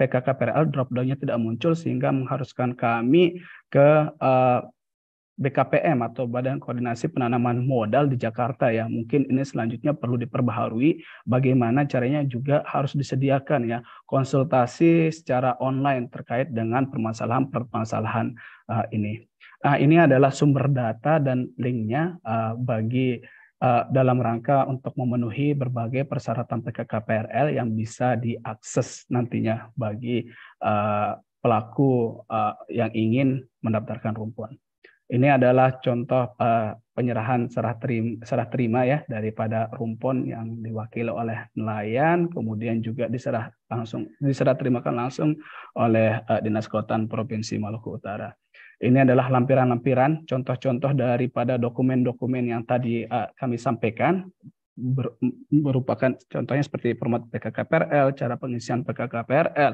PKKPRL nya tidak muncul sehingga mengharuskan kami ke uh, eh, BKPM atau Badan Koordinasi Penanaman Modal di Jakarta ya. Mungkin ini selanjutnya perlu diperbaharui bagaimana caranya juga harus disediakan ya konsultasi secara online terkait dengan permasalahan-permasalahan uh, ini. Nah, ini adalah sumber data dan linknya uh, bagi uh, dalam rangka untuk memenuhi berbagai persyaratan PKKPRL yang bisa diakses nantinya bagi uh, pelaku uh, yang ingin mendaftarkan rumpun. Ini adalah contoh uh, penyerahan serah terima, serah terima ya daripada rumpun yang diwakili oleh nelayan, kemudian juga diserah langsung diserah terimakan langsung oleh uh, Dinas kota Provinsi Maluku Utara. Ini adalah lampiran-lampiran contoh-contoh daripada dokumen-dokumen yang tadi uh, kami sampaikan ber, merupakan contohnya seperti format PKK PRL, cara pengisian PKK PRL,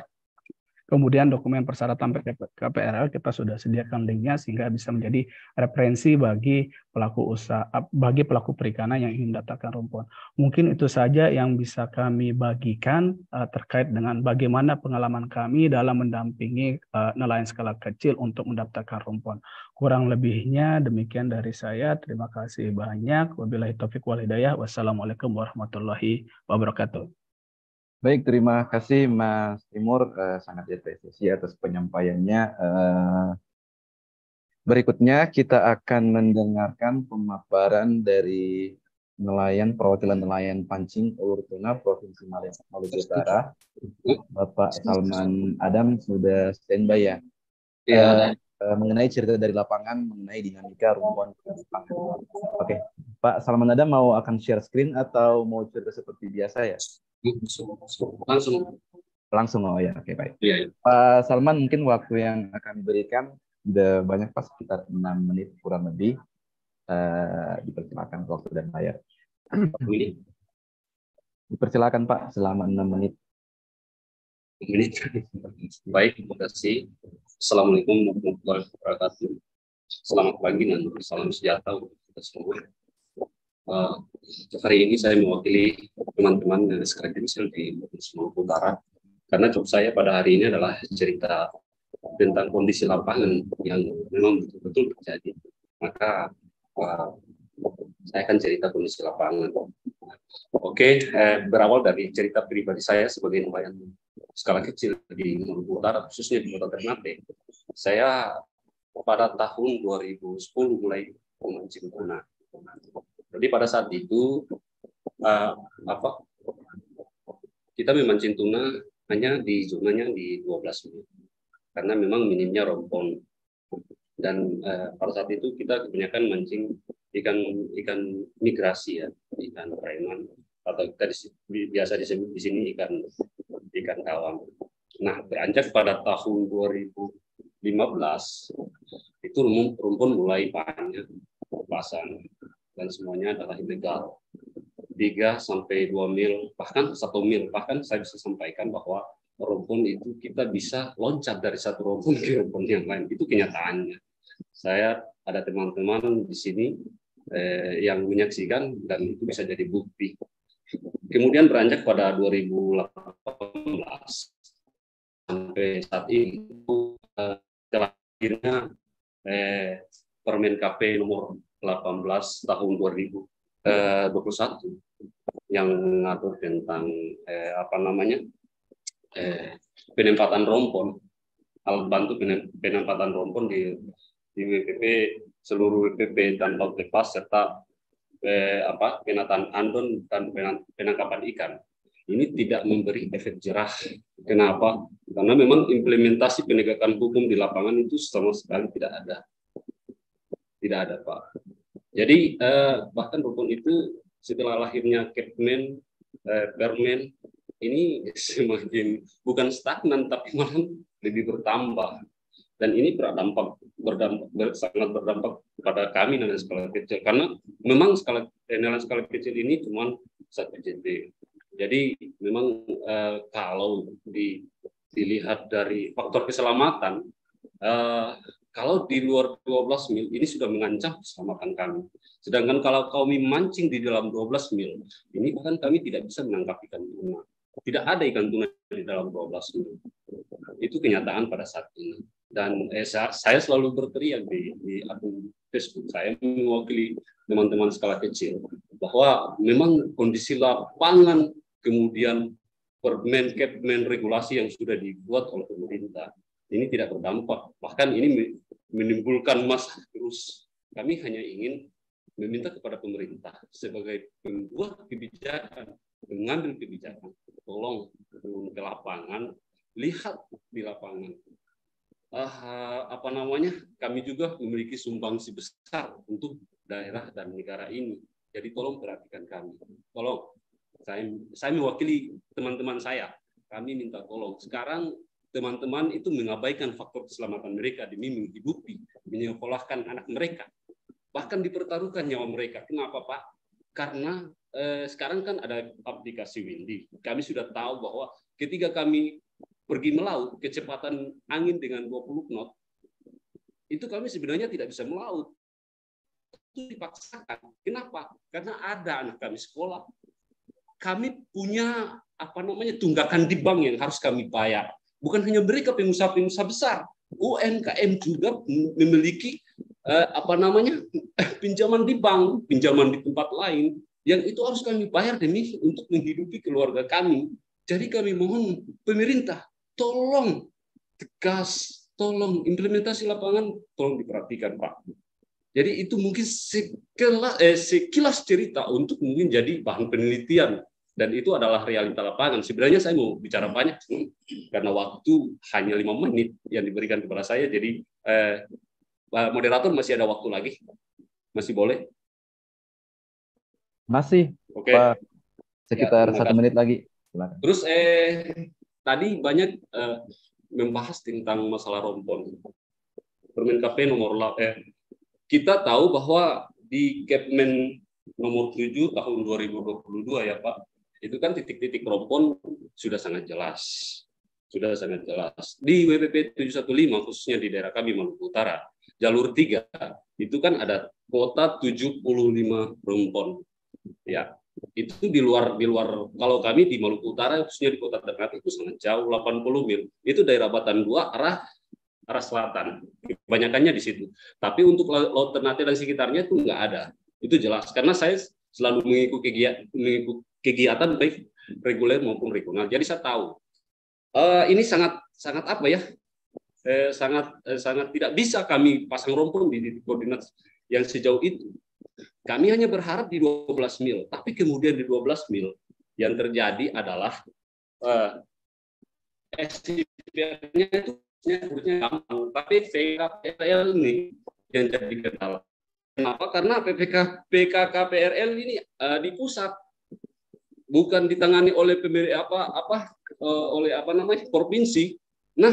Kemudian dokumen persyaratan KPRL kita sudah sediakan linknya sehingga bisa menjadi referensi bagi pelaku usaha bagi pelaku perikanan yang ingin mendaftarkan rumpon. Mungkin itu saja yang bisa kami bagikan uh, terkait dengan bagaimana pengalaman kami dalam mendampingi uh, nelayan skala kecil untuk mendaftarkan rumpon. Kurang lebihnya demikian dari saya. Terima kasih banyak. Wabillahi taufiq wal hidayah. Wassalamualaikum warahmatullahi wabarakatuh. Baik, terima kasih Mas Timur, eh, sangat diapresiasi atas penyampaiannya. Eh, berikutnya kita akan mendengarkan pemaparan dari nelayan perwakilan nelayan pancing Ulur Tuna Provinsi Maluku Utara. Bapak Salman Adam sudah standby ya. Iya. Eh, Eh, mengenai cerita dari lapangan mengenai dinamika rumpon lapangan. Oke, okay. Pak Salmanada mau akan share screen atau mau cerita seperti biasa ya? Langsung. Langsung oh ya, oke okay, baik. Ya, ya. Pak Salman mungkin waktu yang akan diberikan sudah banyak pas sekitar 6 menit kurang lebih. Uh, dipersilakan waktu dan layar. Dipersilakan Pak selama 6 menit. Baik, terima kasih. Assalamualaikum warahmatullahi wabarakatuh. Selamat pagi dan salam sejahtera untuk kita semua. Uh, hari ini saya mewakili teman-teman dari Skredensil di Sumatera Utara karena job saya pada hari ini adalah cerita tentang kondisi lapangan yang memang betul-betul terjadi. Maka uh, saya akan cerita kondisi lapangan. Oke, eh, berawal dari cerita pribadi saya sebagai nelayan skala kecil di Maluku Utara, khususnya di Kota Ternate. Saya pada tahun 2010 mulai memancing tuna. Jadi pada saat itu uh, apa kita memancing tuna hanya di zonanya di 12 menit karena memang minimnya rompon dan uh, pada saat itu kita kebanyakan mancing ikan ikan migrasi ya ikan perenang atau kita biasa disebut di sini ikan ikan kawang. Nah beranjak pada tahun 2015 itu rumpun, rumpun mulai banyak pasang dan semuanya adalah ilegal. 3 sampai dua mil, bahkan satu mil, bahkan saya bisa sampaikan bahwa rumpun itu kita bisa loncat dari satu rumpun ke rumpun yang lain. Itu kenyataannya. Saya ada teman-teman di sini eh, yang menyaksikan dan itu bisa jadi bukti. Kemudian beranjak pada 2018 sampai saat ini terakhirnya eh, eh, Permen KP nomor 18 tahun 2021 eh, yang mengatur tentang eh, apa namanya eh, penempatan rompon alat bantu penempatan rompon di di WPP seluruh PP dan laut lepas serta eh, apa penataan andon dan penangkapan ikan. Ini tidak memberi efek jerah. Kenapa? Karena memang implementasi penegakan hukum di lapangan itu sama sekali tidak ada. Tidak ada, Pak. Jadi eh, bahkan rukun itu setelah lahirnya Kepmen, eh, Permen, ini semakin bukan stagnan tapi malah lebih bertambah dan ini berdampak berdampak ber, sangat berdampak kepada kami dan skala kecil karena memang skala eh, nilai skala kecil ini cuma satu JT jadi memang eh, kalau di, dilihat dari faktor keselamatan eh, kalau di luar 12 mil ini sudah mengancam keselamatan kami sedangkan kalau kami mancing di dalam 12 mil ini bahkan kami tidak bisa menangkap ikan tuna tidak ada ikan tuna di dalam 12 mil itu kenyataan pada saat ini dan eh, saya selalu berteriak di, di akun Facebook saya mewakili teman-teman skala kecil bahwa memang kondisi lapangan kemudian permen kepmen regulasi yang sudah dibuat oleh pemerintah ini tidak berdampak bahkan ini menimbulkan masalah terus kami hanya ingin meminta kepada pemerintah sebagai pembuat kebijakan mengambil kebijakan tolong turun ke lapangan lihat di lapangan uh, apa namanya kami juga memiliki sumbangsi besar untuk daerah dan negara ini. Jadi tolong perhatikan kami. Tolong saya saya mewakili teman-teman saya. Kami minta tolong. Sekarang teman-teman itu mengabaikan faktor keselamatan mereka demi menghidupi, menyekolahkan anak mereka. Bahkan dipertaruhkan nyawa mereka. Kenapa, Pak? Karena eh, sekarang kan ada aplikasi Windy. Kami sudah tahu bahwa ketika kami pergi melaut kecepatan angin dengan 20 knot, itu kami sebenarnya tidak bisa melaut. Itu dipaksakan. Kenapa? Karena ada anak kami sekolah. Kami punya apa namanya tunggakan di bank yang harus kami bayar. Bukan hanya beri ke pengusaha-pengusaha besar, UMKM juga memiliki eh, apa namanya pinjaman di bank, pinjaman di tempat lain yang itu harus kami bayar demi untuk menghidupi keluarga kami. Jadi kami mohon pemerintah tolong tegas, tolong implementasi lapangan, tolong diperhatikan Pak. Jadi itu mungkin sekilas, eh, sekilas cerita untuk mungkin jadi bahan penelitian dan itu adalah realita lapangan. Sebenarnya saya mau bicara banyak karena waktu hanya lima menit yang diberikan kepada saya. Jadi eh, eh moderator masih ada waktu lagi, masih boleh. Masih. Oke. Okay. Sekitar ya, satu menit lagi. Terus eh tadi banyak uh, membahas tentang masalah rompon. Permen KP nomor eh kita tahu bahwa di Kepmen nomor 7 tahun 2022 ya Pak, itu kan titik-titik rompon sudah sangat jelas. Sudah sangat jelas. Di WPP 715 khususnya di daerah kami Maluku Utara, jalur 3 itu kan ada kota 75 rompon. Ya, itu di luar di luar kalau kami di Maluku Utara khususnya di Kota Ternate itu sangat jauh 80 mil itu daerah Batan dua arah arah selatan kebanyakannya di situ tapi untuk laut Ternate dan sekitarnya itu nggak ada itu jelas karena saya selalu mengikuti kegiatan, mengikuti kegiatan baik reguler maupun regional jadi saya tahu uh, ini sangat sangat apa ya eh, sangat eh, sangat tidak bisa kami pasang rompon di di koordinat yang sejauh itu kami hanya berharap di 12 mil, tapi kemudian di 12 mil yang terjadi adalah uh, eh, SCPR-nya itu sebutnya gampang, tapi PKPRL ini yang jadi kendala. Kenapa? Karena PPK, PKKPRL ini uh, di pusat bukan ditangani oleh pemberi apa apa uh, oleh apa namanya provinsi. Nah,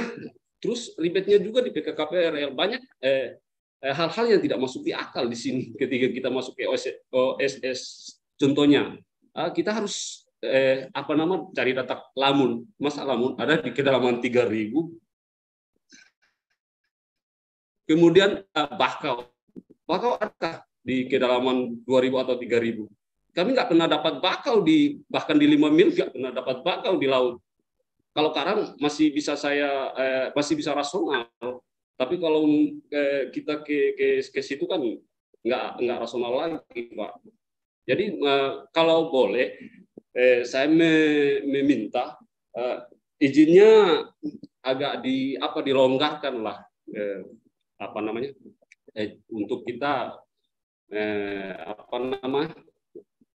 terus ribetnya juga di PKKPRL banyak eh, Eh, hal-hal yang tidak masuk di akal di sini ketika kita masuk ke OSS contohnya eh, kita harus eh, apa nama cari data lamun masa lamun ada di kedalaman 3000 kemudian bakau bakau ada di kedalaman 2000 atau 3000 kami nggak pernah dapat bakau di bahkan di 5 mil nggak pernah dapat bakau di laut kalau karang masih bisa saya eh, masih bisa rasional tapi kalau eh, kita ke ke, ke situ kan nggak nggak rasional lagi, Pak. Jadi eh, kalau boleh eh, saya me, meminta eh, izinnya agak di apa dilonggarkan lah eh, apa namanya eh, untuk kita eh, apa namanya?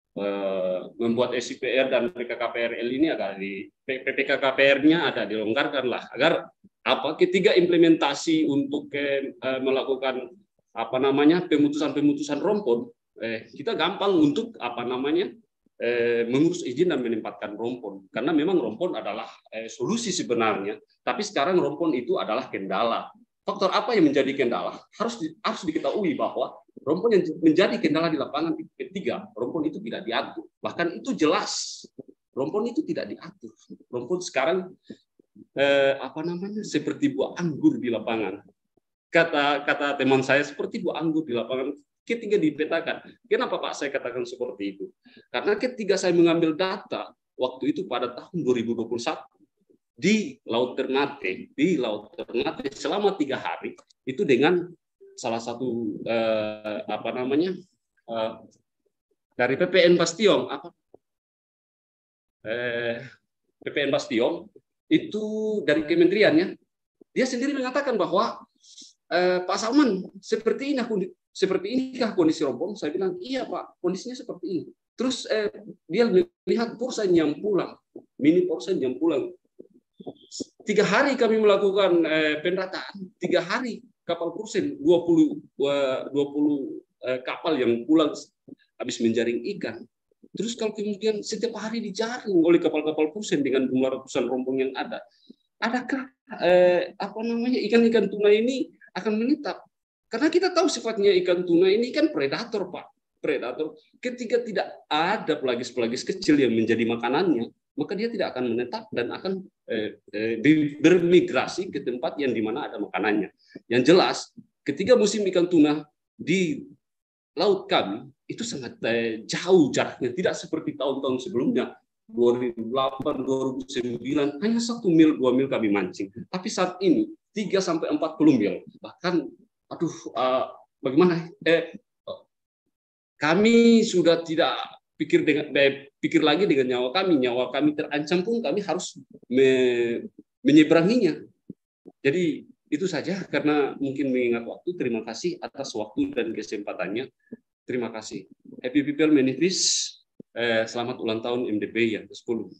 Eh, membuat SIPR dan PKKPRL ini agar di PPKKPR-nya ada dilonggarkan lah agar apa ketiga implementasi untuk ke, eh, melakukan apa namanya pemutusan-pemutusan rompon eh, kita gampang untuk apa namanya eh, mengurus izin dan menempatkan rompon karena memang rompon adalah eh, solusi sebenarnya tapi sekarang rompon itu adalah kendala faktor apa yang menjadi kendala harus harus diketahui bahwa rompon yang menjadi kendala di lapangan ketiga rompon itu tidak diatur bahkan itu jelas rompon itu tidak diatur rumpun sekarang eh, apa namanya seperti buah anggur di lapangan kata kata teman saya seperti buah anggur di lapangan ketika dipetakan kenapa pak saya katakan seperti itu karena ketiga saya mengambil data waktu itu pada tahun 2021 di Laut Ternate, eh, di Laut Ternate selama tiga hari itu dengan salah satu eh, apa namanya eh, dari PPN Bastion apa eh, PPN Bastion itu dari Kementerian ya dia sendiri mengatakan bahwa eh, Pak Salman seperti ini seperti inikah kondisi rombong saya bilang iya Pak kondisinya seperti ini terus eh, dia melihat porsen yang pulang mini porsen yang pulang Tiga hari kami melakukan eh, pendataan, tiga hari kapal kursen, 20, 20 eh, kapal yang pulang habis menjaring ikan. Terus kalau kemudian setiap hari dijaring oleh kapal-kapal kursen dengan jumlah ratusan rombong yang ada, adakah eh, apa namanya ikan-ikan tuna ini akan menetap? Karena kita tahu sifatnya ikan tuna ini kan predator, Pak. Predator. Ketika tidak ada pelagis-pelagis kecil yang menjadi makanannya, maka dia tidak akan menetap dan akan Eh, eh, bermigrasi ke tempat yang dimana ada makanannya. Yang jelas, ketika musim ikan tuna di laut kami itu sangat eh, jauh jaraknya, tidak seperti tahun-tahun sebelumnya. 2008, 2009 hanya satu mil, dua mil kami mancing. Tapi saat ini 3 sampai 4 mil. Bahkan aduh uh, bagaimana eh kami sudah tidak pikir dengan pikir lagi dengan nyawa kami, nyawa kami terancam pun kami harus me, menyeberanginya. Jadi itu saja karena mungkin mengingat waktu. Terima kasih atas waktu dan kesempatannya. Terima kasih. Happy People Manifest. Eh, selamat ulang tahun MDB yang ke-10.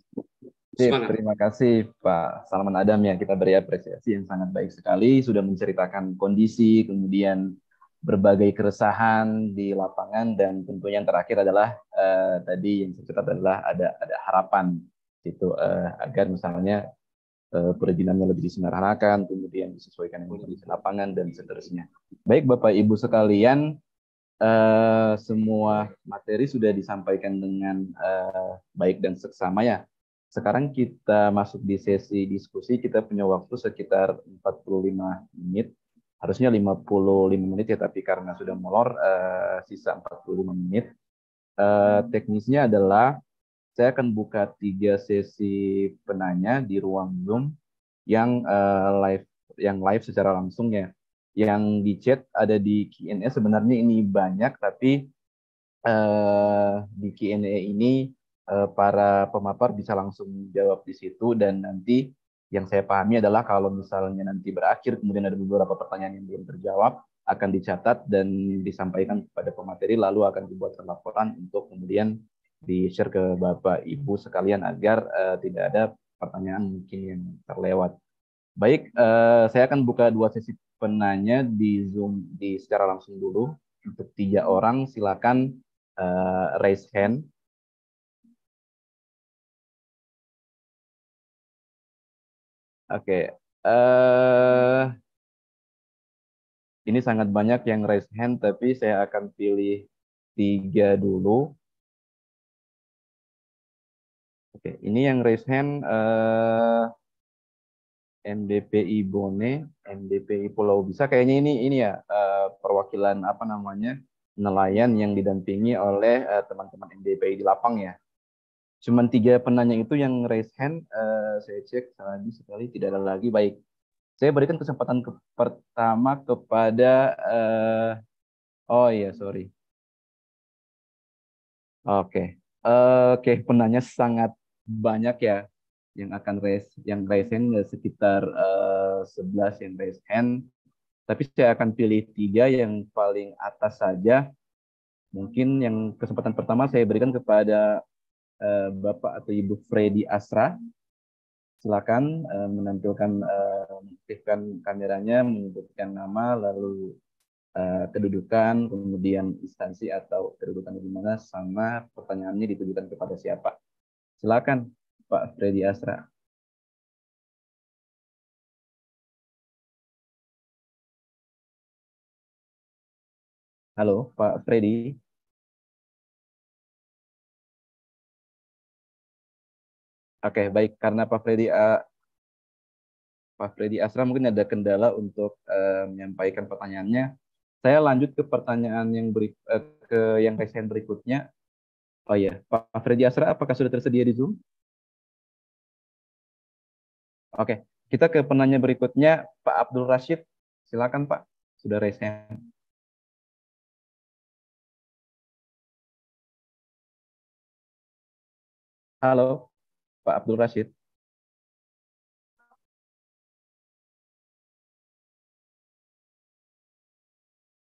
Terima kasih Pak Salman Adam ya kita beri apresiasi yang sangat baik sekali sudah menceritakan kondisi kemudian berbagai keresahan di lapangan dan tentunya yang terakhir adalah uh, tadi yang saya cerita adalah ada ada harapan itu uh, eh, agar misalnya uh, perizinannya lebih disederhanakan kemudian disesuaikan dengan kondisi lapangan dan seterusnya. Baik Bapak Ibu sekalian, uh, semua materi sudah disampaikan dengan uh, baik dan seksama ya. Sekarang kita masuk di sesi diskusi, kita punya waktu sekitar 45 menit. Harusnya 55 menit ya, tapi karena sudah molor, uh, sisa 45 menit. Uh, teknisnya adalah saya akan buka tiga sesi penanya di ruang Zoom yang uh, live yang live secara langsung ya. Yang di chat ada di Q&A sebenarnya ini banyak tapi uh, di Q&A ini uh, para pemapar bisa langsung jawab di situ dan nanti yang saya pahami adalah kalau misalnya nanti berakhir kemudian ada beberapa pertanyaan yang belum terjawab akan dicatat dan disampaikan kepada pemateri lalu akan dibuat laporan untuk kemudian di share ke Bapak Ibu sekalian agar uh, tidak ada pertanyaan mungkin yang terlewat. Baik, uh, saya akan buka dua sesi penanya di Zoom di secara langsung dulu untuk tiga orang silakan uh, raise hand. Oke, okay. uh, ini sangat banyak yang raise hand, tapi saya akan pilih tiga dulu. Oke, ini yang raise hand uh, eh, MBPI Bone, MBPI Pulau Bisa. Kayaknya ini ini ya uh, perwakilan apa namanya nelayan yang didampingi oleh eh, teman-teman uh, MBPI di lapang ya. Cuman tiga penanya itu yang raise hand. Uh, saya cek lagi sekali tidak ada lagi. Baik, saya berikan kesempatan ke pertama kepada uh, oh iya sorry oke okay. uh, eh, oke okay, penanya sangat banyak ya yang akan raise yang raise hand ya, sekitar uh, eh, 11 yang raise hand tapi saya akan pilih tiga yang paling atas saja mungkin yang kesempatan pertama saya berikan kepada uh, Bapak atau Ibu Freddy Asra silakan uh, menampilkan uh, eh, aktifkan kameranya menyebutkan nama lalu uh, kedudukan kemudian instansi atau kedudukan di mana sama pertanyaannya ditujukan kepada siapa silakan Pak Freddy Asra Halo Pak Freddy Oke, okay, baik. Karena Pak Freddy uh, Pak Freddy Asra mungkin ada kendala untuk uh, menyampaikan pertanyaannya. Saya lanjut ke pertanyaan yang beri, uh, ke yang resen berikutnya. Oh ya, yeah. Pak Freddy Asra apakah sudah tersedia di Zoom? Oke, okay. kita ke penanya berikutnya Pak Abdul Rashid. Silakan Pak, sudah resen. Halo. Pak Abdul Rashid.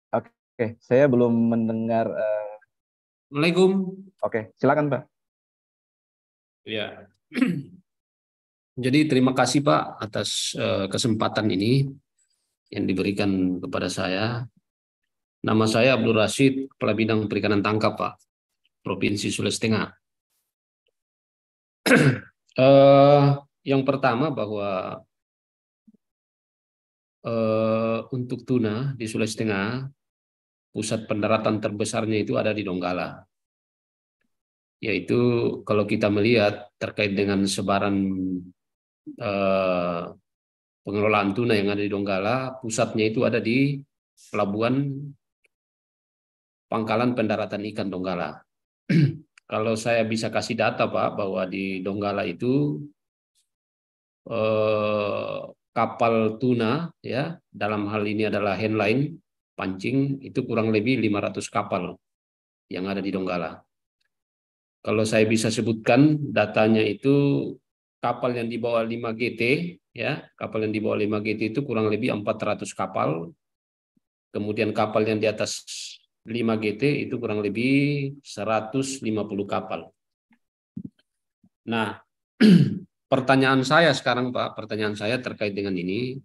Oke, okay, saya belum mendengar. Uh... Assalamualaikum. Oke, okay, silakan Pak. Ya. Jadi terima kasih Pak atas uh, kesempatan ini yang diberikan kepada saya. Nama saya Abdul Rashid, Kepala Bidang Perikanan Tangkap Pak, Provinsi Sulawesi Tengah. Uh, yang pertama bahwa uh, untuk tuna di Sulawesi Tengah pusat pendaratan terbesarnya itu ada di Donggala. Yaitu kalau kita melihat terkait dengan sebaran uh, pengelolaan tuna yang ada di Donggala, pusatnya itu ada di pelabuhan pangkalan pendaratan ikan Donggala. Kalau saya bisa kasih data Pak bahwa di Donggala itu eh, kapal tuna ya dalam hal ini adalah handline pancing itu kurang lebih 500 kapal yang ada di Donggala. Kalau saya bisa sebutkan datanya itu kapal yang di bawah 5 GT ya, kapal yang di bawah 5 GT itu kurang lebih 400 kapal. Kemudian kapal yang di atas 5 GT itu kurang lebih 150 kapal. Nah, pertanyaan saya sekarang Pak, pertanyaan saya terkait dengan ini,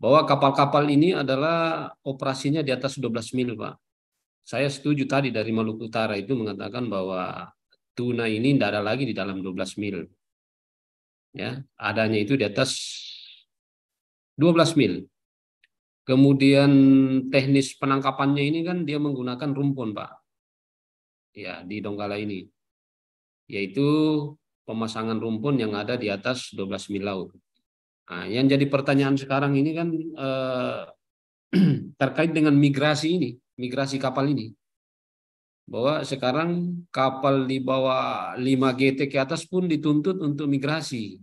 bahwa kapal-kapal ini adalah operasinya di atas 12 mil Pak. Saya setuju tadi dari Maluku Utara itu mengatakan bahwa tuna ini tidak ada lagi di dalam 12 mil. Ya, adanya itu di atas 12 mil. Kemudian teknis penangkapannya ini kan dia menggunakan rumpun, Pak. Ya, di Donggala ini. Yaitu pemasangan rumpun yang ada di atas 12 mil laut. Nah, yang jadi pertanyaan sekarang ini kan eh, terkait dengan migrasi ini, migrasi kapal ini. Bahwa sekarang kapal di bawah 5 GT ke atas pun dituntut untuk migrasi.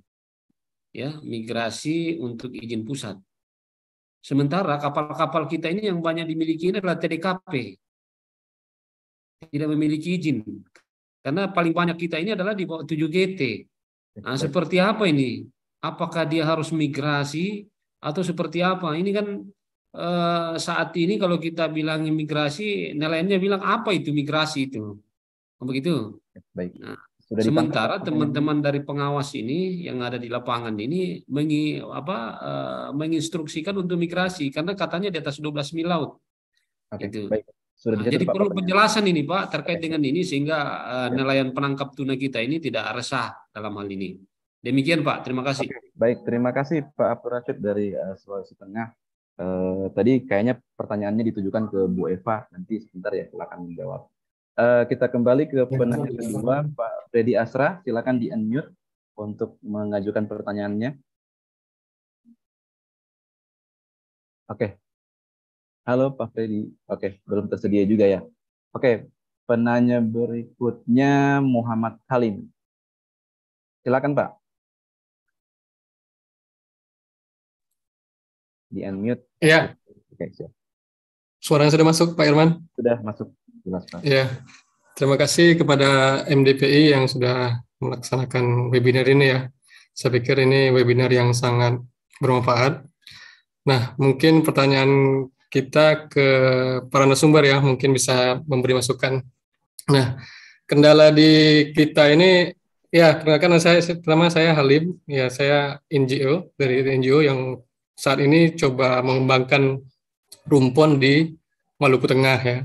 Ya, migrasi untuk izin pusat. Sementara kapal-kapal kita ini yang banyak dimiliki ini adalah TDKP. Tidak memiliki izin. Karena paling banyak kita ini adalah di bawah 7 GT. Nah, seperti apa ini? Apakah dia harus migrasi atau seperti apa? Ini kan eh, saat ini kalau kita bilang imigrasi, nelayannya bilang apa itu migrasi itu? Begitu. Baik. Nah, sudah Sementara teman-teman dari pengawas ini yang ada di lapangan ini mengi, apa, uh, menginstruksikan untuk migrasi karena katanya di atas 12 mil laut. okay, gitu. baik. Sudah nah, jadi Pak, perlu penjelasan ini Pak terkait dengan ini sehingga uh, nelayan penangkap tuna kita ini tidak resah dalam hal ini. Demikian Pak, terima kasih. Okay, baik, terima kasih Pak Abdurrashid dari uh, Sulawesi Tengah. Uh, tadi kayaknya pertanyaannya ditujukan ke Bu Eva, nanti sebentar ya silakan menjawab. Uh, kita kembali ke ya, penanya kedua, Pak Freddy Asra. Silakan di unmute untuk mengajukan pertanyaannya. Oke. Okay. Halo Pak Freddy. Oke, okay, belum tersedia juga ya. Oke, okay, penanya berikutnya Muhammad Halim. Silakan Pak. Di unmute. Iya. Oke, okay, siap. Suaranya sudah masuk, Pak Irman? Sudah masuk dijelaskan. Ya, terima kasih kepada MDPI yang sudah melaksanakan webinar ini ya. Saya pikir ini webinar yang sangat bermanfaat. Nah, mungkin pertanyaan kita ke para narasumber ya, mungkin bisa memberi masukan. Nah, kendala di kita ini ya perkenalkan saya pertama saya Halim ya saya NGO dari NGO yang saat ini coba mengembangkan rumpon di Maluku Tengah ya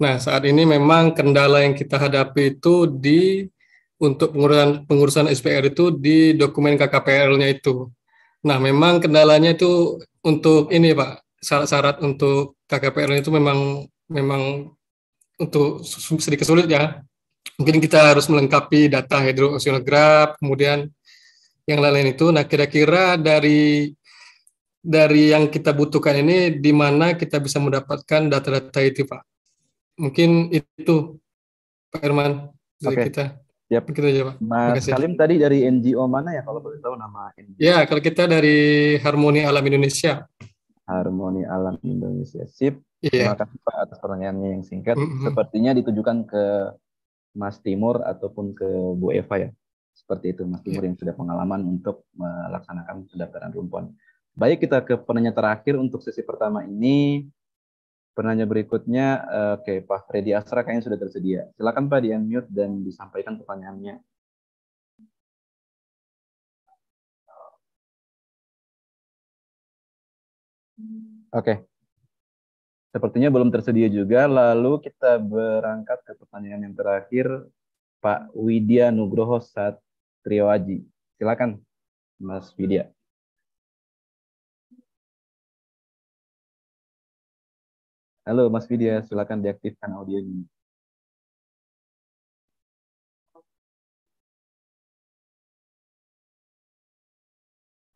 Nah, saat ini memang kendala yang kita hadapi itu di untuk pengurusan pengurusan SPR itu di dokumen KKPL-nya itu. Nah, memang kendalanya itu untuk ini, Pak. Syarat-syarat untuk KKPL itu memang memang untuk sedikit sulit ya. Mungkin kita harus melengkapi data hidrooksinograf, kemudian yang lain-lain itu. Nah, kira-kira dari dari yang kita butuhkan ini di mana kita bisa mendapatkan data-data itu, Pak? mungkin itu Pak Herman dari okay. kita. Yep. Kita jawab. Mas Salim tadi dari NGO mana ya kalau boleh tahu nama NGO? Ya, kalau kita dari Harmoni Alam Indonesia. Harmoni Alam Indonesia. Sip. Yeah. Terima kasih Pak atas pertanyaannya yang singkat. Mm -hmm. Sepertinya ditujukan ke Mas Timur ataupun ke Bu Eva ya. Seperti itu Mas Timur yeah. yang sudah pengalaman untuk melaksanakan pendaftaran rumpon. Baik, kita ke penanya terakhir untuk sesi pertama ini. Penanya berikutnya, eh, oke okay, Pak Freddy Asra kayaknya sudah tersedia. Silakan Pak di unmute dan disampaikan pertanyaannya. Oke. Okay. Sepertinya belum tersedia juga. Lalu kita berangkat ke pertanyaan yang terakhir, Pak Widya Nugroho Satriawaji. Silakan, Mas Widya. Halo Mas Vidya, silakan diaktifkan audionya.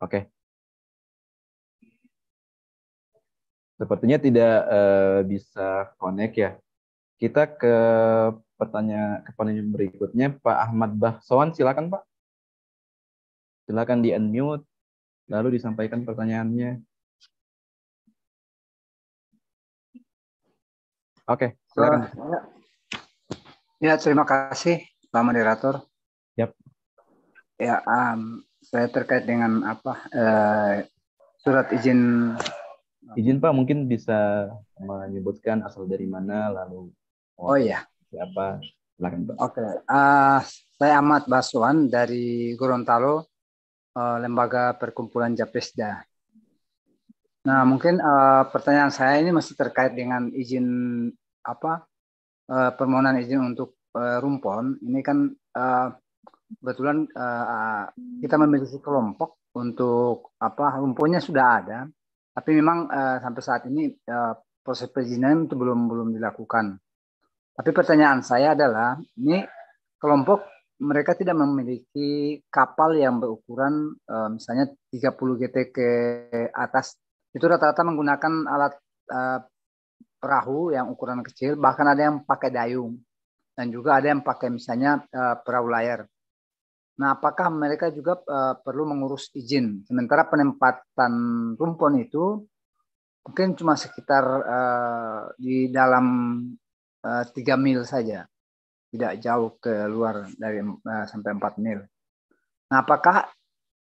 Oke. Sepertinya tidak uh, bisa connect ya. Kita ke pertanyaan ke berikutnya Pak Ahmad Bahsoan, silakan Pak. Silakan di unmute lalu disampaikan pertanyaannya. Oke, okay, silakan. Ya, terima kasih Pak Moderator. Yap. Ya, um, saya terkait dengan apa uh, surat izin izin Pak mungkin bisa menyebutkan asal dari mana lalu Oh, oh iya. Siapa? Silakan Pak. Oke, okay. uh, saya Ahmad Baswan dari Gorontalo, uh, Lembaga Perkumpulan Japesda. Nah, mungkin uh, pertanyaan saya ini masih terkait dengan izin apa uh, permohonan izin untuk uh, rumpon. Ini kan uh, kebetulan uh, kita memiliki kelompok untuk apa rumpunnya sudah ada, tapi memang uh, sampai saat ini uh, proses perizinan itu belum belum dilakukan. Tapi pertanyaan saya adalah ini kelompok mereka tidak memiliki kapal yang berukuran uh, misalnya 30 GT ke atas itu rata-rata menggunakan alat uh, perahu yang ukuran kecil, bahkan ada yang pakai dayung dan juga ada yang pakai misalnya uh, perahu layar. Nah, apakah mereka juga uh, perlu mengurus izin? Sementara penempatan rumpon itu mungkin cuma sekitar uh, di dalam tiga uh, mil saja, tidak jauh ke luar dari uh, sampai 4 mil. Nah, apakah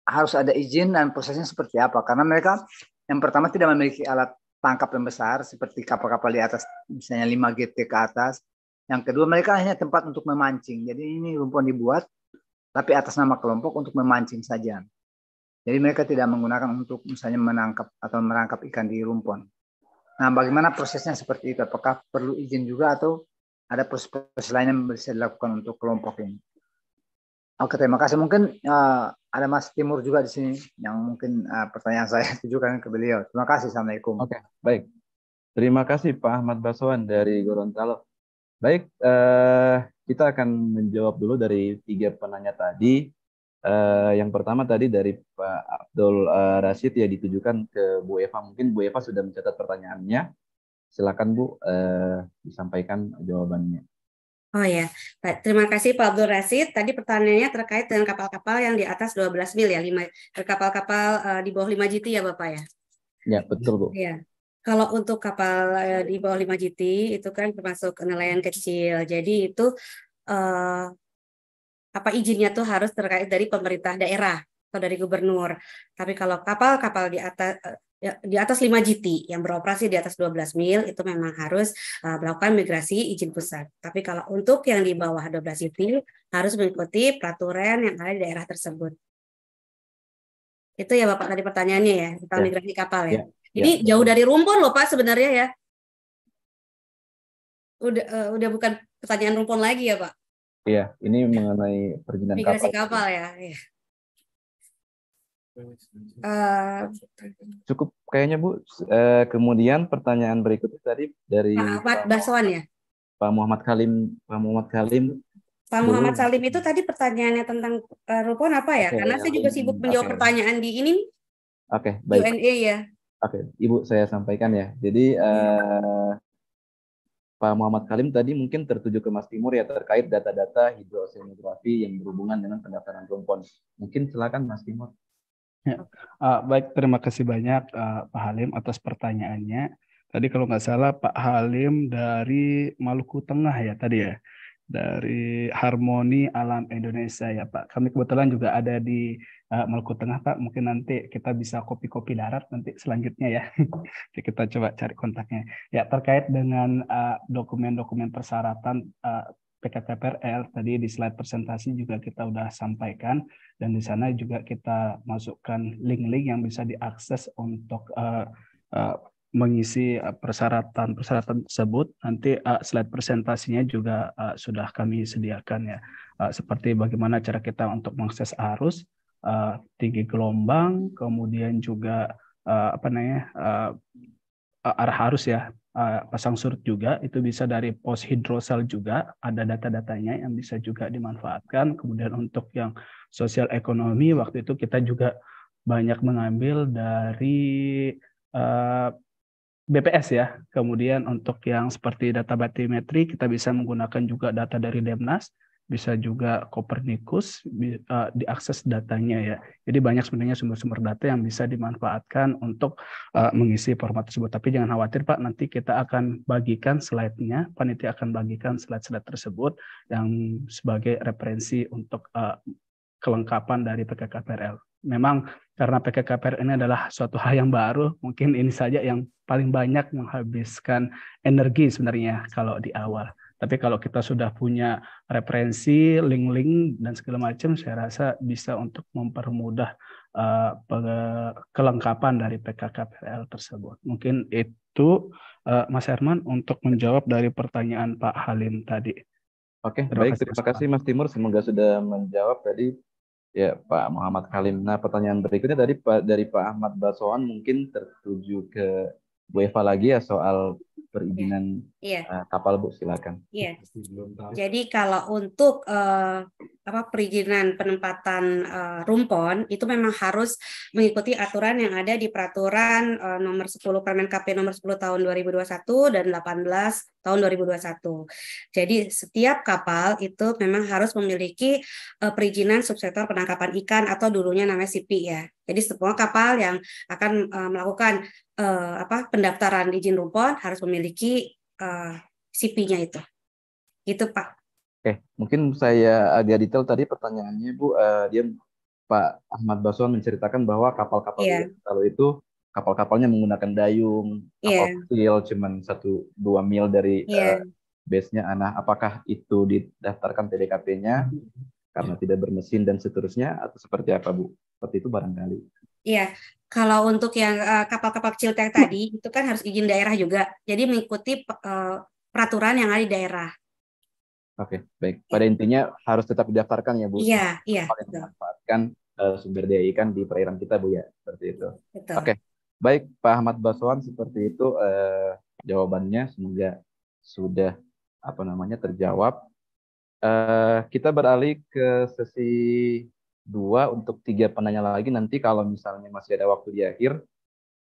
harus ada izin dan prosesnya seperti apa? Karena mereka yang pertama tidak memiliki alat tangkap yang besar seperti kapal-kapal di atas misalnya 5 GT ke atas. Yang kedua mereka hanya tempat untuk memancing. Jadi ini rumpon dibuat tapi atas nama kelompok untuk memancing saja. Jadi mereka tidak menggunakan untuk misalnya menangkap atau merangkap ikan di rumpon. Nah, bagaimana prosesnya seperti itu? Apakah perlu izin juga atau ada proses-proses lain yang bisa dilakukan untuk kelompok ini? Oke, terima kasih. Mungkin uh, ada Mas Timur juga di sini yang mungkin uh, pertanyaan saya tujukan ke beliau. Terima kasih. Assalamualaikum. Oke, baik. Terima kasih Pak Ahmad Baswan dari Gorontalo. Baik, uh, kita akan menjawab dulu dari tiga penanya tadi. Uh, yang pertama tadi dari Pak Abdul uh, Rashid ya ditujukan ke Bu Eva. Mungkin Bu Eva sudah mencatat pertanyaannya. Silakan Bu uh, disampaikan jawabannya. Oh ya, Pak, terima kasih Pak Abdul Rasid. Tadi pertanyaannya terkait dengan kapal-kapal yang di atas 12 mil ya, lima eh, kapal-kapal uh, di bawah 5 GT ya Bapak ya? Ya, betul Bu. Ya. Kalau untuk kapal uh, di bawah 5 GT itu kan termasuk nelayan kecil. Jadi itu uh, apa izinnya tuh harus terkait dari pemerintah daerah atau dari gubernur. Tapi kalau kapal-kapal di atas Ya, di atas 5 GT yang beroperasi di atas 12 mil itu memang harus uh, melakukan migrasi izin pusat. Tapi kalau untuk yang di bawah 12 GT harus mengikuti peraturan yang ada di daerah tersebut. Itu ya Bapak tadi pertanyaannya ya tentang ya. migrasi kapal ya. ya. ya ini ya. jauh dari rumpun loh Pak sebenarnya ya. Udah uh, udah bukan pertanyaan rumpun lagi ya Pak. Iya, ini mengenai perjalanan migrasi kapal. kapal ya. ya. Eh, Cukup kayaknya Bu. Eh, kemudian pertanyaan berikutnya tadi dari Pak Baswan ya. Pak Muhammad Kalim, Pak Muhammad Kalim. Pak Muhammad Salim itu tadi pertanyaannya tentang uh, Rupon apa ya? Okay, Karena ya, saya juga sibuk menjawab pertanyaan di ini. Oke, okay, baik. UNA ya. Oke, okay, Ibu saya sampaikan ya. Jadi uh, Pak Muhammad Kalim tadi mungkin tertuju ke Mas Timur ya terkait data-data hidrosemografi yang berhubungan dengan pendaftaran Rumpon. Mungkin silakan Mas Timur. Ya. Uh, baik, terima kasih banyak uh, Pak Halim atas pertanyaannya. Tadi kalau nggak salah Pak Halim dari Maluku Tengah ya tadi ya, dari Harmoni Alam Indonesia ya Pak. Kami kebetulan juga ada di uh, Maluku Tengah Pak. Mungkin nanti kita bisa kopi-kopi darat nanti selanjutnya ya. kita coba cari kontaknya. Ya terkait dengan dokumen-dokumen uh, persyaratan uh, PKKPRL tadi di slide presentasi juga kita sudah sampaikan dan di sana juga kita masukkan link-link yang bisa diakses untuk uh, uh, mengisi eh, persyaratan-persyaratan tersebut. Nanti uh, slide presentasinya juga uh, sudah kami sediakan ya. Uh, seperti bagaimana cara kita untuk mengakses arus, uh, tinggi gelombang, kemudian juga uh, apa namanya uh, Eh, arah harus ya eh, pasang surut juga itu bisa dari pos hidrosel juga ada data-datanya yang bisa juga dimanfaatkan kemudian untuk yang sosial ekonomi waktu itu kita juga banyak mengambil dari uh, eh, BPS ya kemudian untuk yang seperti data batimetri kita bisa menggunakan juga data dari Demnas bisa juga Copernicus uh, diakses datanya ya. Jadi banyak sebenarnya sumber-sumber data yang bisa dimanfaatkan untuk uh, mengisi format tersebut. Tapi jangan khawatir Pak, nanti kita akan bagikan slide-nya, panitia akan bagikan slide-slide tersebut yang sebagai referensi untuk uh, kelengkapan dari PKKPRL. Memang karena PKKPRL ini adalah suatu hal yang baru, mungkin ini saja yang paling banyak menghabiskan energi sebenarnya kalau di awal. Tapi kalau kita sudah punya referensi, link-link dan segala macam, saya rasa bisa untuk mempermudah uh, kelengkapan dari PKKPL tersebut. Mungkin itu uh, Mas Herman untuk menjawab dari pertanyaan Pak Halim tadi. Oke, terima baik terima kasih Mas Timur semoga sudah menjawab tadi ya Pak Muhammad Halim. Nah, pertanyaan berikutnya dari Pak dari Pak Ahmad Basoan mungkin tertuju ke Bu Eva lagi ya soal perizinan yeah. Iya. Yeah. Uh, kapal Bu silakan. Yeah. Iya. Jadi kalau untuk uh, apa perizinan penempatan uh, rumpon itu memang harus mengikuti aturan yang ada di peraturan uh, nomor 10 Permen KP nomor 10 tahun 2021 dan 18 tahun 2021. Jadi setiap kapal itu memang harus memiliki uh, perizinan subsektor penangkapan ikan atau dulunya namanya SIPI ya. Jadi semua kapal yang akan uh, melakukan uh, apa pendaftaran izin rumpon harus memiliki uh, eh, CP-nya itu. Gitu Pak. Oke, mungkin saya eh, agak detail tadi pertanyaannya Bu, Uh, dia Pak Ahmad Baswan menceritakan bahwa kapal-kapal yeah. kalau itu kapal-kapalnya menggunakan dayung, kapal yeah. kecil cuman satu dua mil dari yeah. Iya. uh, base-nya anak. Ah, apakah itu didaftarkan pdkp nya karena yeah. tidak bermesin dan seterusnya atau seperti apa Bu? Seperti itu barangkali. Iya, yeah. Kalau untuk yang eh, kapal-kapal uh, kecil yang hmm. tadi itu kan harus izin daerah juga. Jadi mengikuti eh, peraturan yang ada di daerah. Oke, okay, baik. Pada intinya harus tetap didaftarkan ya, Bu. Iya, iya. Didaftarkan memanfaatkan eh, sumber daya ikan di perairan kita, Bu ya. Seperti itu. Oke. Okay. Baik, Pak Ahmad Baswan seperti itu uh, jawabannya semoga sudah apa namanya terjawab. Uh, kita beralih ke sesi dua untuk tiga penanya lagi nanti kalau misalnya masih ada waktu di akhir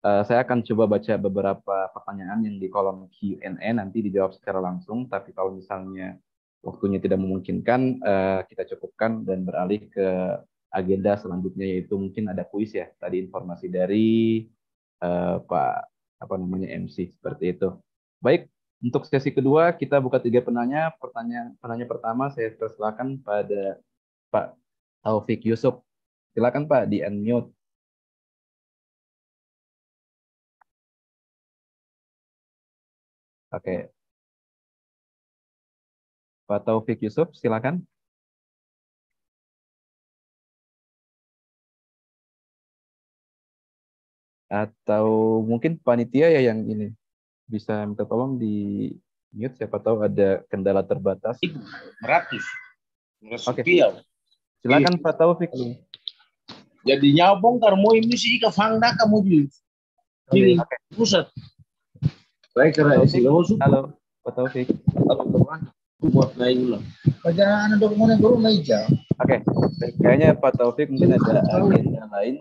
uh, saya akan coba baca beberapa pertanyaan yang di kolom Q&A nanti dijawab secara langsung tapi kalau misalnya waktunya tidak memungkinkan uh, kita cukupkan dan beralih ke agenda selanjutnya yaitu mungkin ada kuis ya tadi informasi dari uh, Pak apa namanya MC seperti itu baik untuk sesi kedua kita buka tiga penanya pertanyaan penanya pertama saya persilakan pada Pak Taufik Yusuf. Silakan Pak di unmute. Oke. Pak Taufik Yusuf, silakan. Atau mungkin panitia ya yang ini bisa minta tolong di mute siapa tahu ada kendala terbatas. Gratis. Oke. Okay. Iya. Silakan iya. Pak Taufik. Jadi nyambung mau ini sih ke fangda kamu di di pusat. Baik karena isi kamu Halo Pak Taufik. Halo teman. Buat naik ulang. Perjalanan dokumen naik jam? Oke, kayaknya Pak Taufik mungkin ada agenda lain.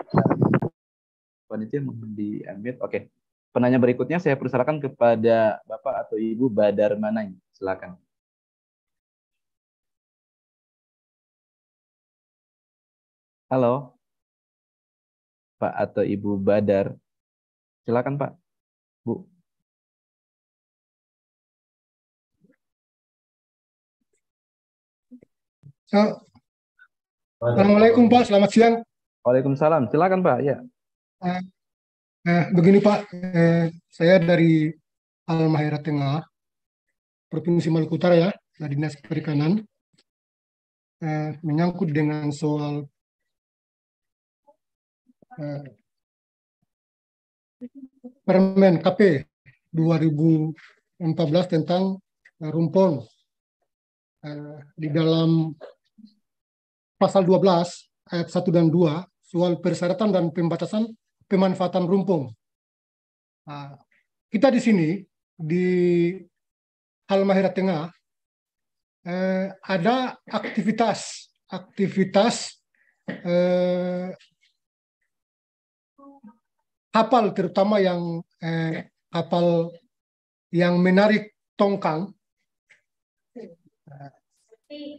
Panitia mohon di Oke. Penanya berikutnya saya persilakan kepada Bapak atau Ibu Badar Manai. Silakan. Halo, Pak atau Ibu Badar. Silakan Pak, Bu. Assalamualaikum Pak, selamat siang. Waalaikumsalam, silakan Pak. Ya. Eh, eh, begini Pak, eh, saya dari Almahera Tengah, Provinsi Maluku Utara ya, Dinas Perikanan. Eh, menyangkut dengan soal Permen KP 2014 tentang eh, rumpon. Eh, di dalam pasal 12 ayat 1 dan 2 soal persyaratan dan pembatasan pemanfaatan rumpon. Ah, kita di sini di Halmahera Tengah eh, ada aktivitas aktivitas kapal terutama yang eh, kapal yang menarik tongkang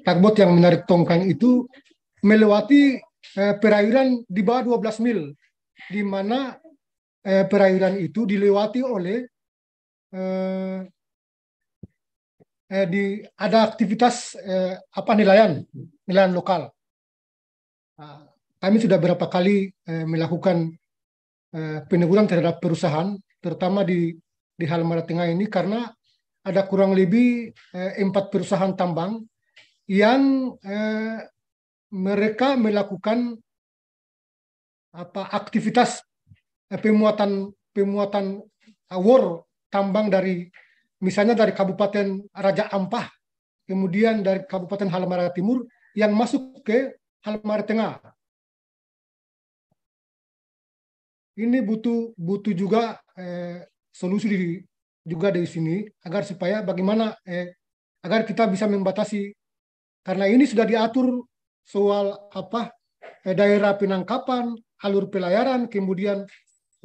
takbot yang menarik tongkang itu melewati eh, perairan di bawah 12 mil di mana eh, perairan itu dilewati oleh eh, eh, di ada aktivitas eh, apa nelayan nelayan lokal nah, kami sudah berapa kali eh, melakukan Eh, peneguran terhadap perusahaan, terutama di di Halmara Tengah ini karena ada kurang lebih eh, empat perusahaan tambang yang eh, mereka melakukan apa aktivitas eh, pemuatan pemuatan eh, awor tambang dari misalnya dari Kabupaten Raja Ampah kemudian dari Kabupaten Halmara Timur yang masuk ke Halmara Tengah ini butuh butuh juga eh, solusi di, juga dari sini agar supaya bagaimana eh, agar kita bisa membatasi karena ini sudah diatur soal apa eh, daerah penangkapan alur pelayaran kemudian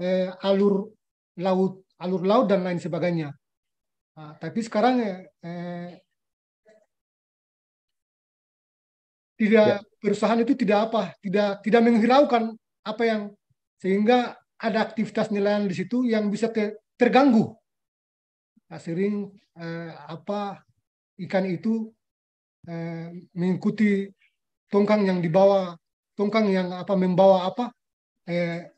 eh, alur laut alur laut dan lain sebagainya nah, tapi sekarang eh, eh, tidak ya. perusahaan itu tidak apa tidak tidak menghiraukan apa yang sehingga ada aktivitas nelayan di situ yang bisa terganggu. Nah, sering eh, apa ikan itu eh, mengikuti tongkang yang dibawa, tongkang yang apa membawa apa eh,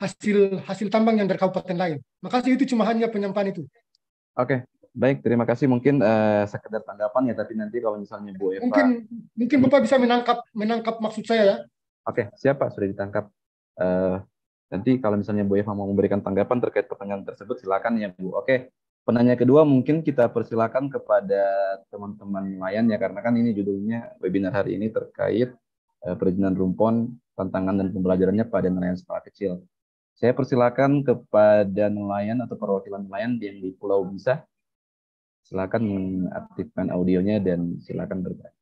hasil hasil tambang yang dari kabupaten lain. Makasih itu cuma hanya penyampaian itu. Oke baik terima kasih mungkin uh, sekedar tanggapan ya tapi nanti kalau misalnya Bu Eva mungkin mungkin Bapak bisa menangkap menangkap maksud saya ya. Oke, okay, siapa sudah ditangkap? Uh, nanti kalau misalnya Bu Eva mau memberikan tanggapan terkait pertanyaan tersebut silakan ya Bu. Oke. Okay. Penanya kedua mungkin kita persilakan kepada teman-teman nelayan ya karena kan ini judulnya webinar hari ini terkait uh, perizinan rumpon, tantangan dan pembelajarannya pada nelayan skala kecil. Saya persilakan kepada nelayan atau perwakilan nelayan yang di Pulau Bisa Silakan mengaktifkan audionya dan silakan bertanya.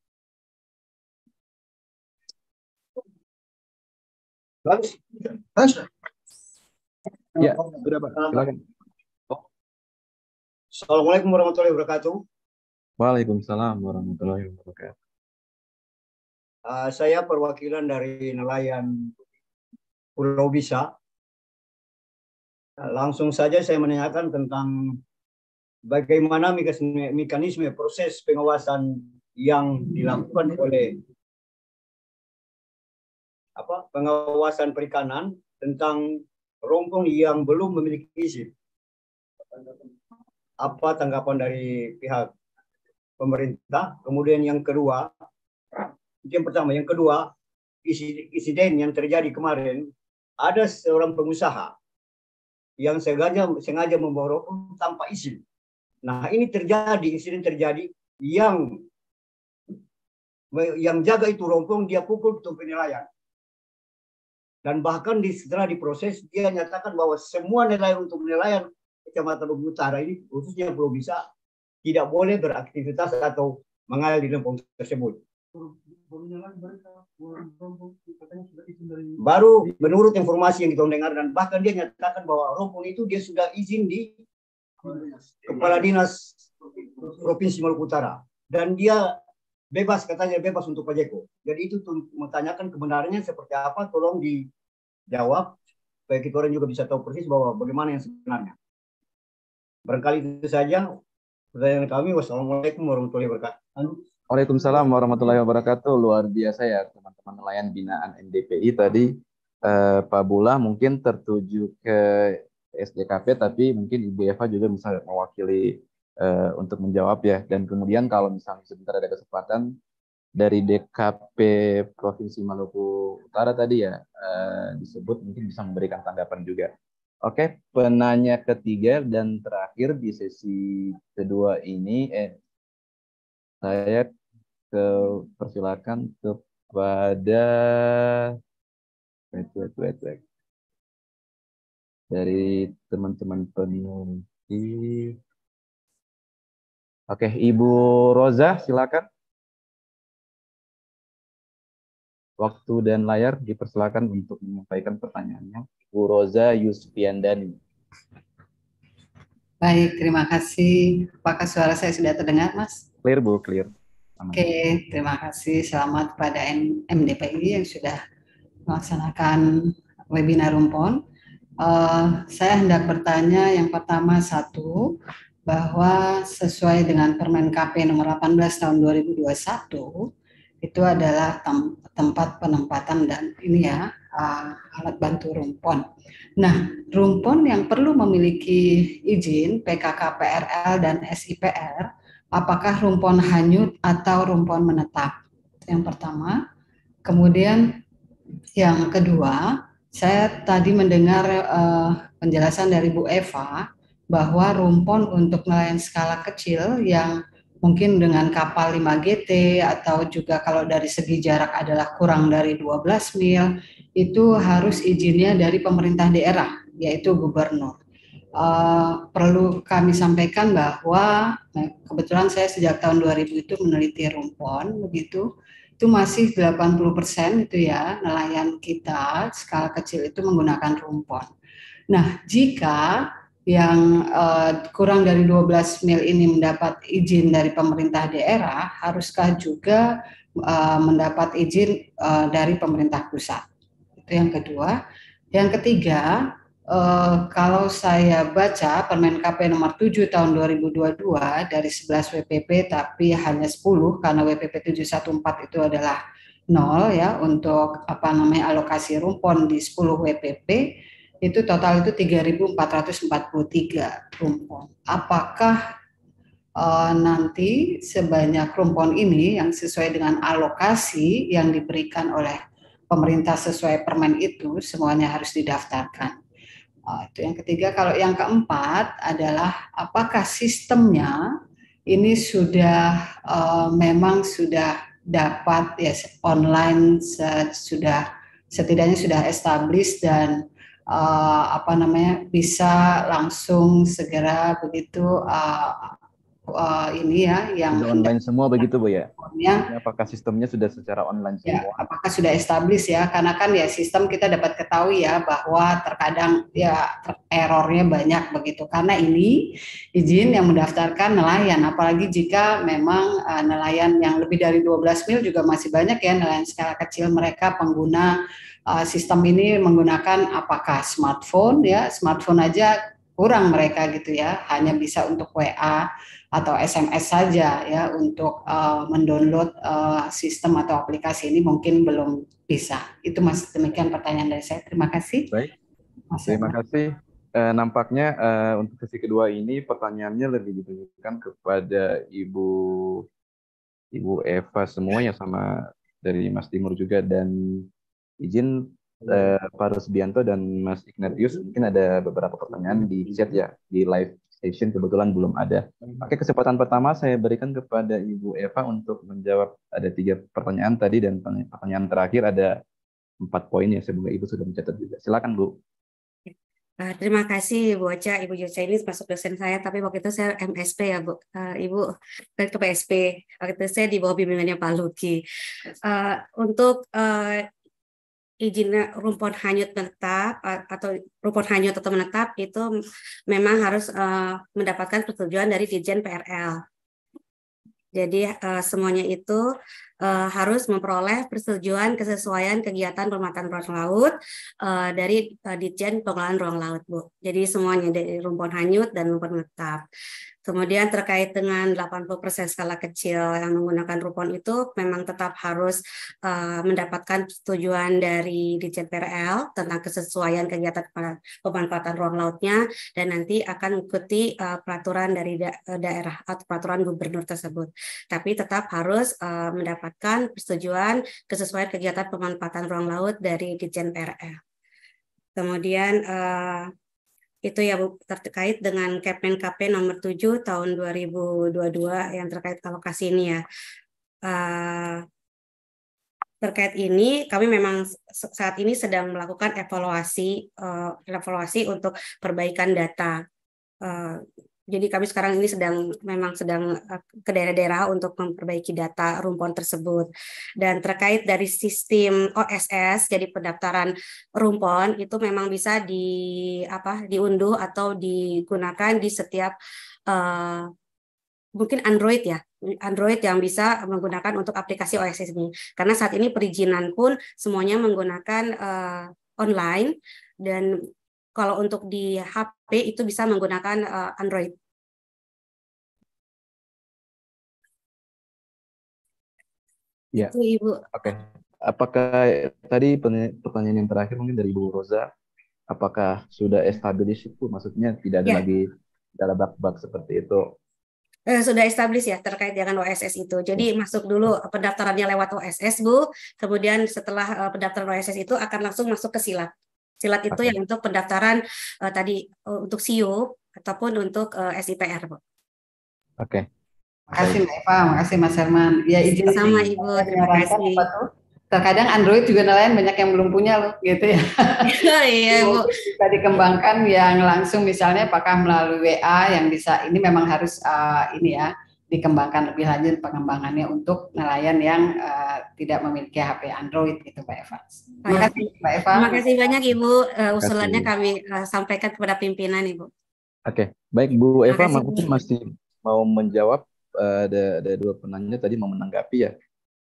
Ya, oh, oh. Assalamualaikum warahmatullahi wabarakatuh. Waalaikumsalam warahmatullahi wabarakatuh. Uh, saya perwakilan dari nelayan Pulau Bisa. Uh, langsung saja saya menanyakan tentang bagaimana mekanisme, proses pengawasan yang dilakukan oleh apa pengawasan perikanan tentang rompong yang belum memiliki izin. Apa tanggapan dari pihak pemerintah? Kemudian yang kedua, yang pertama, yang kedua, insiden yang terjadi kemarin, ada seorang pengusaha yang sengaja sengaja membawa tanpa izin. Nah ini terjadi, insiden terjadi yang yang jaga itu rompong dia pukul untuk penilaian. Dan bahkan di, setelah diproses dia nyatakan bahwa semua nilai untuk penilaian Kecamatan Ubud Utara ini khususnya belum Bisa tidak boleh beraktivitas atau mengalir di rompong tersebut. Baru menurut informasi yang kita dengar dan bahkan dia nyatakan bahwa rompong itu dia sudah izin di kepala dinas provinsi Maluku Utara dan dia bebas katanya bebas untuk Pak Jeko. Jadi itu menanyakan kebenarannya seperti apa tolong dijawab supaya kita orang juga bisa tahu persis bahwa bagaimana yang sebenarnya. Barangkali itu saja pertanyaan kami. Wassalamualaikum warahmatullahi wabarakatuh. Waalaikumsalam warahmatullahi wabarakatuh. Luar biasa ya teman-teman nelayan binaan NDPI tadi eh, Pak Bula mungkin tertuju ke SJKP tapi mungkin Ibu Eva juga bisa mewakili uh, untuk menjawab ya dan kemudian kalau misalnya sebentar ada kesempatan dari DKP Provinsi Maluku Utara tadi ya uh, disebut mungkin bisa memberikan tanggapan juga. Oke, penanya ketiga dan terakhir di sesi kedua ini eh saya ke persilakan kepada wait, wait, wait, wait dari teman-teman peneliti. Oke, Ibu Roza, silakan. Waktu dan layar dipersilakan untuk menyampaikan pertanyaannya. Ibu Roza Yusfiandani. Baik, terima kasih. Apakah suara saya sudah terdengar, Mas? Clear, Bu, clear. Aman. Oke, terima kasih. Selamat kepada MDPI yang sudah melaksanakan webinar rumpon. Uh, saya hendak bertanya yang pertama satu bahwa sesuai dengan Permen KP nomor 18 tahun 2021 itu adalah tem tempat penempatan dan ini ya uh, alat bantu rumpon. Nah, rumpon yang perlu memiliki izin PKK PRL dan SIPR apakah rumpon hanyut atau rumpon menetap? Yang pertama. Kemudian yang kedua, saya tadi mendengar uh, penjelasan dari Bu Eva bahwa rumpon untuk nelayan skala kecil yang mungkin dengan kapal 5GT atau juga kalau dari segi jarak adalah kurang dari 12 mil itu harus izinnya dari pemerintah daerah yaitu gubernur. Uh, perlu kami sampaikan bahwa nah, kebetulan saya sejak tahun 2000 itu meneliti rumpon begitu itu masih 80% itu ya nelayan kita skala kecil itu menggunakan rumpon. Nah, jika yang uh, kurang dari 12 mil ini mendapat izin dari pemerintah daerah, haruskah juga uh, mendapat izin uh, dari pemerintah pusat? Itu yang kedua. Yang ketiga, Uh, kalau saya baca Permen KP nomor 7 tahun 2022 dari 11 WPP tapi hanya 10 karena WPP 714 itu adalah nol ya untuk apa namanya alokasi rumpon di 10 WPP itu total itu 3.443 rumpon. Apakah uh, nanti sebanyak rumpon ini yang sesuai dengan alokasi yang diberikan oleh pemerintah sesuai permen itu semuanya harus didaftarkan? Oh, itu yang ketiga. Kalau yang keempat adalah apakah sistemnya ini sudah uh, memang sudah dapat ya online se sudah setidaknya sudah established dan uh, apa namanya bisa langsung segera begitu uh, uh, ini ya yang sudah online semua begitu bu ya? Sistemnya. apakah sistemnya sudah secara online ya, Apakah sudah established ya? Karena kan ya sistem kita dapat ketahui ya bahwa terkadang ya errornya banyak begitu. Karena ini izin yang mendaftarkan nelayan, apalagi jika memang uh, nelayan yang lebih dari 12 mil juga masih banyak ya nelayan skala kecil mereka pengguna uh, sistem ini menggunakan apakah smartphone ya smartphone aja kurang mereka gitu ya hanya bisa untuk WA atau SMS saja ya untuk uh, mendownload uh, sistem atau aplikasi ini mungkin belum bisa. Itu Mas demikian pertanyaan dari saya. Terima kasih. Baik. Mas Terima Mas. kasih. E, nampaknya e, untuk sesi kedua ini pertanyaannya lebih ditujukan kepada Ibu Ibu Eva semuanya sama dari Mas Timur juga dan izin Pak Rusbianto dan Mas Ignatius mungkin ada beberapa pertanyaan di chat ya di live session kebetulan belum ada. Oke, hmm. kesempatan pertama saya berikan kepada Ibu Eva untuk menjawab ada tiga pertanyaan tadi dan pertanyaan terakhir ada empat poin yang semoga Ibu sudah mencatat juga. Silakan Bu. Uh, terima kasih Bu Oca, Ibu Oca ini masuk dosen saya, tapi waktu itu saya MSP ya Bu, uh, Ibu ke PSP, waktu itu saya di bawah bimbingannya Pak Luki. Uh, untuk izinnya rumpon hanyut menetap atau rumpon hanyut atau menetap itu memang harus uh, mendapatkan persetujuan dari Dirjen PRL. Jadi uh, semuanya itu uh, harus memperoleh persetujuan kesesuaian kegiatan permatan ruang laut uh, dari uh, Ditjen Pengelolaan Ruang Laut, Bu. Jadi semuanya dari rumpon hanyut dan rumpon menetap. Kemudian terkait dengan 80% skala kecil yang menggunakan rupon itu memang tetap harus uh, mendapatkan persetujuan dari DJPRL tentang kesesuaian kegiatan pemanfaatan ruang lautnya dan nanti akan mengikuti uh, peraturan dari da daerah atau peraturan gubernur tersebut. Tapi tetap harus uh, mendapatkan persetujuan kesesuaian kegiatan pemanfaatan ruang laut dari DJPRL. Kemudian uh, itu ya Bu, terkait dengan Kepen KP nomor 7 tahun 2022 yang terkait alokasi ini ya. Uh, terkait ini kami memang saat ini sedang melakukan evaluasi uh, evaluasi untuk perbaikan data uh, jadi kami sekarang ini sedang memang sedang eh, ke daerah-daerah untuk memperbaiki data rumpon tersebut. Dan terkait dari sistem OSS, jadi pendaftaran rumpon itu memang bisa di apa diunduh atau digunakan di setiap uh, mungkin Android ya, Android yang bisa menggunakan untuk aplikasi OSS ini. Karena saat ini perizinan pun semuanya menggunakan uh, online dan kalau untuk di HP itu bisa menggunakan uh, Android. Ya. Itu Ibu. Oke. Okay. Apakah tadi pertanyaan yang terakhir mungkin dari Ibu Rosa, apakah sudah established itu maksudnya tidak ada ya. lagi dalam bak-bak seperti itu? Eh, sudah established ya terkait dengan OSS itu. Jadi ya. masuk dulu ya. pendaftarannya lewat OSS, Bu. Kemudian setelah uh, pendaftaran OSS itu akan langsung masuk ke silat. Silat itu okay. yang untuk pendaftaran uh, tadi uh, untuk SIUP ataupun untuk uh, eh, SIPR, Bu. Oke. Okay. Makasih Mbak Eva, makasih Mas Herman. Ya izin sama Ibu, terima kasih. Terkadang Android juga nelayan banyak yang belum punya loh, gitu ya. Oh, iya, Bu. Bisa dikembangkan yang langsung misalnya apakah melalui WA yang bisa ini memang harus uh, ini ya dikembangkan lebih lanjut pengembangannya untuk nelayan yang uh, tidak memiliki HP Android gitu Pak Eva. Terima kasih Pak Eva. Terima kasih banyak Ibu uh, usulannya kami uh, sampaikan kepada pimpinan Ibu. Oke, okay. baik Bu Eva mungkin masih mau menjawab uh, ada dua penanya tadi mau menanggapi ya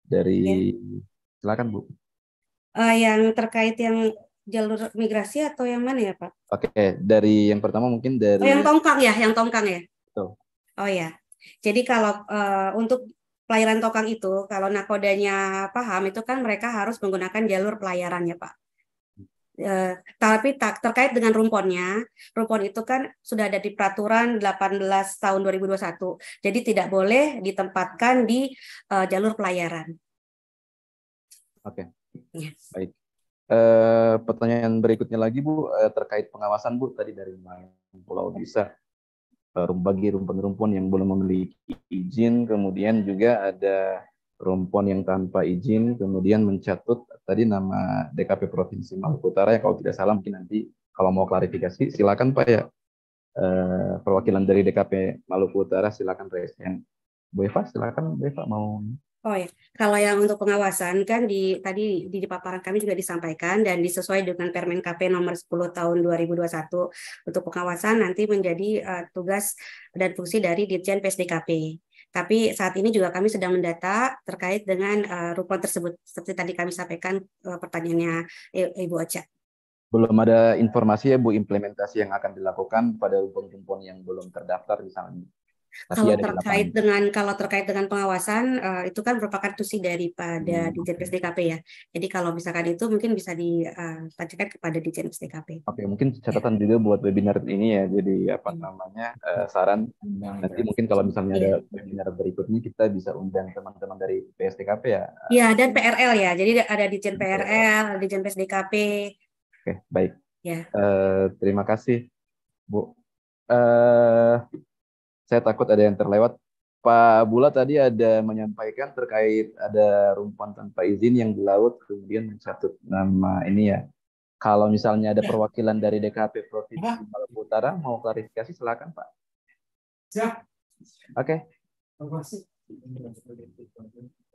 dari ya. silakan Bu. Uh, yang terkait yang jalur migrasi atau yang mana ya Pak? Oke, okay. dari yang pertama mungkin dari Oh, yang tongkang ya, yang tongkang ya. Betul. Oh ya. Jadi kalau uh, untuk pelayaran tokang itu kalau nakodanya paham itu kan mereka harus menggunakan jalur pelayaran ya Pak. Uh, tapi tak, terkait dengan rumponnya, rumpon itu kan sudah ada di peraturan 18 tahun 2021. Jadi tidak boleh ditempatkan di uh, jalur pelayaran. Oke. Okay. Iya. Yes. Baik. Uh, pertanyaan berikutnya lagi Bu uh, terkait pengawasan Bu tadi dari Pulau Bisa. Eh, bagi rumpun-rumpun yang belum memiliki izin, kemudian juga ada rumpun yang tanpa izin, kemudian mencatut tadi nama DKP Provinsi Maluku Utara ya kalau tidak salah mungkin nanti kalau mau klarifikasi silakan Pak ya eh, perwakilan dari DKP Maluku Utara silakan Presiden. Bu Eva silakan Bu Eva mau Oh ya, kalau yang untuk pengawasan kan di tadi di, paparan kami juga disampaikan dan disesuai dengan Permen KP nomor 10 tahun 2021 untuk pengawasan nanti menjadi uh, tugas dan fungsi dari Dirjen PSDKP. Tapi saat ini juga kami sedang mendata terkait dengan uh, eh, rukun tersebut seperti tadi kami sampaikan uh, pertanyaannya Ibu Ocha. Belum ada informasi ya Bu implementasi yang akan dilakukan pada rukun-rukun yang belum terdaftar di sana. Masih kalau terkait dengan kalau terkait dengan pengawasan uh, itu kan merupakan tusi daripada hmm. Dijen PSDKP ya. Jadi kalau misalkan itu mungkin bisa ditanyakan eh, uh, kepada Dijen PSDKP. Oke, okay, mungkin ya. catatan ya. juga buat webinar ini ya. Jadi apa hmm. namanya uh, saran hmm. nanti mungkin kalau misalnya ya. ada iya. webinar berikutnya kita bisa undang teman-teman dari PSDKP ya. Iya, dan PRL ya. Jadi ada Dijen PRL, ada Dijen PSDKP. Oke, okay, baik. Ya. Uh, terima kasih, Bu. Uh, saya takut ada yang terlewat. Pak Bula tadi ada menyampaikan terkait ada rumpon tanpa izin yang di laut kemudian mencatut nama ini ya. Kalau misalnya ada ya. perwakilan dari DKP Provinsi iya. Maluku Utara mau klarifikasi silakan Pak. Siap. Ya. Oke. Okay.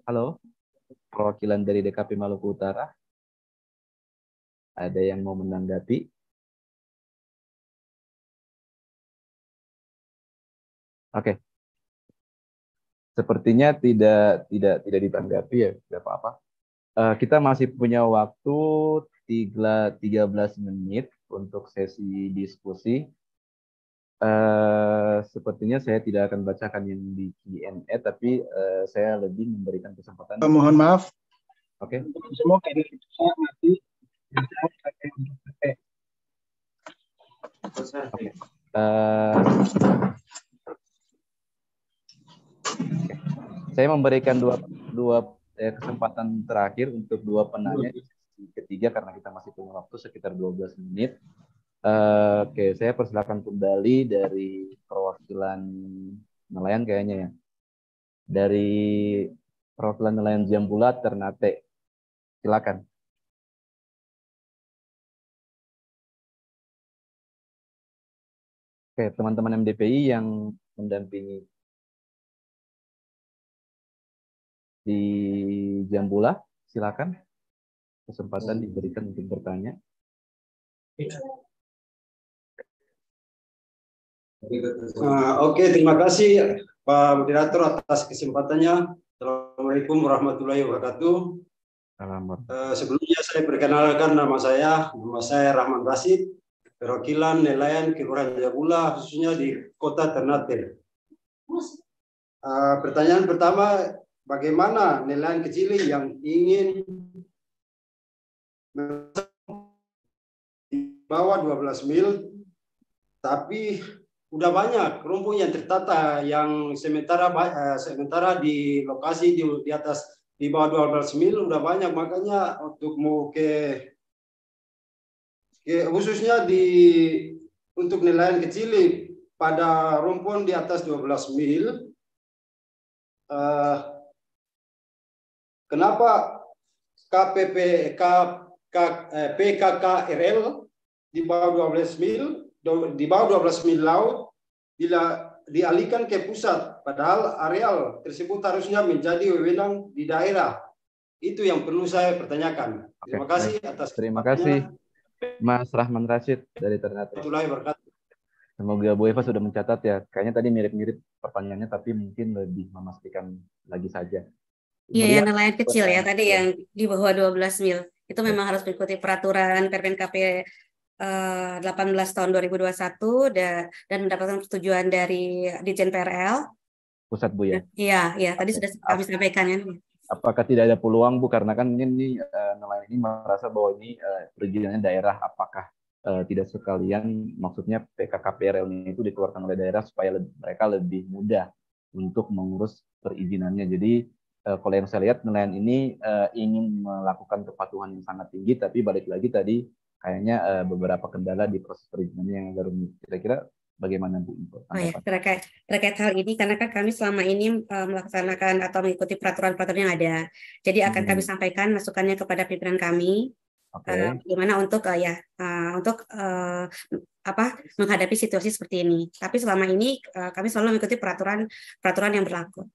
Halo. Perwakilan dari DKP Maluku Utara. Ada yang mau menanggapi? Oke. Sepertinya tidak tidak tidak ditanggapi ya, tidak apa-apa. Uh, kita masih punya waktu tiga 13 menit untuk sesi diskusi. Uh, sepertinya saya tidak akan bacakan yang di Q&A, tapi uh, saya lebih memberikan kesempatan. mohon maaf. Oke. Okay. Okay. Uh, saya memberikan dua dua eh, kesempatan terakhir untuk dua penanya ketiga karena kita masih punya waktu sekitar 12 menit. Uh, Oke, okay, saya persilakan kembali dari perwakilan nelayan kayaknya ya. Dari perwakilan nelayan Jambula Ternate. Silakan. Oke, okay, teman-teman MDPI yang mendampingi di Jambula. Silakan kesempatan hmm. diberikan untuk bertanya. Uh, Oke, okay, terima kasih Pak Moderator atas kesempatannya. Assalamualaikum warahmatullahi wabarakatuh. Uh, sebelumnya saya perkenalkan nama saya, nama saya Rahman Rasid, perwakilan nelayan Kelurahan Jabula, khususnya di Kota Ternate. Uh, pertanyaan pertama bagaimana nelayan kecil yang ingin dua 12 mil tapi udah banyak rumput yang tertata yang sementara eh, sementara di lokasi di, di atas di bawah 12 mil udah banyak makanya untuk mau ke, ke khususnya di untuk nelayan kecil pada rumpun di atas 12 mil uh, Kenapa KPP, K, K, eh, PKKRL di bawah 12 mil di bawah 12 mil laut bila dialihkan ke pusat padahal areal tersebut harusnya menjadi wewenang di daerah. Itu yang perlu saya pertanyakan. Okay. Terima kasih atas Terima kasih Mas Rahman Rashid dari Ternate. Semoga Bu Eva sudah mencatat ya. Kayaknya tadi mirip-mirip pertanyaannya tapi mungkin lebih memastikan lagi saja. Iya, yang nelayan kecil ya tadi iya. yang di bawah 12 mil itu iya. memang harus mengikuti peraturan Permenkap eh, 18 tahun 2021 dan mendapatkan persetujuan dari Dijen PRL. Pusat Bu ya. Iya, iya, tadi sudah kami sampaikan ya. Apakah tidak ada peluang Bu karena kan ini eh, nelayan ini merasa bahwa ini eh, perizinannya daerah apakah uh, tidak sekalian maksudnya PKK PKKPRL itu dikeluarkan oleh daerah supaya lebih, mereka lebih mudah untuk mengurus perizinannya. Jadi uh, kalau yang saya lihat nelayan ini uh, ingin melakukan kepatuhan yang sangat tinggi, tapi balik lagi tadi kayaknya uh, beberapa kendala di proses perizinannya yang agak rumit. Kira-kira bagaimana Bu Info? Oh ya, terkait terkait hal ini karena kan kami selama ini uh, melaksanakan atau mengikuti peraturan-peraturan yang ada. Jadi akan hmm. kami sampaikan masukannya kepada pimpinan kami. Okay. gimana untuk ya untuk apa menghadapi situasi seperti ini. Tapi selama ini kami selalu mengikuti peraturan peraturan yang berlaku.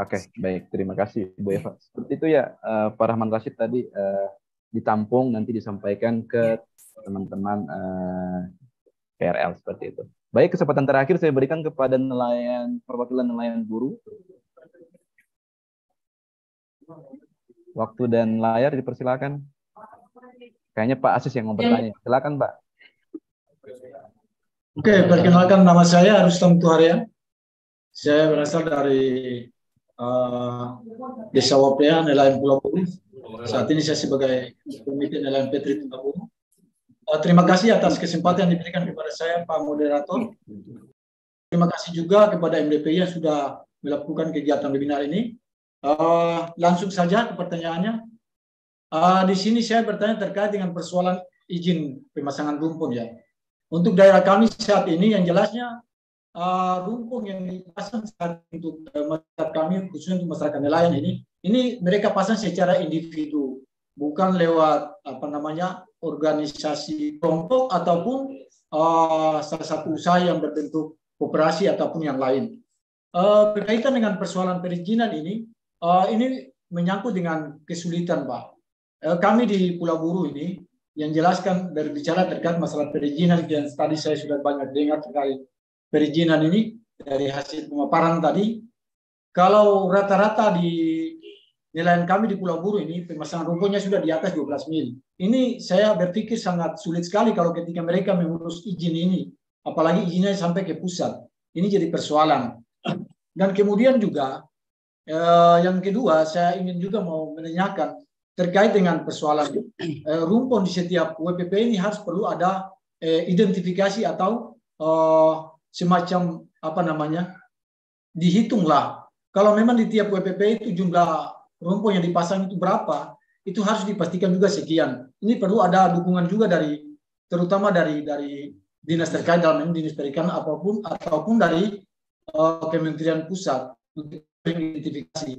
Oke, okay, baik. Terima kasih Bu Eva. Seperti itu ya, uh, Pak Rahman Rashid tadi uh, ditampung nanti disampaikan ke iya. teman-teman uh, eh, PRL seperti itu. Baik, kesempatan terakhir saya berikan kepada nelayan perwakilan nelayan guru. Waktu dan layar dipersilakan. Kayaknya Pak Asis yang mau iya. bertanya. Silakan Pak. Oke, perkenalkan nama saya Rustam Tuharya. Saya berasal dari Eh, Desa Wapea nelayan Pulau Bung. Saat ini saya sebagai Komite Nelayan Petri Pulau Bung. Uh, eh, terima kasih atas kesempatan yang diberikan kepada saya, Pak Moderator. Terima kasih juga kepada MDP yang sudah melakukan kegiatan webinar ini. Uh, langsung saja ke pertanyaannya. Uh, di sini saya bertanya terkait dengan persoalan izin pemasangan rumpun ya. Untuk daerah kami saat ini yang jelasnya uh, yang dipasang saat untuk eh, masyarakat kami khususnya untuk masyarakat nelayan ini ini mereka pasang secara individu bukan lewat apa namanya organisasi kelompok ataupun eh, salah satu usaha yang berbentuk koperasi ataupun yang lain. berkaitan dengan persoalan perizinan ini, ini menyangkut dengan kesulitan, Pak. kami di Pulau Buru ini yang jelaskan berbicara terkait masalah perizinan yang tadi saya sudah banyak dengar terkait perizinan ini dari hasil pemaparan tadi, kalau rata-rata di nilaian kami di Pulau Buru ini pemasangan rumputnya sudah di atas 12 mil. Ini saya berpikir sangat sulit sekali kalau ketika mereka mengurus izin ini, apalagi izinnya sampai ke pusat. Ini jadi persoalan. Dan kemudian juga eh, yang kedua saya ingin juga mau menanyakan terkait dengan persoalan eh, rumpun di setiap WPP ini harus perlu ada eh, identifikasi atau eh, semacam apa namanya dihitunglah kalau memang di tiap WPP itu jumlah rumpun yang dipasang itu berapa itu harus dipastikan juga sekian ini perlu ada dukungan juga dari terutama dari dari dinas terkait dalam ini dinas perikanan apapun ataupun dari uh, kementerian pusat untuk identifikasi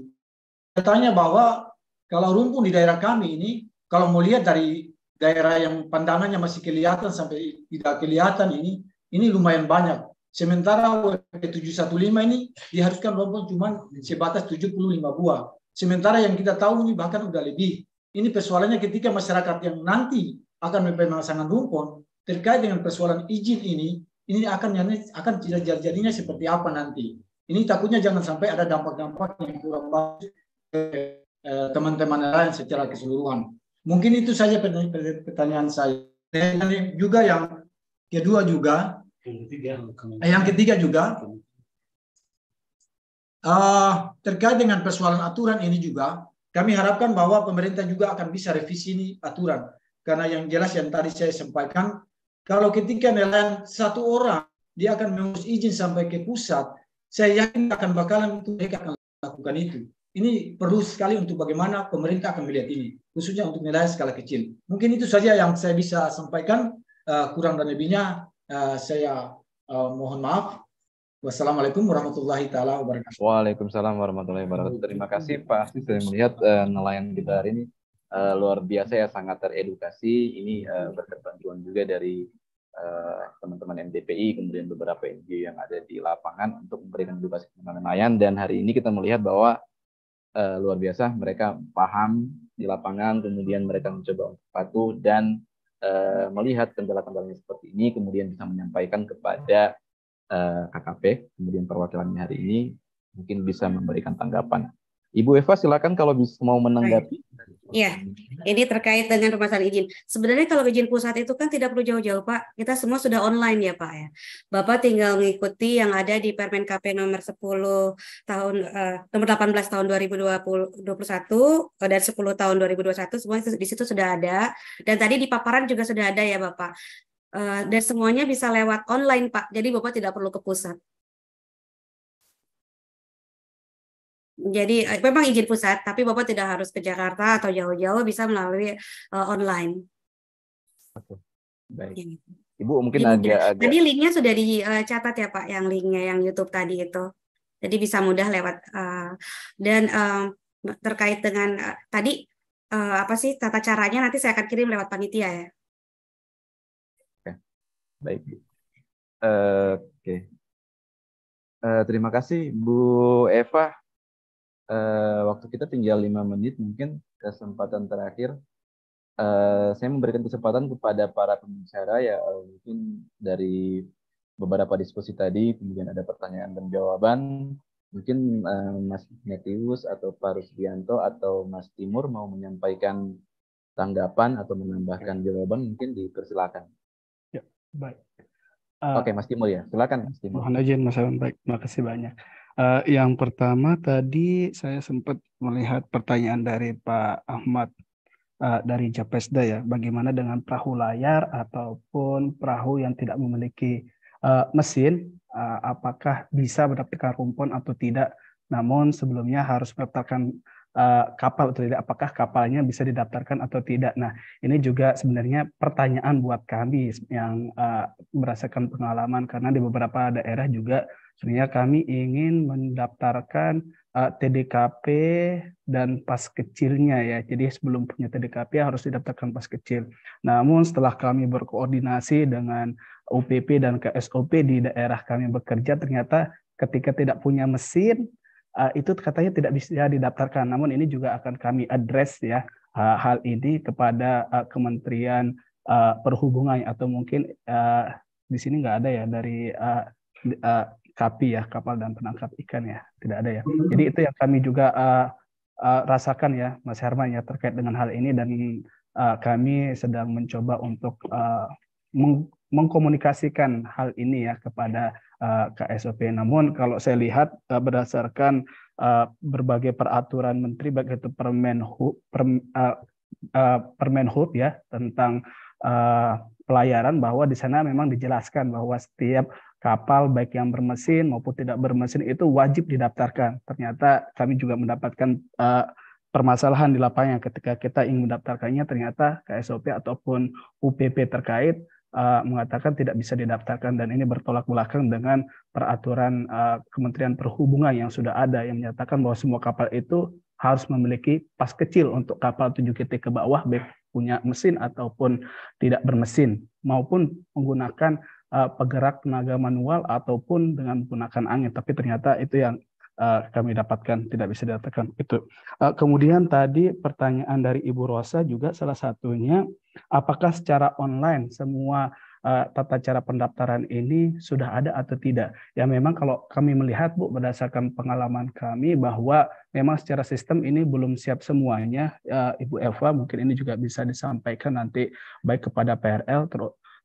katanya bahwa kalau rumpun di daerah kami ini kalau mau lihat dari daerah yang pandangannya masih kelihatan sampai tidak kelihatan ini ini lumayan banyak Sementara WP 715 ini diharuskan lompat cuma sebatas 75 buah. Sementara yang kita tahu ini bahkan sudah lebih. Ini persoalannya ketika masyarakat yang nanti akan memasangkan rumpon terkait dengan persoalan izin ini, ini akan akan tidak jadinya seperti apa nanti. Ini takutnya jangan sampai ada dampak-dampak yang kurang bagus eh, teman-teman lain secara keseluruhan. Mungkin itu saja pertanyaan saya. Dan juga yang kedua juga Eh, yang ketiga juga uh, terkait dengan persoalan aturan ini juga kami harapkan bahwa pemerintah juga akan bisa revisi ini aturan karena yang jelas yang tadi saya sampaikan kalau ketika nelayan satu orang dia akan mengurus izin sampai ke pusat saya yakin akan bakalan mereka akan lakukan itu ini perlu sekali untuk bagaimana pemerintah akan melihat ini, khususnya untuk nelayan skala kecil. Mungkin itu saja yang saya bisa sampaikan, uh, kurang dan lebihnya Eh, saya eh, mohon maaf. Wassalamualaikum warahmatullahi taala wabarakatuh. Waalaikumsalam warahmatullahi wabarakatuh. Terima kasih Pak saya melihat uh, nelayan kita hari ini uh, luar biasa ya sangat teredukasi. Ini uh, bantuan juga dari teman-teman uh, MDPI kemudian beberapa NGO yang ada di lapangan untuk memberikan edukasi kepada nelayan dan hari ini kita melihat bahwa uh, luar biasa mereka paham di lapangan kemudian mereka mencoba untuk patuh dan Eh, melihat kendala-kendalanya seperti ini, kemudian bisa menyampaikan kepada eh, KKP, kemudian perwakilannya hari ini mungkin bisa memberikan tanggapan. Ibu Eva silakan kalau bisa mau menanggapi. Iya, ini terkait dengan permasalahan izin. Sebenarnya kalau izin pusat itu kan tidak perlu jauh-jauh Pak, kita semua sudah online ya Pak ya. Bapak tinggal mengikuti yang ada di Permen KP nomor 10 tahun eh, nomor 18 tahun 2020 21 eh, dan 10 tahun 2021 semua di situ sudah ada dan tadi di paparan juga sudah ada ya Bapak. Uh, dan semuanya bisa lewat online Pak. Jadi Bapak tidak perlu ke pusat. Jadi eh, memang izin pusat, tapi Bapak tidak harus ke Jakarta atau jauh-jauh bisa melalui uh, online. Oke, baik. Ya. Ibu mungkin agak, agak. Tadi linknya sudah dicatat eh, ya Pak, yang linknya yang YouTube tadi itu. Jadi bisa mudah lewat. dan terkait dengan tadi apa sih tata caranya nanti saya akan kirim lewat panitia ya. Oke, baik. Uh, Oke. Okay. Uh, terima kasih Bu Eva uh, waktu kita tinggal lima menit, mungkin kesempatan terakhir uh, saya memberikan kesempatan kepada para pembicara ya eh, mungkin dari beberapa diskusi tadi, kemudian ada pertanyaan dan jawaban. Mungkin uh, Mas Netius atau Pak Rusdianto atau Mas Timur mau menyampaikan tanggapan atau menambahkan ya. jawaban, mungkin dipersilakan. Ya, baik. Uh, Oke, Mas Timur ya, silakan Mas Timur. Mohon izin Mas Awan, baik. Makasih banyak. Uh, yang pertama tadi saya sempat melihat pertanyaan dari Pak Ahmad uh, dari Japesda ya, bagaimana dengan perahu layar ataupun perahu yang tidak memiliki uh, mesin, uh, apakah bisa mendapatkan rumpon atau tidak? Namun sebelumnya harus mendapatkan uh, kapal atau tidak, apakah kapalnya bisa didaftarkan atau tidak. Nah, ini juga sebenarnya pertanyaan buat kami yang uh, merasakan pengalaman karena di beberapa daerah juga sebenarnya kami ingin mendaftarkan uh, eh, TDKP dan pas kecilnya ya. Jadi sebelum punya TDKP harus didaftarkan pas kecil. Namun setelah kami berkoordinasi dengan UPP dan KSOP di daerah kami bekerja ternyata ketika tidak punya mesin uh, itu katanya tidak bisa didaftarkan. Namun ini juga akan kami address ya uh, hal ini kepada uh, Kementerian uh, Perhubungan atau mungkin uh, di sini nggak ada ya dari uh, uh, KAPI ya kapal dan penangkap ikan ya tidak ada ya. Hmm. Jadi itu yang kami juga uh, uh, rasakan ya Mas Herman ya terkait dengan hal ini dan uh, kami sedang mencoba untuk uh, mengkomunikasikan hal ini ya kepada uh, eh, KSOP. Namun kalau saya lihat uh, berdasarkan uh, berbagai peraturan menteri baik itu Permen Hub, per, uh, uh, Permen Hub ya tentang uh, pelayaran bahwa di sana memang dijelaskan bahwa setiap kapal baik yang bermesin maupun tidak bermesin itu wajib didaftarkan. Ternyata kami juga mendapatkan uh, permasalahan di lapangan ketika kita ingin mendaftarkannya ternyata KSOP ataupun UPP terkait uh, mengatakan tidak bisa didaftarkan dan ini bertolak belakang dengan peraturan uh, Kementerian Perhubungan yang sudah ada yang menyatakan bahwa semua kapal itu harus memiliki pas kecil untuk kapal 7 kt ke bawah baik punya mesin ataupun tidak bermesin maupun menggunakan uh, pegerak tenaga manual ataupun dengan menggunakan angin tapi ternyata itu yang uh, kami dapatkan tidak bisa didapatkan itu. Uh, eh, kemudian tadi pertanyaan dari Ibu Rosa juga salah satunya apakah secara online semua uh, tata cara pendaftaran ini sudah ada atau tidak. Ya memang kalau kami melihat Bu berdasarkan pengalaman kami bahwa memang secara sistem ini belum siap semuanya uh, Ibu Eva mungkin ini juga bisa disampaikan nanti baik kepada PRL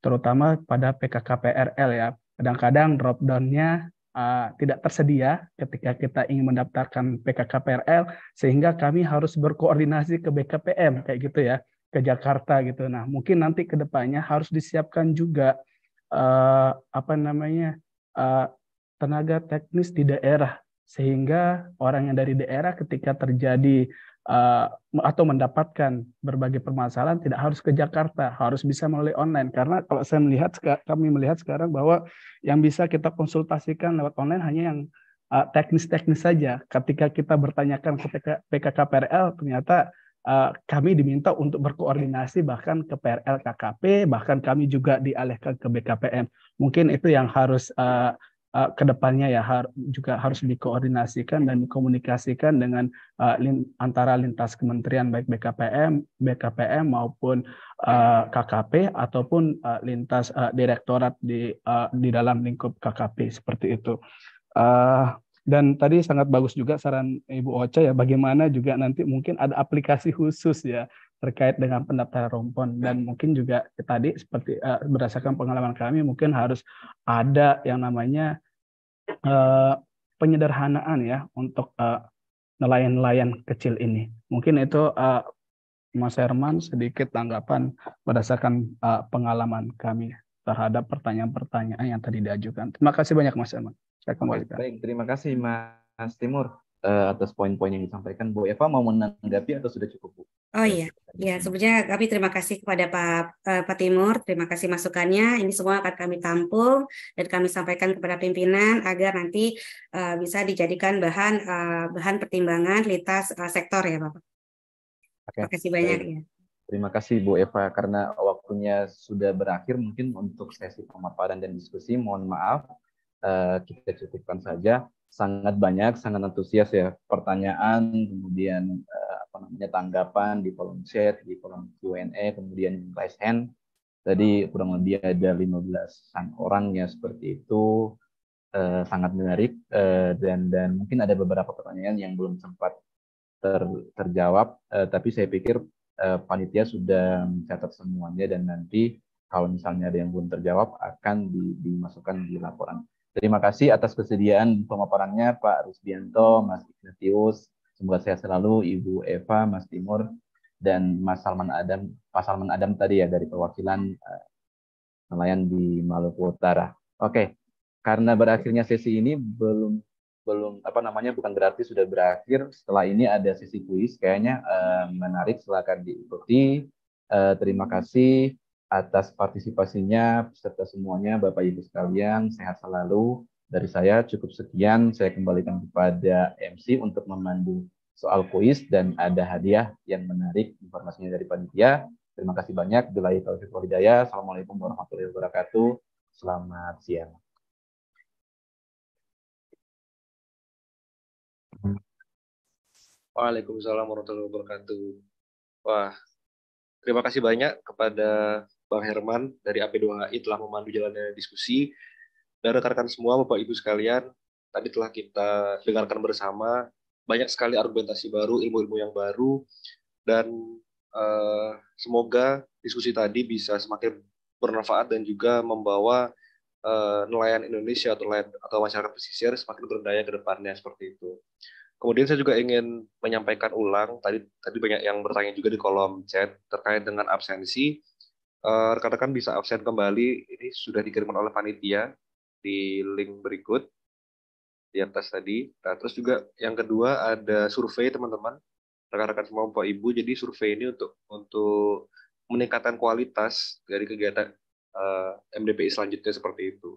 terutama pada PKKPRL ya. Kadang-kadang drop down-nya Eh, tidak tersedia ketika kita ingin mendaftarkan PKK PRL sehingga kami harus berkoordinasi ke BKPM kayak gitu ya ke Jakarta gitu. Nah mungkin nanti kedepannya harus disiapkan juga uh, apa namanya uh, tenaga teknis di daerah sehingga orang yang dari daerah ketika terjadi uh, atau mendapatkan berbagai permasalahan tidak harus ke Jakarta, harus bisa melalui online. Karena kalau saya melihat kami melihat sekarang bahwa yang bisa kita konsultasikan lewat online hanya yang eh, teknis-teknis uh, saja. Ketika kita bertanyakan ke PK, PKK PRL, ternyata uh, kami diminta untuk berkoordinasi bahkan ke PRL KKP, bahkan kami juga dialihkan ke BKPM. Mungkin itu yang harus uh, uh, eh, kedepannya ya har juga harus dikoordinasikan dan dikomunikasikan dengan uh, lin antara lintas kementerian baik BKPM, BKPM maupun uh, eh, KKP ataupun uh, lintas uh, direktorat di uh, di dalam lingkup KKP seperti itu. Uh, dan tadi sangat bagus juga saran Ibu Ocha ya bagaimana juga nanti mungkin ada aplikasi khusus ya terkait dengan pendaftaran rompon dan mungkin juga tadi seperti berdasarkan pengalaman kami mungkin harus ada yang namanya uh, penyederhanaan ya untuk uh, nelayan-nelayan kecil ini. Mungkin itu uh, Mas Herman sedikit tanggapan berdasarkan uh, pengalaman kami terhadap pertanyaan-pertanyaan yang tadi diajukan. Terima kasih banyak Mas Herman. Saya kembalikan. Baik, terima kasih Mas Timur uh, atas poin-poin yang disampaikan. Bu Eva mau menanggapi atau sudah cukup Bu? Oh iya, ya sebenarnya kami terima kasih kepada Pak uh, Pak Timur, terima kasih masukannya. Ini semua akan kami tampung dan kami sampaikan kepada pimpinan agar nanti uh, bisa dijadikan bahan uh, bahan pertimbangan lintas uh, sektor ya Bapak. Okay. Terima kasih banyak ya. Terima kasih Bu Eva karena waktunya sudah berakhir mungkin untuk sesi pemaparan dan diskusi mohon maaf kita cukupkan saja sangat banyak, sangat antusias ya pertanyaan, kemudian uh, apa namanya tanggapan di kolom chat, di kolom Q&A, kemudian raise hand. Tadi kurang lebih ada 15-an orang ya seperti itu. Uh, sangat menarik uh, dan dan mungkin ada beberapa pertanyaan yang belum sempat ter, terjawab uh, tapi saya pikir uh, panitia sudah mencatat semuanya dan nanti kalau misalnya ada yang belum terjawab akan di, dimasukkan di laporan Terima kasih atas kesediaan pemaparannya Pak Rusbianto, Mas Ignatius, semoga sehat selalu Ibu Eva, Mas Timur, dan Mas Salman Adam, Pak Salman Adam tadi ya dari perwakilan eh, nelayan di Maluku Utara. Oke, karena berakhirnya sesi ini belum belum apa namanya bukan berarti sudah berakhir. Setelah ini ada sesi kuis kayaknya eh, menarik, silakan diikuti. Eh, terima kasih atas partisipasinya beserta semuanya Bapak Ibu sekalian sehat selalu. Dari saya cukup sekian, saya kembalikan kepada MC untuk memandu soal kuis dan ada hadiah yang menarik informasinya dari panitia. Terima kasih banyak. Bilahi taufiq wal Assalamualaikum warahmatullahi wabarakatuh. Selamat siang. Waalaikumsalam warahmatullahi wabarakatuh. Wah, terima kasih banyak kepada Bang Herman dari AP2HI telah memandu jalannya diskusi. Dan rekan-rekan semua, Bapak-Ibu sekalian, tadi telah kita dengarkan bersama banyak sekali argumentasi baru, ilmu-ilmu yang baru, dan uh, semoga diskusi tadi bisa semakin bermanfaat dan juga membawa uh, nelayan Indonesia atau, nelayan, atau masyarakat pesisir semakin berdaya ke depannya seperti itu. Kemudian saya juga ingin menyampaikan ulang tadi tadi banyak yang bertanya juga di kolom chat terkait dengan absensi Eh, rekan-rekan bisa absen kembali. Ini sudah dikirimkan oleh panitia di link berikut di atas tadi. Nah, terus juga yang kedua ada survei teman-teman, rekan-rekan semua Bapak Ibu. Jadi survei ini untuk untuk meningkatkan kualitas dari kegiatan uh, eh, MDPI selanjutnya seperti itu.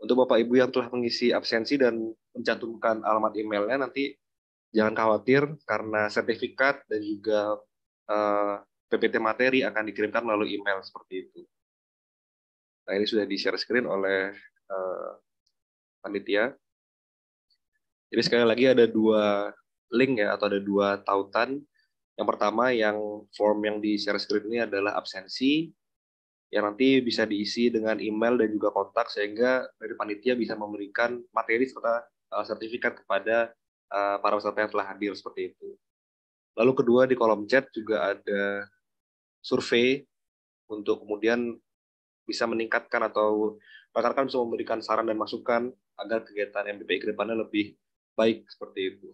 Untuk Bapak Ibu yang telah mengisi absensi dan mencantumkan alamat emailnya nanti jangan khawatir karena sertifikat dan juga uh, PPT materi akan dikirimkan melalui email seperti itu. Nah, ini sudah di-share screen oleh uh, panitia. Jadi sekali lagi ada dua link ya atau ada dua tautan. Yang pertama yang form yang di-share screen ini adalah absensi yang nanti bisa diisi dengan email dan juga kontak sehingga dari panitia bisa memberikan materi serta uh, sertifikat kepada uh, para peserta yang telah hadir seperti itu. Lalu kedua di kolom chat juga ada survei untuk kemudian bisa meningkatkan atau rekan-rekan bisa memberikan saran dan masukan agar kegiatan MBPI ke depannya lebih baik seperti itu.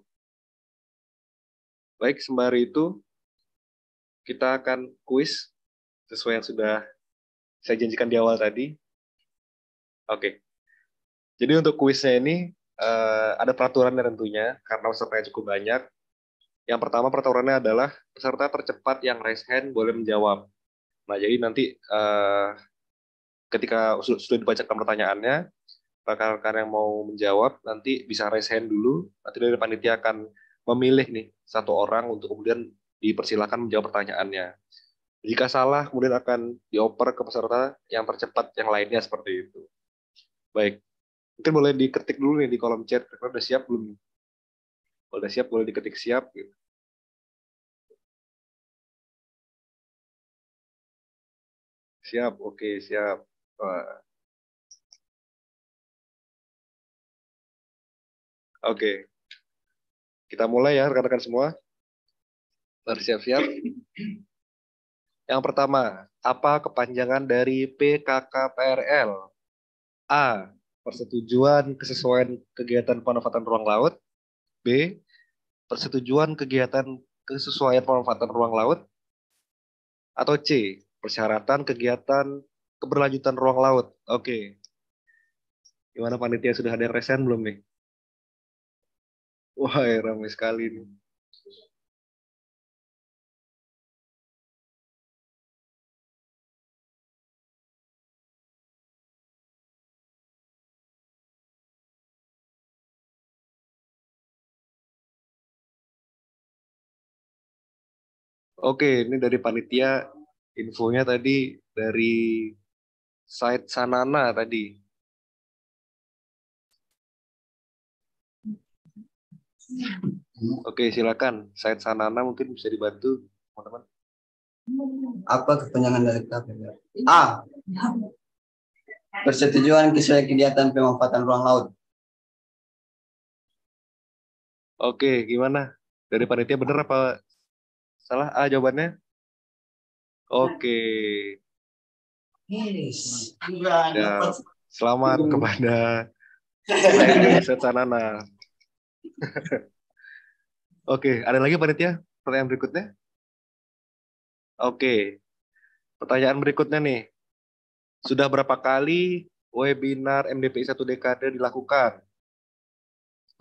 Baik, sembari itu kita akan kuis sesuai yang sudah saya janjikan di awal tadi. Oke. Jadi untuk kuisnya ini eh, ada peraturan tentunya karena pesertanya cukup banyak yang pertama peraturannya adalah peserta tercepat yang raise hand boleh menjawab. Nah, jadi nanti uh, ketika sudah dibacakan pertanyaannya, rekan-rekan yang mau menjawab nanti bisa raise hand dulu. Nanti dari panitia akan memilih nih satu orang untuk kemudian dipersilahkan menjawab pertanyaannya. Jika salah, kemudian akan dioper ke peserta yang tercepat yang lainnya seperti itu. Baik, mungkin boleh diketik dulu nih di kolom chat. karena udah siap belum? Kalau udah siap boleh diketik siap gitu. Siap, oke, siap. oke Oke. Kita mulai ya rekan-rekan semua. Bersiap-siap. siap Yang pertama, apa kepanjangan dari PKKPRL? A. Persetujuan kesesuaian kegiatan penempatan ruang laut. B. Persetujuan kegiatan kesesuaian pemanfaatan ruang laut. Atau C. Persyaratan kegiatan keberlanjutan ruang laut. Oke. Okay. Gimana panitia sudah ada resen belum nih? Wah, ramai sekali nih. Oke, ini dari panitia infonya tadi dari Said Sanana tadi. Oke, silakan. Said Sanana mungkin bisa dibantu, teman-teman. Apa kepanjangan dari kita? A. Persetujuan sesuai kegiatan pemanfaatan ruang laut. Oke, gimana? Dari panitia benar apa Salah A ah, jawabannya? Iya. Oke. Okay. Iya, ya, selamat iya. kepada saya Indonesia Oke, okay, ada lagi panitia pertanyaan berikutnya? Oke. Okay. Pertanyaan berikutnya nih. Sudah berapa kali webinar MDPI satu dekade dilakukan?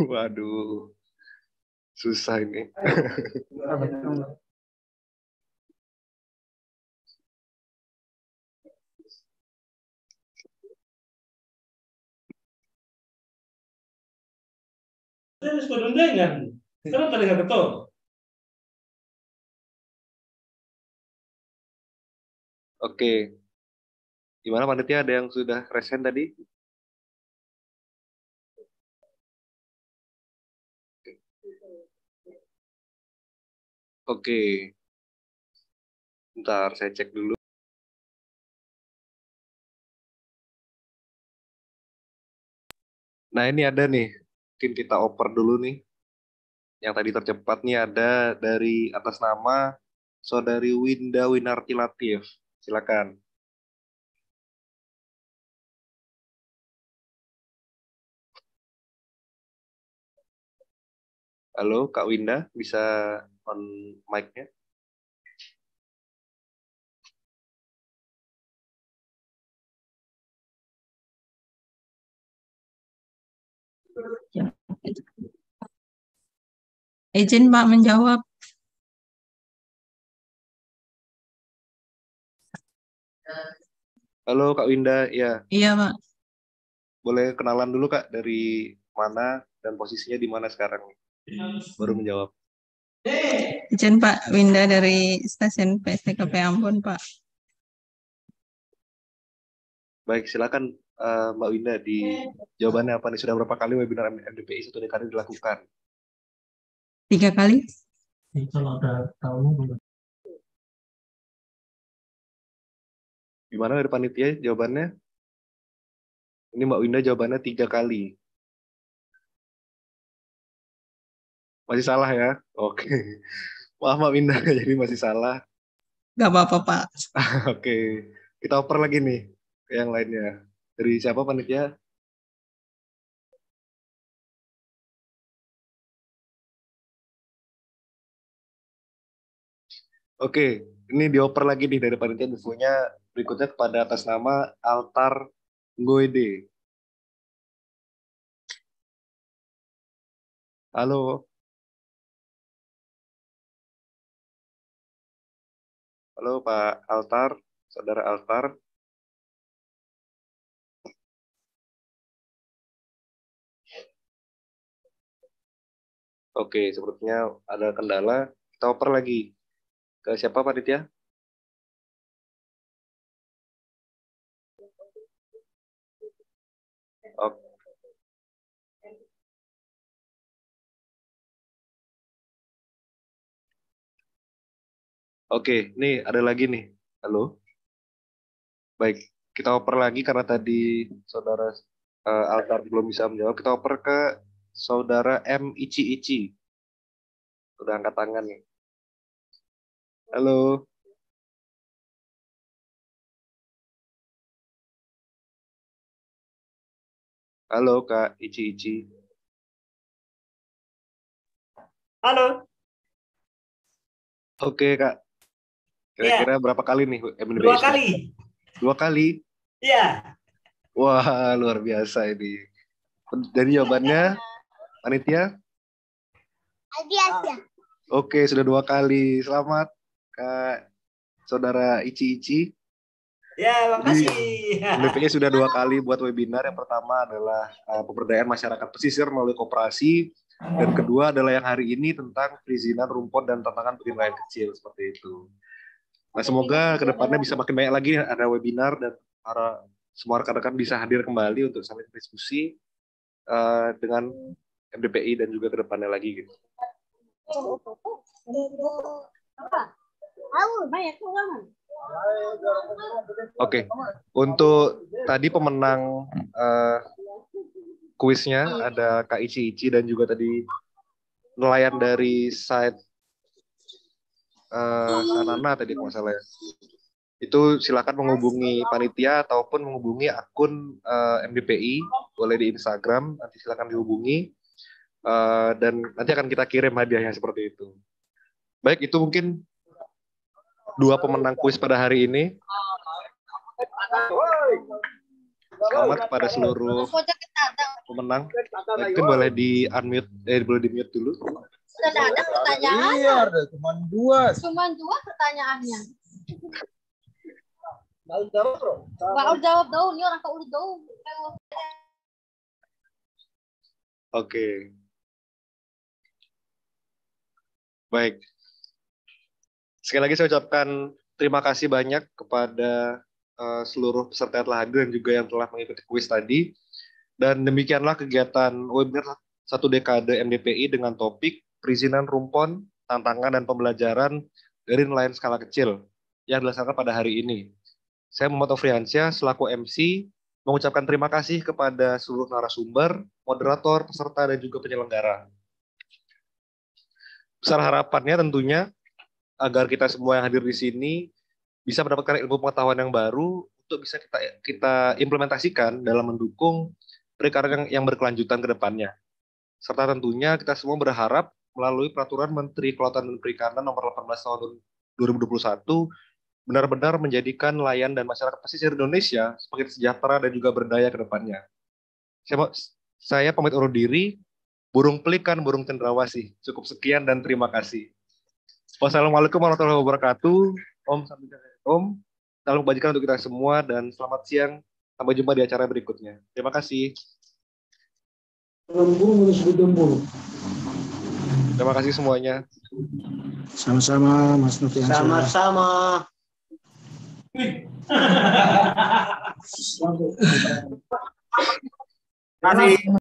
Waduh. Susah ini. Terus berundangan. Kenapa dengan ketua? Oke. Gimana panitia ada yang sudah resen tadi? Oke. Ntar saya cek dulu. Nah, ini ada nih mungkin kita oper dulu nih. Yang tadi tercepat nih ada dari atas nama saudari Winda Winarti Latif. Silakan. Halo Kak Winda, bisa on mic-nya? Ya. Izin Pak menjawab. Halo Kak Winda, ya. Iya Pak. Boleh kenalan dulu Kak dari mana dan posisinya di mana sekarang? Baru menjawab. Izin Pak Winda dari stasiun PSTKP Ambon Pak. Baik, silakan uh, Mbak Winda di iya. jawabannya apa nih? Sudah berapa kali webinar MDPI satu dekade dilakukan? Tiga kali. Kalau ada tahun Gimana dari panitia jawabannya? Ini Mbak Winda jawabannya tiga kali. Masih salah ya? Oke. Maaf Mbak Winda, jadi masih salah. Gak apa-apa, Pak. Oke. Kita oper lagi nih ke yang lainnya dari siapa panitia? Oke, ini dioper lagi nih dari panitia infonya berikutnya kepada atas nama Altar Goede. Halo. Halo Pak Altar, Saudara Altar. Oke, sepertinya ada kendala. Kita oper lagi. Ke siapa, Pak Ditya? Oke. Oke, nih ada lagi nih. Halo. Baik, kita oper lagi karena tadi saudara uh, Altar belum bisa menjawab. Kita oper ke saudara M Ici Ici. Udah angkat tangan nih. Halo. Halo Kak Ici Ici. Halo. Oke Kak. Kira-kira ya. berapa kali nih MNB Dua kali. Dua kali? Iya. Wah luar biasa ini. Dan jawabannya Panitia? Albiasa. Oke, sudah dua kali. Selamat Kak Saudara Ici-Ici. Ya, makasih. Iya. BPI sudah dua kali buat webinar. Yang pertama adalah uh, pemberdayaan masyarakat pesisir melalui kooperasi Dan kedua adalah yang hari ini tentang perizinan rumput dan tantangan penilaian kecil seperti itu. Nah, semoga kedepannya bisa makin banyak lagi ada webinar dan para semua rekan-rekan bisa hadir kembali untuk saling diskusi uh, dengan MDPI dan juga ke lagi gitu. Oke, okay. untuk tadi pemenang uh, kuisnya ada Kak Ici Ici dan juga tadi nelayan dari side uh, eh, Sanana tadi kalau salah ya. Itu silakan menghubungi panitia ataupun menghubungi akun uh, eh, MDPI boleh di Instagram nanti silakan dihubungi Uh, dan nanti akan kita kirim hadiahnya seperti itu. Baik, itu mungkin dua pemenang kuis pada hari ini. Selamat kepada seluruh pemenang. Mungkin boleh di unmute, eh boleh di mute dulu. Sudah ada pertanyaan? Iya, ada cuma dua. Cuma dua pertanyaannya. Mau jawab, Bro. Mau jawab dong, ini orang keurut dong. Oke. Okay. Baik. Sekali lagi saya ucapkan terima kasih banyak kepada uh, seluruh peserta yang telah hadir dan juga yang telah mengikuti kuis tadi. Dan demikianlah kegiatan webinar satu dekade MDPI dengan topik perizinan rumpon, tantangan dan pembelajaran dari nelayan skala kecil yang dilaksanakan pada hari ini. Saya Muhammad Ofriansyah selaku MC mengucapkan terima kasih kepada seluruh narasumber, moderator, peserta, dan juga penyelenggara. Besar harapannya tentunya agar kita semua yang hadir di sini bisa mendapatkan ilmu pengetahuan yang baru untuk bisa kita kita implementasikan dalam mendukung perikanan yang, yang berkelanjutan ke depannya. Serta tentunya kita semua berharap melalui peraturan Menteri Kelautan dan Perikanan nomor 18 tahun 2021 benar-benar menjadikan nelayan dan masyarakat pesisir Indonesia semakin sejahtera dan juga berdaya ke depannya. Saya, saya pamit undur diri burung pelikan, burung cendrawasih. Cukup sekian dan terima kasih. Wassalamualaikum warahmatullahi wabarakatuh. Om sampai jumpa, Om, salam kebajikan untuk kita semua dan selamat siang. Sampai jumpa di acara berikutnya. Terima kasih. Terima kasih semuanya. Sama-sama, Mas Nufi. Sama-sama. Terima kasih.